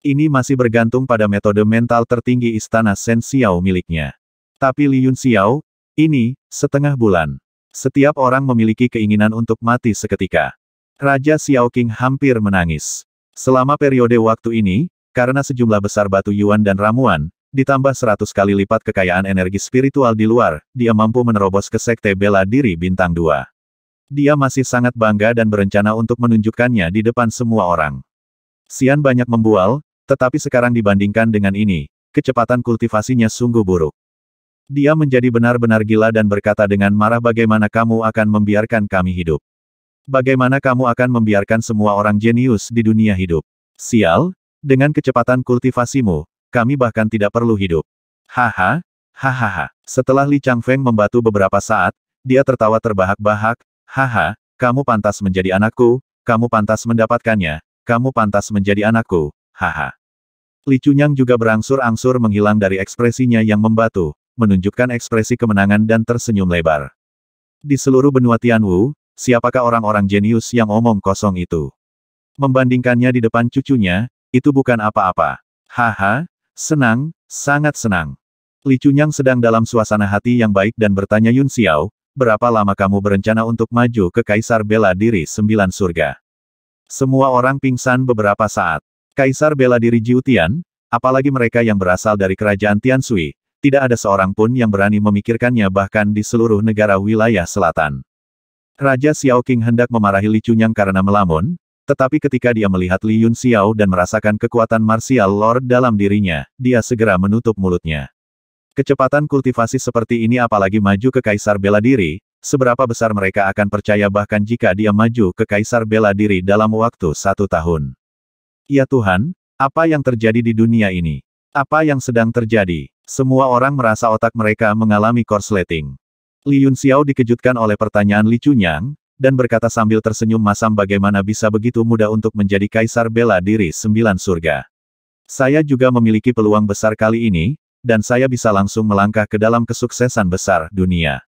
Ini masih bergantung pada metode mental tertinggi istana Shen Xiao miliknya. Tapi Li Yun Xiao, ini, setengah bulan. Setiap orang memiliki keinginan untuk mati seketika. Raja Xiao King hampir menangis. Selama periode waktu ini, karena sejumlah besar batu yuan dan ramuan, ditambah seratus kali lipat kekayaan energi spiritual di luar, dia mampu menerobos ke sekte bela diri bintang dua. Dia masih sangat bangga dan berencana untuk menunjukkannya di depan semua orang. Sian banyak membual, tetapi sekarang dibandingkan dengan ini, kecepatan kultivasinya sungguh buruk. Dia menjadi benar-benar gila dan berkata dengan marah bagaimana kamu akan membiarkan kami hidup. Bagaimana kamu akan membiarkan semua orang jenius di dunia hidup. Sial, dengan kecepatan kultivasimu, kami bahkan tidak perlu hidup. Haha, hahaha. Setelah Li Changfeng membatu beberapa saat, dia tertawa terbahak-bahak, haha, kamu pantas menjadi anakku, kamu pantas mendapatkannya, kamu pantas menjadi anakku, haha. Li Chunyang juga berangsur-angsur menghilang dari ekspresinya yang membatu, menunjukkan ekspresi kemenangan dan tersenyum lebar. Di seluruh benua Tianwu, siapakah orang-orang jenius yang omong kosong itu? Membandingkannya di depan cucunya, itu bukan apa-apa. Haha, Senang, sangat senang. Li Chunyang sedang dalam suasana hati yang baik dan bertanya Yun Xiao, berapa lama kamu berencana untuk maju ke Kaisar Bela Diri Sembilan Surga? Semua orang pingsan beberapa saat. Kaisar Bela Diri Jiutian, apalagi mereka yang berasal dari kerajaan Tiansui, tidak ada seorang pun yang berani memikirkannya bahkan di seluruh negara wilayah selatan. Raja Xiao Qing hendak memarahi Li Chunyang karena melamun, tetapi ketika dia melihat Li Yun Xiao dan merasakan kekuatan martial lord dalam dirinya, dia segera menutup mulutnya. Kecepatan kultivasi seperti ini apalagi maju ke kaisar bela diri, seberapa besar mereka akan percaya bahkan jika dia maju ke kaisar bela diri dalam waktu satu tahun. Ya Tuhan, apa yang terjadi di dunia ini? Apa yang sedang terjadi? Semua orang merasa otak mereka mengalami korsleting. Li Xiao dikejutkan oleh pertanyaan Li Chunyang, dan berkata sambil tersenyum masam bagaimana bisa begitu mudah untuk menjadi kaisar bela diri sembilan surga. Saya juga memiliki peluang besar kali ini, dan saya bisa langsung melangkah ke dalam kesuksesan besar dunia.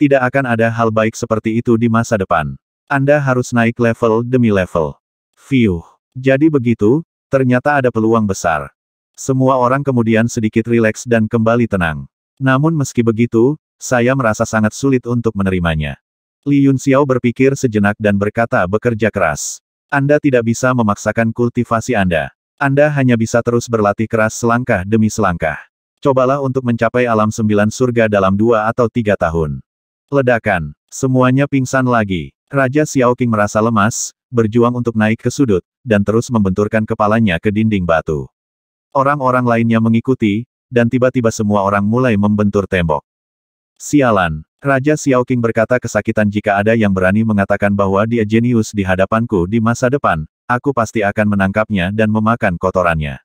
Tidak akan ada hal baik seperti itu di masa depan. Anda harus naik level demi level. Fiuh. Jadi begitu, ternyata ada peluang besar. Semua orang kemudian sedikit rileks dan kembali tenang. Namun meski begitu, saya merasa sangat sulit untuk menerimanya. Li Xiao berpikir sejenak dan berkata bekerja keras. Anda tidak bisa memaksakan kultivasi Anda. Anda hanya bisa terus berlatih keras selangkah demi selangkah. Cobalah untuk mencapai alam sembilan surga dalam dua atau tiga tahun. Ledakan. Semuanya pingsan lagi. Raja Xiao Qing merasa lemas, berjuang untuk naik ke sudut, dan terus membenturkan kepalanya ke dinding batu. Orang-orang lainnya mengikuti, dan tiba-tiba semua orang mulai membentur tembok. Sialan, Raja Xiaoqing berkata kesakitan jika ada yang berani mengatakan bahwa dia jenius di hadapanku di masa depan, aku pasti akan menangkapnya dan memakan kotorannya.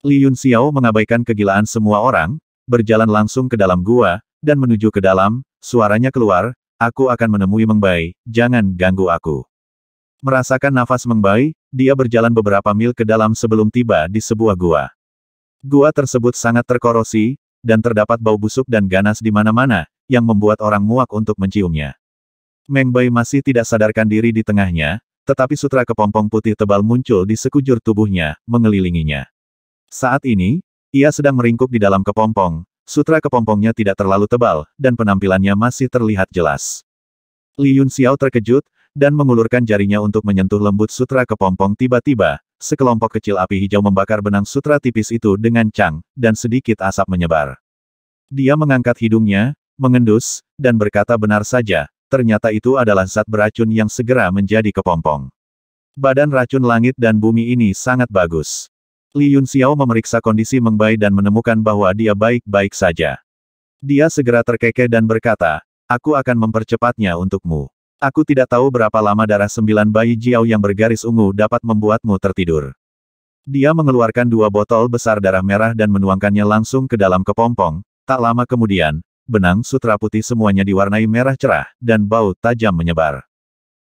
Li Yun Xiao mengabaikan kegilaan semua orang, berjalan langsung ke dalam gua, dan menuju ke dalam, suaranya keluar, aku akan menemui Mengbai, jangan ganggu aku. Merasakan nafas Mengbai, dia berjalan beberapa mil ke dalam sebelum tiba di sebuah gua. Gua tersebut sangat terkorosi, dan terdapat bau busuk dan ganas di mana-mana, yang membuat orang muak untuk menciumnya. Meng Bai masih tidak sadarkan diri di tengahnya, tetapi sutra kepompong putih tebal muncul di sekujur tubuhnya, mengelilinginya. Saat ini, ia sedang meringkuk di dalam kepompong, sutra kepompongnya tidak terlalu tebal, dan penampilannya masih terlihat jelas. Li Yun Xiao terkejut, dan mengulurkan jarinya untuk menyentuh lembut sutra kepompong tiba-tiba, sekelompok kecil api hijau membakar benang sutra tipis itu dengan cang, dan sedikit asap menyebar. Dia mengangkat hidungnya, mengendus, dan berkata benar saja, ternyata itu adalah zat beracun yang segera menjadi kepompong. Badan racun langit dan bumi ini sangat bagus. Li Yun Xiao memeriksa kondisi Mengbai dan menemukan bahwa dia baik-baik saja. Dia segera terkekeh dan berkata, aku akan mempercepatnya untukmu. Aku tidak tahu berapa lama darah sembilan bayi Jiao yang bergaris ungu dapat membuatmu tertidur. Dia mengeluarkan dua botol besar darah merah dan menuangkannya langsung ke dalam kepompong, tak lama kemudian, benang sutra putih semuanya diwarnai merah cerah, dan bau tajam menyebar.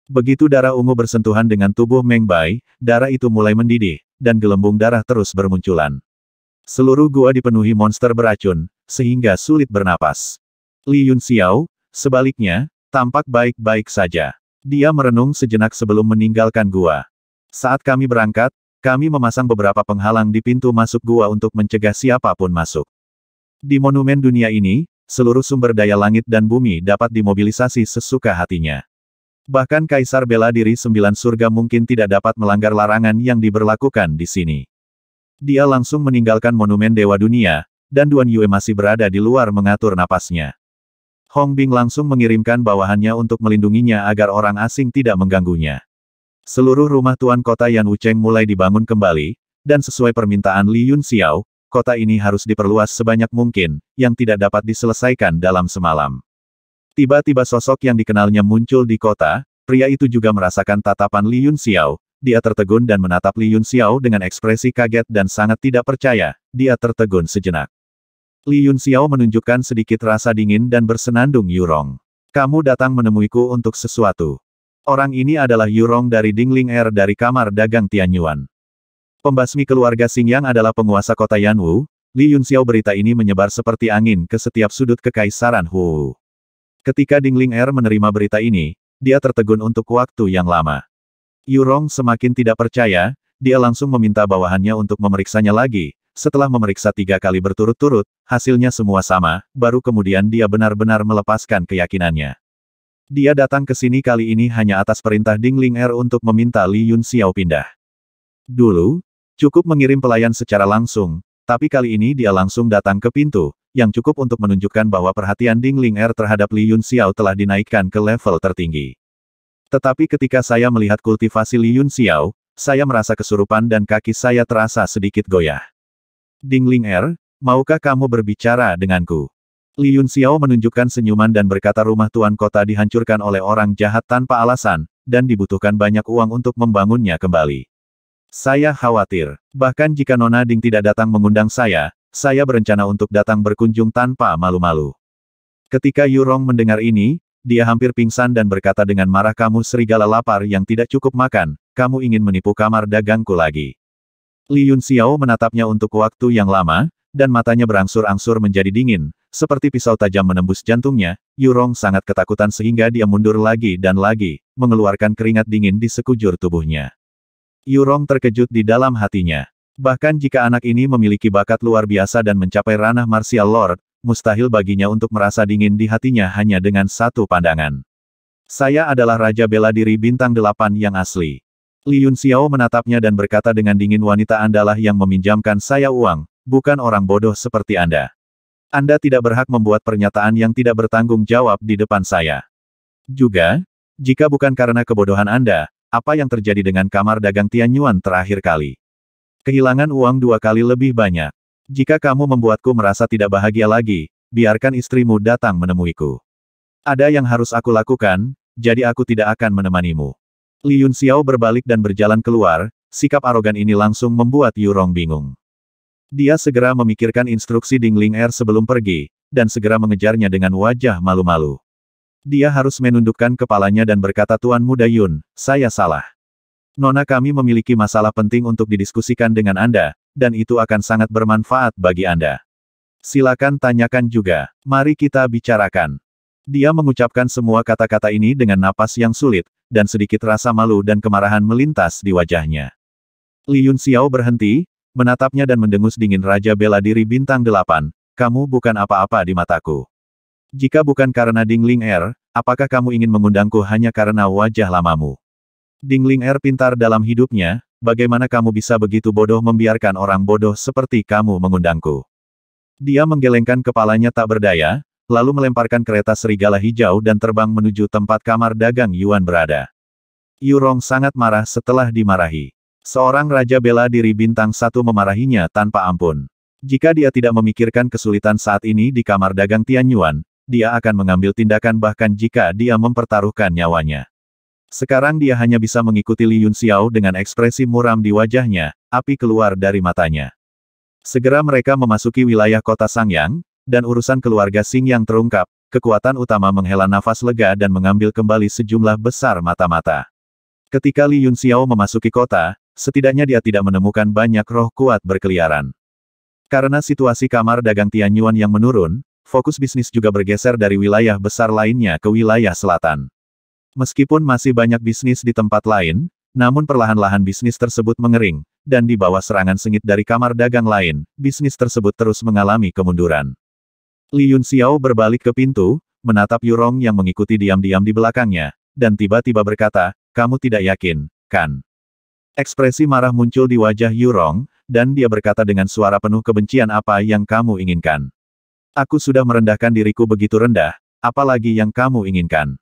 Begitu darah ungu bersentuhan dengan tubuh Meng Bai, darah itu mulai mendidih, dan gelembung darah terus bermunculan. Seluruh gua dipenuhi monster beracun, sehingga sulit bernapas. Li Yun Xiao, sebaliknya, tampak baik-baik saja. Dia merenung sejenak sebelum meninggalkan gua. Saat kami berangkat, kami memasang beberapa penghalang di pintu masuk gua untuk mencegah siapapun masuk. Di monumen dunia ini, seluruh sumber daya langit dan bumi dapat dimobilisasi sesuka hatinya. Bahkan Kaisar bela diri sembilan surga mungkin tidak dapat melanggar larangan yang diberlakukan di sini. Dia langsung meninggalkan monumen Dewa Dunia, dan Duan Yue masih berada di luar mengatur napasnya. Hong Bing langsung mengirimkan bawahannya untuk melindunginya agar orang asing tidak mengganggunya. Seluruh rumah tuan kota Yan Wucheng mulai dibangun kembali, dan sesuai permintaan Li Yun Xiao, kota ini harus diperluas sebanyak mungkin, yang tidak dapat diselesaikan dalam semalam. Tiba-tiba sosok yang dikenalnya muncul di kota, pria itu juga merasakan tatapan Li Yun Xiao, dia tertegun dan menatap Li Yun Xiao dengan ekspresi kaget dan sangat tidak percaya, dia tertegun sejenak. Li Yun Xiao menunjukkan sedikit rasa dingin dan bersenandung Yurong. Kamu datang menemuiku untuk sesuatu. Orang ini adalah Yurong dari Dingling Air er dari kamar dagang Tianyuan. Pembasmi keluarga Yang adalah penguasa kota Yanwu, Li Yunxiao berita ini menyebar seperti angin ke setiap sudut kekaisaran Hu. Ketika Ding Ling Er menerima berita ini, dia tertegun untuk waktu yang lama. Yurong semakin tidak percaya, dia langsung meminta bawahannya untuk memeriksanya lagi, setelah memeriksa tiga kali berturut-turut, hasilnya semua sama, baru kemudian dia benar-benar melepaskan keyakinannya. Dia datang ke sini kali ini hanya atas perintah Ding Ling Er untuk meminta Li Yun Xiao pindah. Dulu, Cukup mengirim pelayan secara langsung, tapi kali ini dia langsung datang ke pintu, yang cukup untuk menunjukkan bahwa perhatian Ding Ling Er terhadap Li Yun Xiao telah dinaikkan ke level tertinggi. Tetapi ketika saya melihat kultivasi Li Yun Xiao, saya merasa kesurupan dan kaki saya terasa sedikit goyah. Ding Ling Er, maukah kamu berbicara denganku? Li Yun Xiao menunjukkan senyuman dan berkata rumah tuan kota dihancurkan oleh orang jahat tanpa alasan, dan dibutuhkan banyak uang untuk membangunnya kembali. Saya khawatir. Bahkan jika Nona Ding tidak datang mengundang saya, saya berencana untuk datang berkunjung tanpa malu-malu. Ketika Yurong mendengar ini, dia hampir pingsan dan berkata dengan marah kamu serigala lapar yang tidak cukup makan, kamu ingin menipu kamar dagangku lagi. Li Yun Xiao menatapnya untuk waktu yang lama, dan matanya berangsur-angsur menjadi dingin, seperti pisau tajam menembus jantungnya, Yurong sangat ketakutan sehingga dia mundur lagi dan lagi, mengeluarkan keringat dingin di sekujur tubuhnya. Yurong terkejut di dalam hatinya. Bahkan jika anak ini memiliki bakat luar biasa dan mencapai ranah martial lord, mustahil baginya untuk merasa dingin di hatinya hanya dengan satu pandangan. Saya adalah Raja Bela Diri Bintang Delapan yang asli. Li Yun Xiao menatapnya dan berkata dengan dingin wanita andalah yang meminjamkan saya uang, bukan orang bodoh seperti Anda. Anda tidak berhak membuat pernyataan yang tidak bertanggung jawab di depan saya. Juga, jika bukan karena kebodohan Anda, apa yang terjadi dengan kamar dagang Tianyuan terakhir kali. Kehilangan uang dua kali lebih banyak. Jika kamu membuatku merasa tidak bahagia lagi, biarkan istrimu datang menemuiku. Ada yang harus aku lakukan, jadi aku tidak akan menemanimu. Li Yun Xiao berbalik dan berjalan keluar, sikap arogan ini langsung membuat Rong bingung. Dia segera memikirkan instruksi Dingling Er sebelum pergi, dan segera mengejarnya dengan wajah malu-malu. Dia harus menundukkan kepalanya dan berkata Tuan Muda Yun, saya salah. Nona kami memiliki masalah penting untuk didiskusikan dengan Anda, dan itu akan sangat bermanfaat bagi Anda. Silakan tanyakan juga. Mari kita bicarakan. Dia mengucapkan semua kata-kata ini dengan napas yang sulit, dan sedikit rasa malu dan kemarahan melintas di wajahnya. Li Yun Xiao berhenti, menatapnya dan mendengus dingin Raja Bela Diri Bintang Delapan, kamu bukan apa-apa di mataku. Jika bukan karena Dingling Er, apakah kamu ingin mengundangku hanya karena wajah lamamu? Dingling Er pintar dalam hidupnya, bagaimana kamu bisa begitu bodoh membiarkan orang bodoh seperti kamu mengundangku? Dia menggelengkan kepalanya tak berdaya, lalu melemparkan kereta serigala hijau dan terbang menuju tempat kamar dagang Yuan berada. Yurong sangat marah setelah dimarahi. Seorang raja bela diri bintang satu memarahinya tanpa ampun. Jika dia tidak memikirkan kesulitan saat ini di kamar dagang Tianyuan, dia akan mengambil tindakan bahkan jika dia mempertaruhkan nyawanya. Sekarang dia hanya bisa mengikuti Li Yun Xiao dengan ekspresi muram di wajahnya, api keluar dari matanya. Segera mereka memasuki wilayah kota Sangyang, dan urusan keluarga Sing yang terungkap, kekuatan utama menghela nafas lega dan mengambil kembali sejumlah besar mata-mata. Ketika Li Yun Xiao memasuki kota, setidaknya dia tidak menemukan banyak roh kuat berkeliaran. Karena situasi kamar dagang Tianyuan yang menurun, fokus bisnis juga bergeser dari wilayah besar lainnya ke wilayah selatan. Meskipun masih banyak bisnis di tempat lain, namun perlahan-lahan bisnis tersebut mengering, dan di bawah serangan sengit dari kamar dagang lain, bisnis tersebut terus mengalami kemunduran. Li Yun Xiao berbalik ke pintu, menatap Yurong yang mengikuti diam-diam di belakangnya, dan tiba-tiba berkata, kamu tidak yakin, kan? Ekspresi marah muncul di wajah Yurong, dan dia berkata dengan suara penuh kebencian apa yang kamu inginkan. Aku sudah merendahkan diriku begitu rendah, apalagi yang kamu inginkan.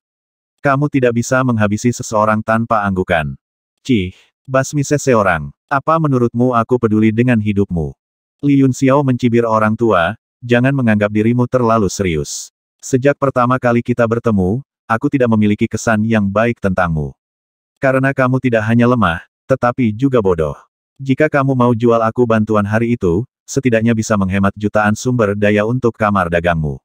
Kamu tidak bisa menghabisi seseorang tanpa anggukan. Cih, basmi seseorang. Apa menurutmu aku peduli dengan hidupmu? Li Yun Xiao mencibir orang tua, jangan menganggap dirimu terlalu serius. Sejak pertama kali kita bertemu, aku tidak memiliki kesan yang baik tentangmu. Karena kamu tidak hanya lemah, tetapi juga bodoh. Jika kamu mau jual aku bantuan hari itu, setidaknya bisa menghemat jutaan sumber daya untuk kamar dagangmu.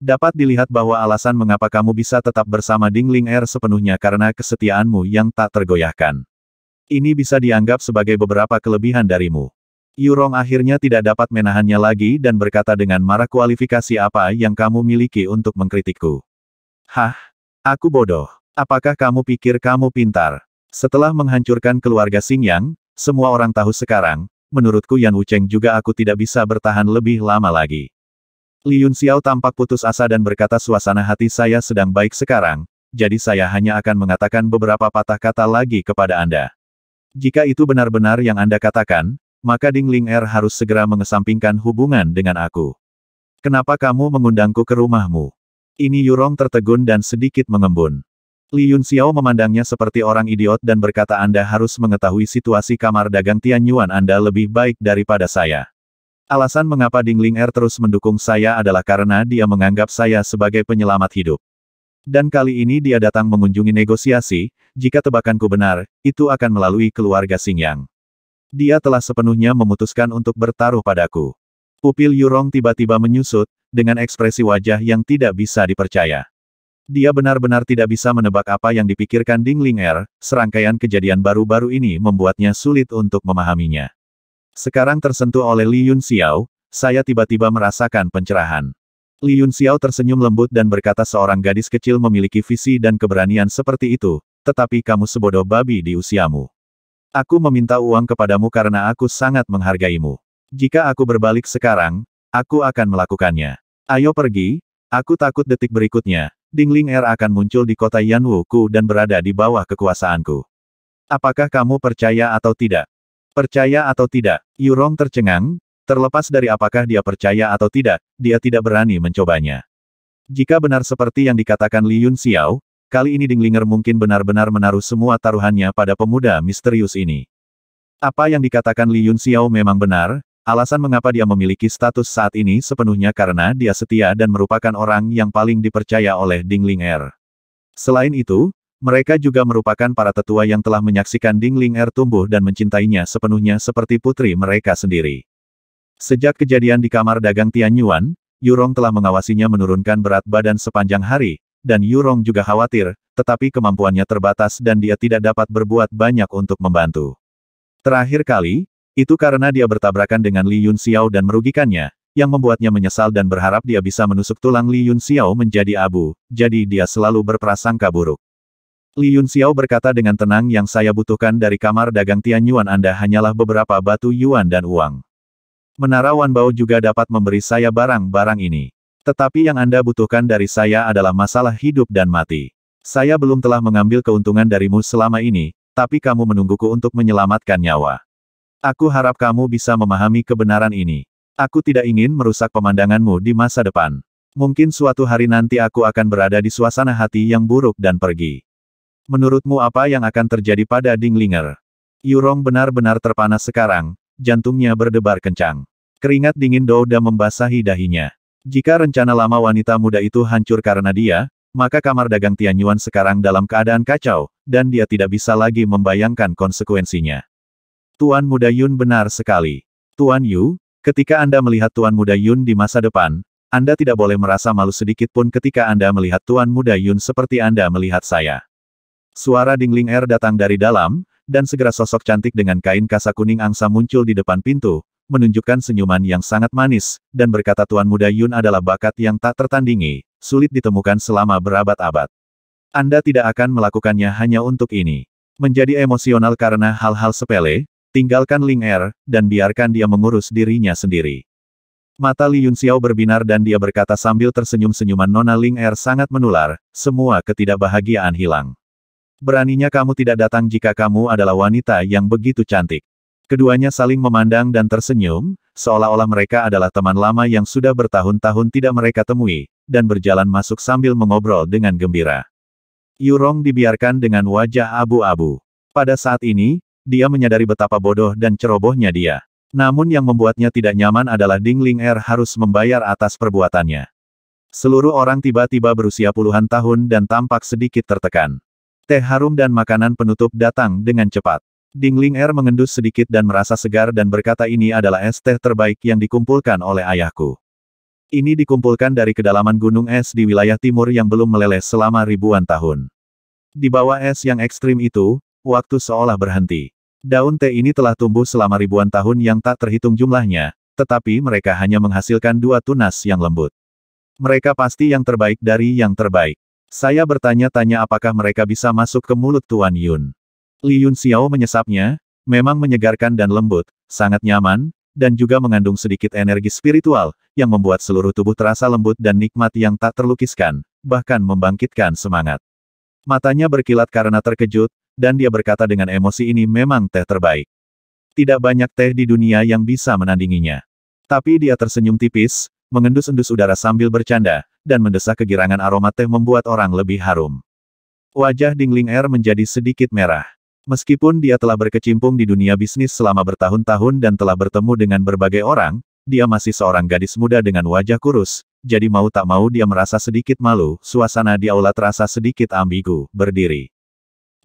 Dapat dilihat bahwa alasan mengapa kamu bisa tetap bersama Dingling Air sepenuhnya karena kesetiaanmu yang tak tergoyahkan. Ini bisa dianggap sebagai beberapa kelebihan darimu. Yurong akhirnya tidak dapat menahannya lagi dan berkata dengan marah kualifikasi apa yang kamu miliki untuk mengkritikku. Hah? Aku bodoh. Apakah kamu pikir kamu pintar? Setelah menghancurkan keluarga Xingyang, semua orang tahu sekarang, menurutku Yan Wucheng juga aku tidak bisa bertahan lebih lama lagi. Li Yun Xiao tampak putus asa dan berkata suasana hati saya sedang baik sekarang, jadi saya hanya akan mengatakan beberapa patah kata lagi kepada Anda. Jika itu benar-benar yang Anda katakan, maka Ding Ling Er harus segera mengesampingkan hubungan dengan aku. Kenapa kamu mengundangku ke rumahmu? Ini Yurong tertegun dan sedikit mengembun. Li Yun Xiao memandangnya seperti orang idiot dan berkata Anda harus mengetahui situasi kamar dagang Tian Yuan Anda lebih baik daripada saya. Alasan mengapa Ding Ling Er terus mendukung saya adalah karena dia menganggap saya sebagai penyelamat hidup. Dan kali ini dia datang mengunjungi negosiasi, jika tebakanku benar, itu akan melalui keluarga Xing Dia telah sepenuhnya memutuskan untuk bertaruh padaku. Pupil Yurong tiba-tiba menyusut, dengan ekspresi wajah yang tidak bisa dipercaya. Dia benar-benar tidak bisa menebak apa yang dipikirkan Ding Ling Er, serangkaian kejadian baru-baru ini membuatnya sulit untuk memahaminya. Sekarang tersentuh oleh Li Yun Xiao, saya tiba-tiba merasakan pencerahan. Li Yun Xiao tersenyum lembut dan berkata seorang gadis kecil memiliki visi dan keberanian seperti itu, tetapi kamu sebodoh babi di usiamu. Aku meminta uang kepadamu karena aku sangat menghargaimu. Jika aku berbalik sekarang, aku akan melakukannya. Ayo pergi, aku takut detik berikutnya, Dingling Air er akan muncul di kota Yanwuku dan berada di bawah kekuasaanku. Apakah kamu percaya atau tidak? Percaya atau tidak? Yurong tercengang, terlepas dari apakah dia percaya atau tidak, dia tidak berani mencobanya. Jika benar seperti yang dikatakan Li Yun Xiao, kali ini Dinglinger mungkin benar-benar menaruh semua taruhannya pada pemuda misterius ini. Apa yang dikatakan Li Yun Xiao memang benar, Alasan mengapa dia memiliki status saat ini sepenuhnya karena dia setia dan merupakan orang yang paling dipercaya oleh Dingling Er. Selain itu, mereka juga merupakan para tetua yang telah menyaksikan Dingling Er tumbuh dan mencintainya sepenuhnya seperti putri mereka sendiri. Sejak kejadian di kamar dagang Tian Yuan, Yurong telah mengawasinya menurunkan berat badan sepanjang hari, dan Yurong juga khawatir, tetapi kemampuannya terbatas dan dia tidak dapat berbuat banyak untuk membantu. Terakhir kali, itu karena dia bertabrakan dengan Li Yun Xiao dan merugikannya, yang membuatnya menyesal dan berharap dia bisa menusuk tulang Li Yun Xiao menjadi abu, jadi dia selalu berprasangka buruk. Li Yun Xiao berkata dengan tenang yang saya butuhkan dari kamar dagang Tian Yuan Anda hanyalah beberapa batu yuan dan uang. Menara Wan Bao juga dapat memberi saya barang-barang ini. Tetapi yang Anda butuhkan dari saya adalah masalah hidup dan mati. Saya belum telah mengambil keuntungan darimu selama ini, tapi kamu menungguku untuk menyelamatkan nyawa. Aku harap kamu bisa memahami kebenaran ini. Aku tidak ingin merusak pemandanganmu di masa depan. Mungkin suatu hari nanti aku akan berada di suasana hati yang buruk dan pergi. Menurutmu apa yang akan terjadi pada Ding Dinglinger? Yurong benar-benar terpanas sekarang, jantungnya berdebar kencang. Keringat dingin Douda membasahi dahinya. Jika rencana lama wanita muda itu hancur karena dia, maka kamar dagang Tianyuan sekarang dalam keadaan kacau, dan dia tidak bisa lagi membayangkan konsekuensinya. Tuan Muda Yun benar sekali. Tuan Yu, ketika Anda melihat Tuan Muda Yun di masa depan, Anda tidak boleh merasa malu sedikit pun ketika Anda melihat Tuan Muda Yun seperti Anda melihat saya. Suara Dingling air er datang dari dalam, dan segera sosok cantik dengan kain kasa kuning angsa muncul di depan pintu, menunjukkan senyuman yang sangat manis, dan berkata Tuan Muda Yun adalah bakat yang tak tertandingi, sulit ditemukan selama berabad-abad. Anda tidak akan melakukannya hanya untuk ini. Menjadi emosional karena hal-hal sepele, Tinggalkan Ling Er, dan biarkan dia mengurus dirinya sendiri. Mata Li Yun Xiao berbinar dan dia berkata sambil tersenyum-senyuman Nona Ling Er sangat menular, semua ketidakbahagiaan hilang. Beraninya kamu tidak datang jika kamu adalah wanita yang begitu cantik. Keduanya saling memandang dan tersenyum, seolah-olah mereka adalah teman lama yang sudah bertahun-tahun tidak mereka temui, dan berjalan masuk sambil mengobrol dengan gembira. Yurong dibiarkan dengan wajah abu-abu. Pada saat ini, dia menyadari betapa bodoh dan cerobohnya dia. Namun yang membuatnya tidak nyaman adalah Ding Ling Er harus membayar atas perbuatannya. Seluruh orang tiba-tiba berusia puluhan tahun dan tampak sedikit tertekan. Teh harum dan makanan penutup datang dengan cepat. Ding Ling Er mengendus sedikit dan merasa segar dan berkata ini adalah es teh terbaik yang dikumpulkan oleh ayahku. Ini dikumpulkan dari kedalaman gunung es di wilayah timur yang belum meleleh selama ribuan tahun. Di bawah es yang ekstrim itu, waktu seolah berhenti. Daun teh ini telah tumbuh selama ribuan tahun yang tak terhitung jumlahnya, tetapi mereka hanya menghasilkan dua tunas yang lembut. Mereka pasti yang terbaik dari yang terbaik. Saya bertanya-tanya apakah mereka bisa masuk ke mulut Tuan Yun. Li Yun Xiao menyesapnya, memang menyegarkan dan lembut, sangat nyaman, dan juga mengandung sedikit energi spiritual, yang membuat seluruh tubuh terasa lembut dan nikmat yang tak terlukiskan, bahkan membangkitkan semangat. Matanya berkilat karena terkejut, dan dia berkata dengan emosi ini memang teh terbaik. Tidak banyak teh di dunia yang bisa menandinginya. Tapi dia tersenyum tipis, mengendus-endus udara sambil bercanda, dan mendesah kegirangan aroma teh membuat orang lebih harum. Wajah Dingling Er menjadi sedikit merah. Meskipun dia telah berkecimpung di dunia bisnis selama bertahun-tahun dan telah bertemu dengan berbagai orang, dia masih seorang gadis muda dengan wajah kurus, jadi mau tak mau dia merasa sedikit malu, suasana di aula terasa sedikit ambigu, berdiri.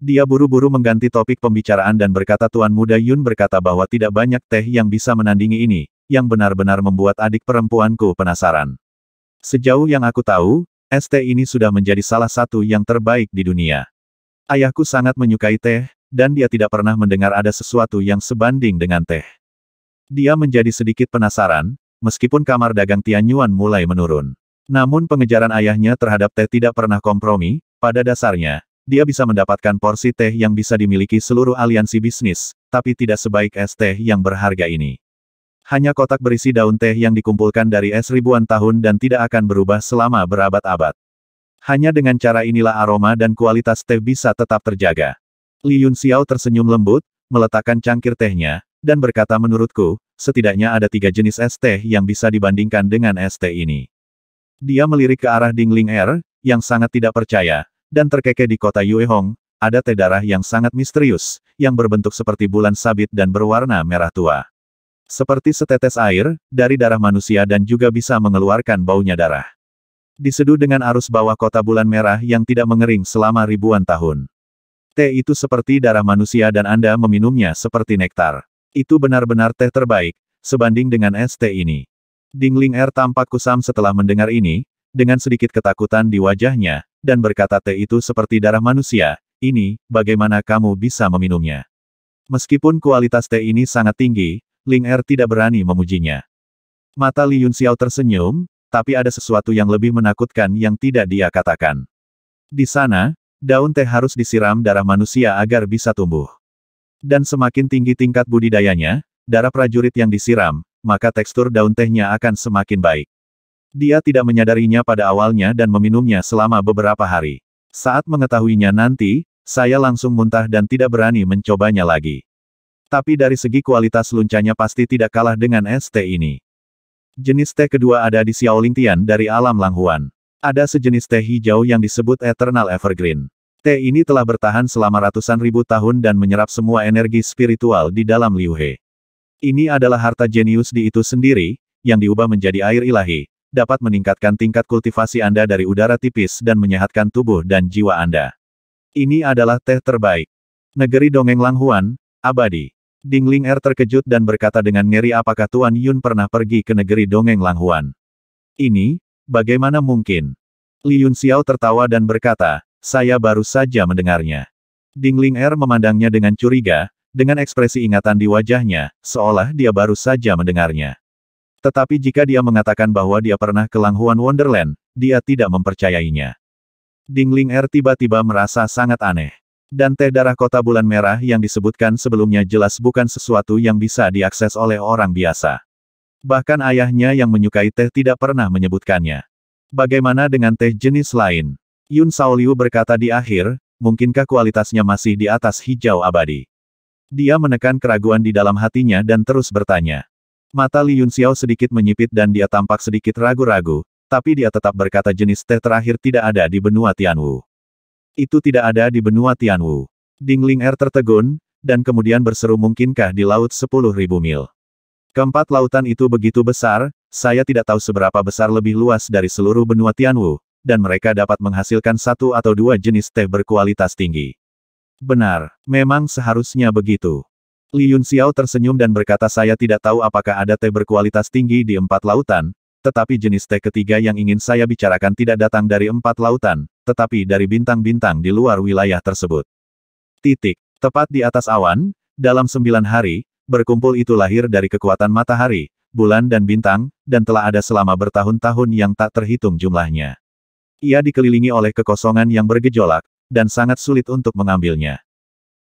Dia buru-buru mengganti topik pembicaraan dan berkata Tuan Muda Yun berkata bahwa tidak banyak teh yang bisa menandingi ini, yang benar-benar membuat adik perempuanku penasaran. Sejauh yang aku tahu, es teh ini sudah menjadi salah satu yang terbaik di dunia. Ayahku sangat menyukai teh, dan dia tidak pernah mendengar ada sesuatu yang sebanding dengan teh. Dia menjadi sedikit penasaran, meskipun kamar dagang Tianyuan mulai menurun. Namun pengejaran ayahnya terhadap teh tidak pernah kompromi, pada dasarnya, dia bisa mendapatkan porsi teh yang bisa dimiliki seluruh aliansi bisnis, tapi tidak sebaik es teh yang berharga ini. Hanya kotak berisi daun teh yang dikumpulkan dari es ribuan tahun dan tidak akan berubah selama berabad-abad. Hanya dengan cara inilah aroma dan kualitas teh bisa tetap terjaga. Li Yun Xiao tersenyum lembut, meletakkan cangkir tehnya, dan berkata menurutku, setidaknya ada tiga jenis es teh yang bisa dibandingkan dengan es teh ini. Dia melirik ke arah Ling Er, yang sangat tidak percaya, dan terkekeh di kota Yuehong, ada teh darah yang sangat misterius, yang berbentuk seperti bulan sabit dan berwarna merah tua. Seperti setetes air, dari darah manusia dan juga bisa mengeluarkan baunya darah. Diseduh dengan arus bawah kota bulan merah yang tidak mengering selama ribuan tahun. Teh itu seperti darah manusia dan Anda meminumnya seperti nektar. Itu benar-benar teh terbaik, sebanding dengan es teh ini. Dingling Er tampak kusam setelah mendengar ini, dengan sedikit ketakutan di wajahnya, dan berkata teh itu seperti darah manusia, ini, bagaimana kamu bisa meminumnya? Meskipun kualitas teh ini sangat tinggi, Ling Er tidak berani memujinya. Mata Li Yun Xiao tersenyum, tapi ada sesuatu yang lebih menakutkan yang tidak dia katakan. Di sana, daun teh harus disiram darah manusia agar bisa tumbuh. Dan semakin tinggi tingkat budidayanya, darah prajurit yang disiram, maka tekstur daun tehnya akan semakin baik. Dia tidak menyadarinya pada awalnya dan meminumnya selama beberapa hari. Saat mengetahuinya nanti, saya langsung muntah dan tidak berani mencobanya lagi. Tapi dari segi kualitas luncanya pasti tidak kalah dengan ST ini. Jenis teh kedua ada di Tian dari alam Langhuan. Ada sejenis teh hijau yang disebut Eternal Evergreen. Teh ini telah bertahan selama ratusan ribu tahun dan menyerap semua energi spiritual di dalam Liu He. Ini adalah harta jenius di itu sendiri, yang diubah menjadi air ilahi, dapat meningkatkan tingkat kultivasi Anda dari udara tipis dan menyehatkan tubuh dan jiwa Anda. Ini adalah teh terbaik. Negeri Dongeng Langhuan, abadi. Dingling Er terkejut dan berkata dengan ngeri apakah Tuan Yun pernah pergi ke negeri Dongeng Langhuan. Ini, bagaimana mungkin? Li Yun Xiao tertawa dan berkata, saya baru saja mendengarnya. Dingling Er memandangnya dengan curiga, dengan ekspresi ingatan di wajahnya, seolah dia baru saja mendengarnya. Tetapi jika dia mengatakan bahwa dia pernah ke Langhuan Wonderland, dia tidak mempercayainya. Dingling Er tiba-tiba merasa sangat aneh. Dan teh darah kota bulan merah yang disebutkan sebelumnya jelas bukan sesuatu yang bisa diakses oleh orang biasa. Bahkan ayahnya yang menyukai teh tidak pernah menyebutkannya. Bagaimana dengan teh jenis lain? Yun Saoliu berkata di akhir, mungkinkah kualitasnya masih di atas hijau abadi? Dia menekan keraguan di dalam hatinya dan terus bertanya. Mata Li Xiao sedikit menyipit dan dia tampak sedikit ragu-ragu, tapi dia tetap berkata jenis teh terakhir tidak ada di benua Tianwu. Itu tidak ada di benua Tianwu. Dingling Er tertegun, dan kemudian berseru mungkinkah di laut 10.000 mil. Keempat lautan itu begitu besar, saya tidak tahu seberapa besar lebih luas dari seluruh benua Tianwu, dan mereka dapat menghasilkan satu atau dua jenis teh berkualitas tinggi. Benar, memang seharusnya begitu. Li Yun Xiao tersenyum dan berkata saya tidak tahu apakah ada teh berkualitas tinggi di empat lautan, tetapi jenis teh ketiga yang ingin saya bicarakan tidak datang dari empat lautan, tetapi dari bintang-bintang di luar wilayah tersebut. Titik. Tepat di atas awan, dalam sembilan hari, berkumpul itu lahir dari kekuatan matahari, bulan dan bintang, dan telah ada selama bertahun-tahun yang tak terhitung jumlahnya. Ia dikelilingi oleh kekosongan yang bergejolak, dan sangat sulit untuk mengambilnya.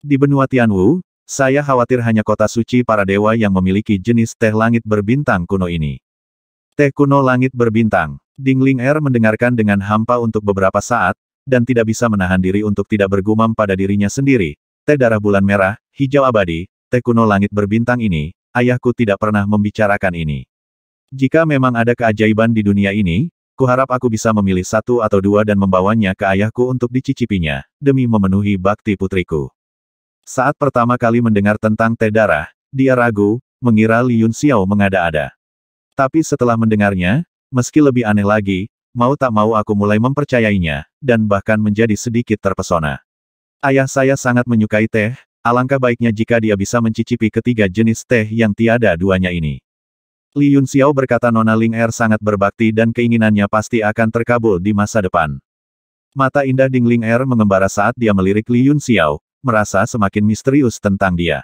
Di benua Tianwu, saya khawatir hanya kota suci para dewa yang memiliki jenis teh langit berbintang kuno ini. Teh kuno langit berbintang. Ling Er mendengarkan dengan hampa untuk beberapa saat, dan tidak bisa menahan diri untuk tidak bergumam pada dirinya sendiri. Teh darah bulan merah, hijau abadi, teh kuno langit berbintang ini, ayahku tidak pernah membicarakan ini. Jika memang ada keajaiban di dunia ini, kuharap aku bisa memilih satu atau dua dan membawanya ke ayahku untuk dicicipinya, demi memenuhi bakti putriku. Saat pertama kali mendengar tentang teh darah, dia ragu, mengira Yun Xiao mengada-ada. Tapi setelah mendengarnya, meski lebih aneh lagi, mau tak mau aku mulai mempercayainya, dan bahkan menjadi sedikit terpesona. Ayah saya sangat menyukai teh, alangkah baiknya jika dia bisa mencicipi ketiga jenis teh yang tiada duanya ini. Li Yun Xiao berkata Nona Ling Er sangat berbakti dan keinginannya pasti akan terkabul di masa depan. Mata indah Ding Ling Er mengembara saat dia melirik Li Yun Xiao, merasa semakin misterius tentang dia.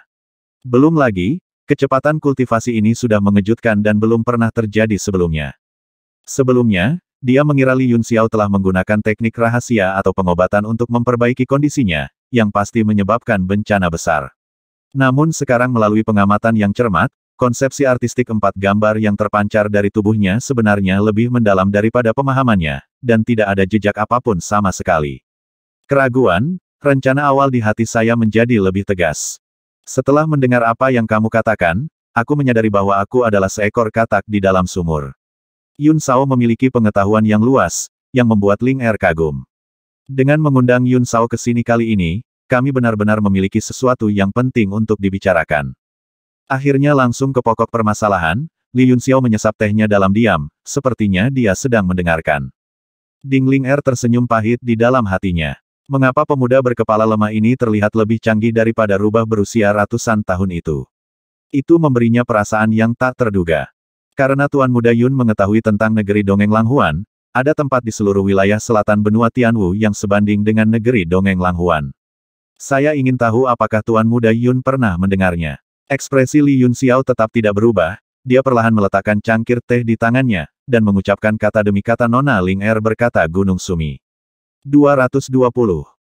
Belum lagi, kecepatan kultivasi ini sudah mengejutkan dan belum pernah terjadi sebelumnya. Sebelumnya, dia mengira Li Yun Xiao telah menggunakan teknik rahasia atau pengobatan untuk memperbaiki kondisinya, yang pasti menyebabkan bencana besar. Namun sekarang melalui pengamatan yang cermat, konsepsi artistik empat gambar yang terpancar dari tubuhnya sebenarnya lebih mendalam daripada pemahamannya, dan tidak ada jejak apapun sama sekali. Keraguan, rencana awal di hati saya menjadi lebih tegas. Setelah mendengar apa yang kamu katakan, aku menyadari bahwa aku adalah seekor katak di dalam sumur. Yun Sao memiliki pengetahuan yang luas, yang membuat Ling Er kagum. Dengan mengundang Yun Sao ke sini kali ini, kami benar-benar memiliki sesuatu yang penting untuk dibicarakan. Akhirnya langsung ke pokok permasalahan, Li Yun Xiao menyesap tehnya dalam diam, sepertinya dia sedang mendengarkan. Ding Ling Er tersenyum pahit di dalam hatinya mengapa pemuda berkepala lemah ini terlihat lebih canggih daripada rubah berusia ratusan tahun itu. Itu memberinya perasaan yang tak terduga. Karena Tuan Muda Yun mengetahui tentang negeri dongeng Langhuan, ada tempat di seluruh wilayah selatan benua Tianwu yang sebanding dengan negeri dongeng Langhuan. Saya ingin tahu apakah Tuan Muda Yun pernah mendengarnya. Ekspresi Li Yun Xiao tetap tidak berubah, dia perlahan meletakkan cangkir teh di tangannya, dan mengucapkan kata demi kata Nona Ling Er berkata Gunung Sumi. 220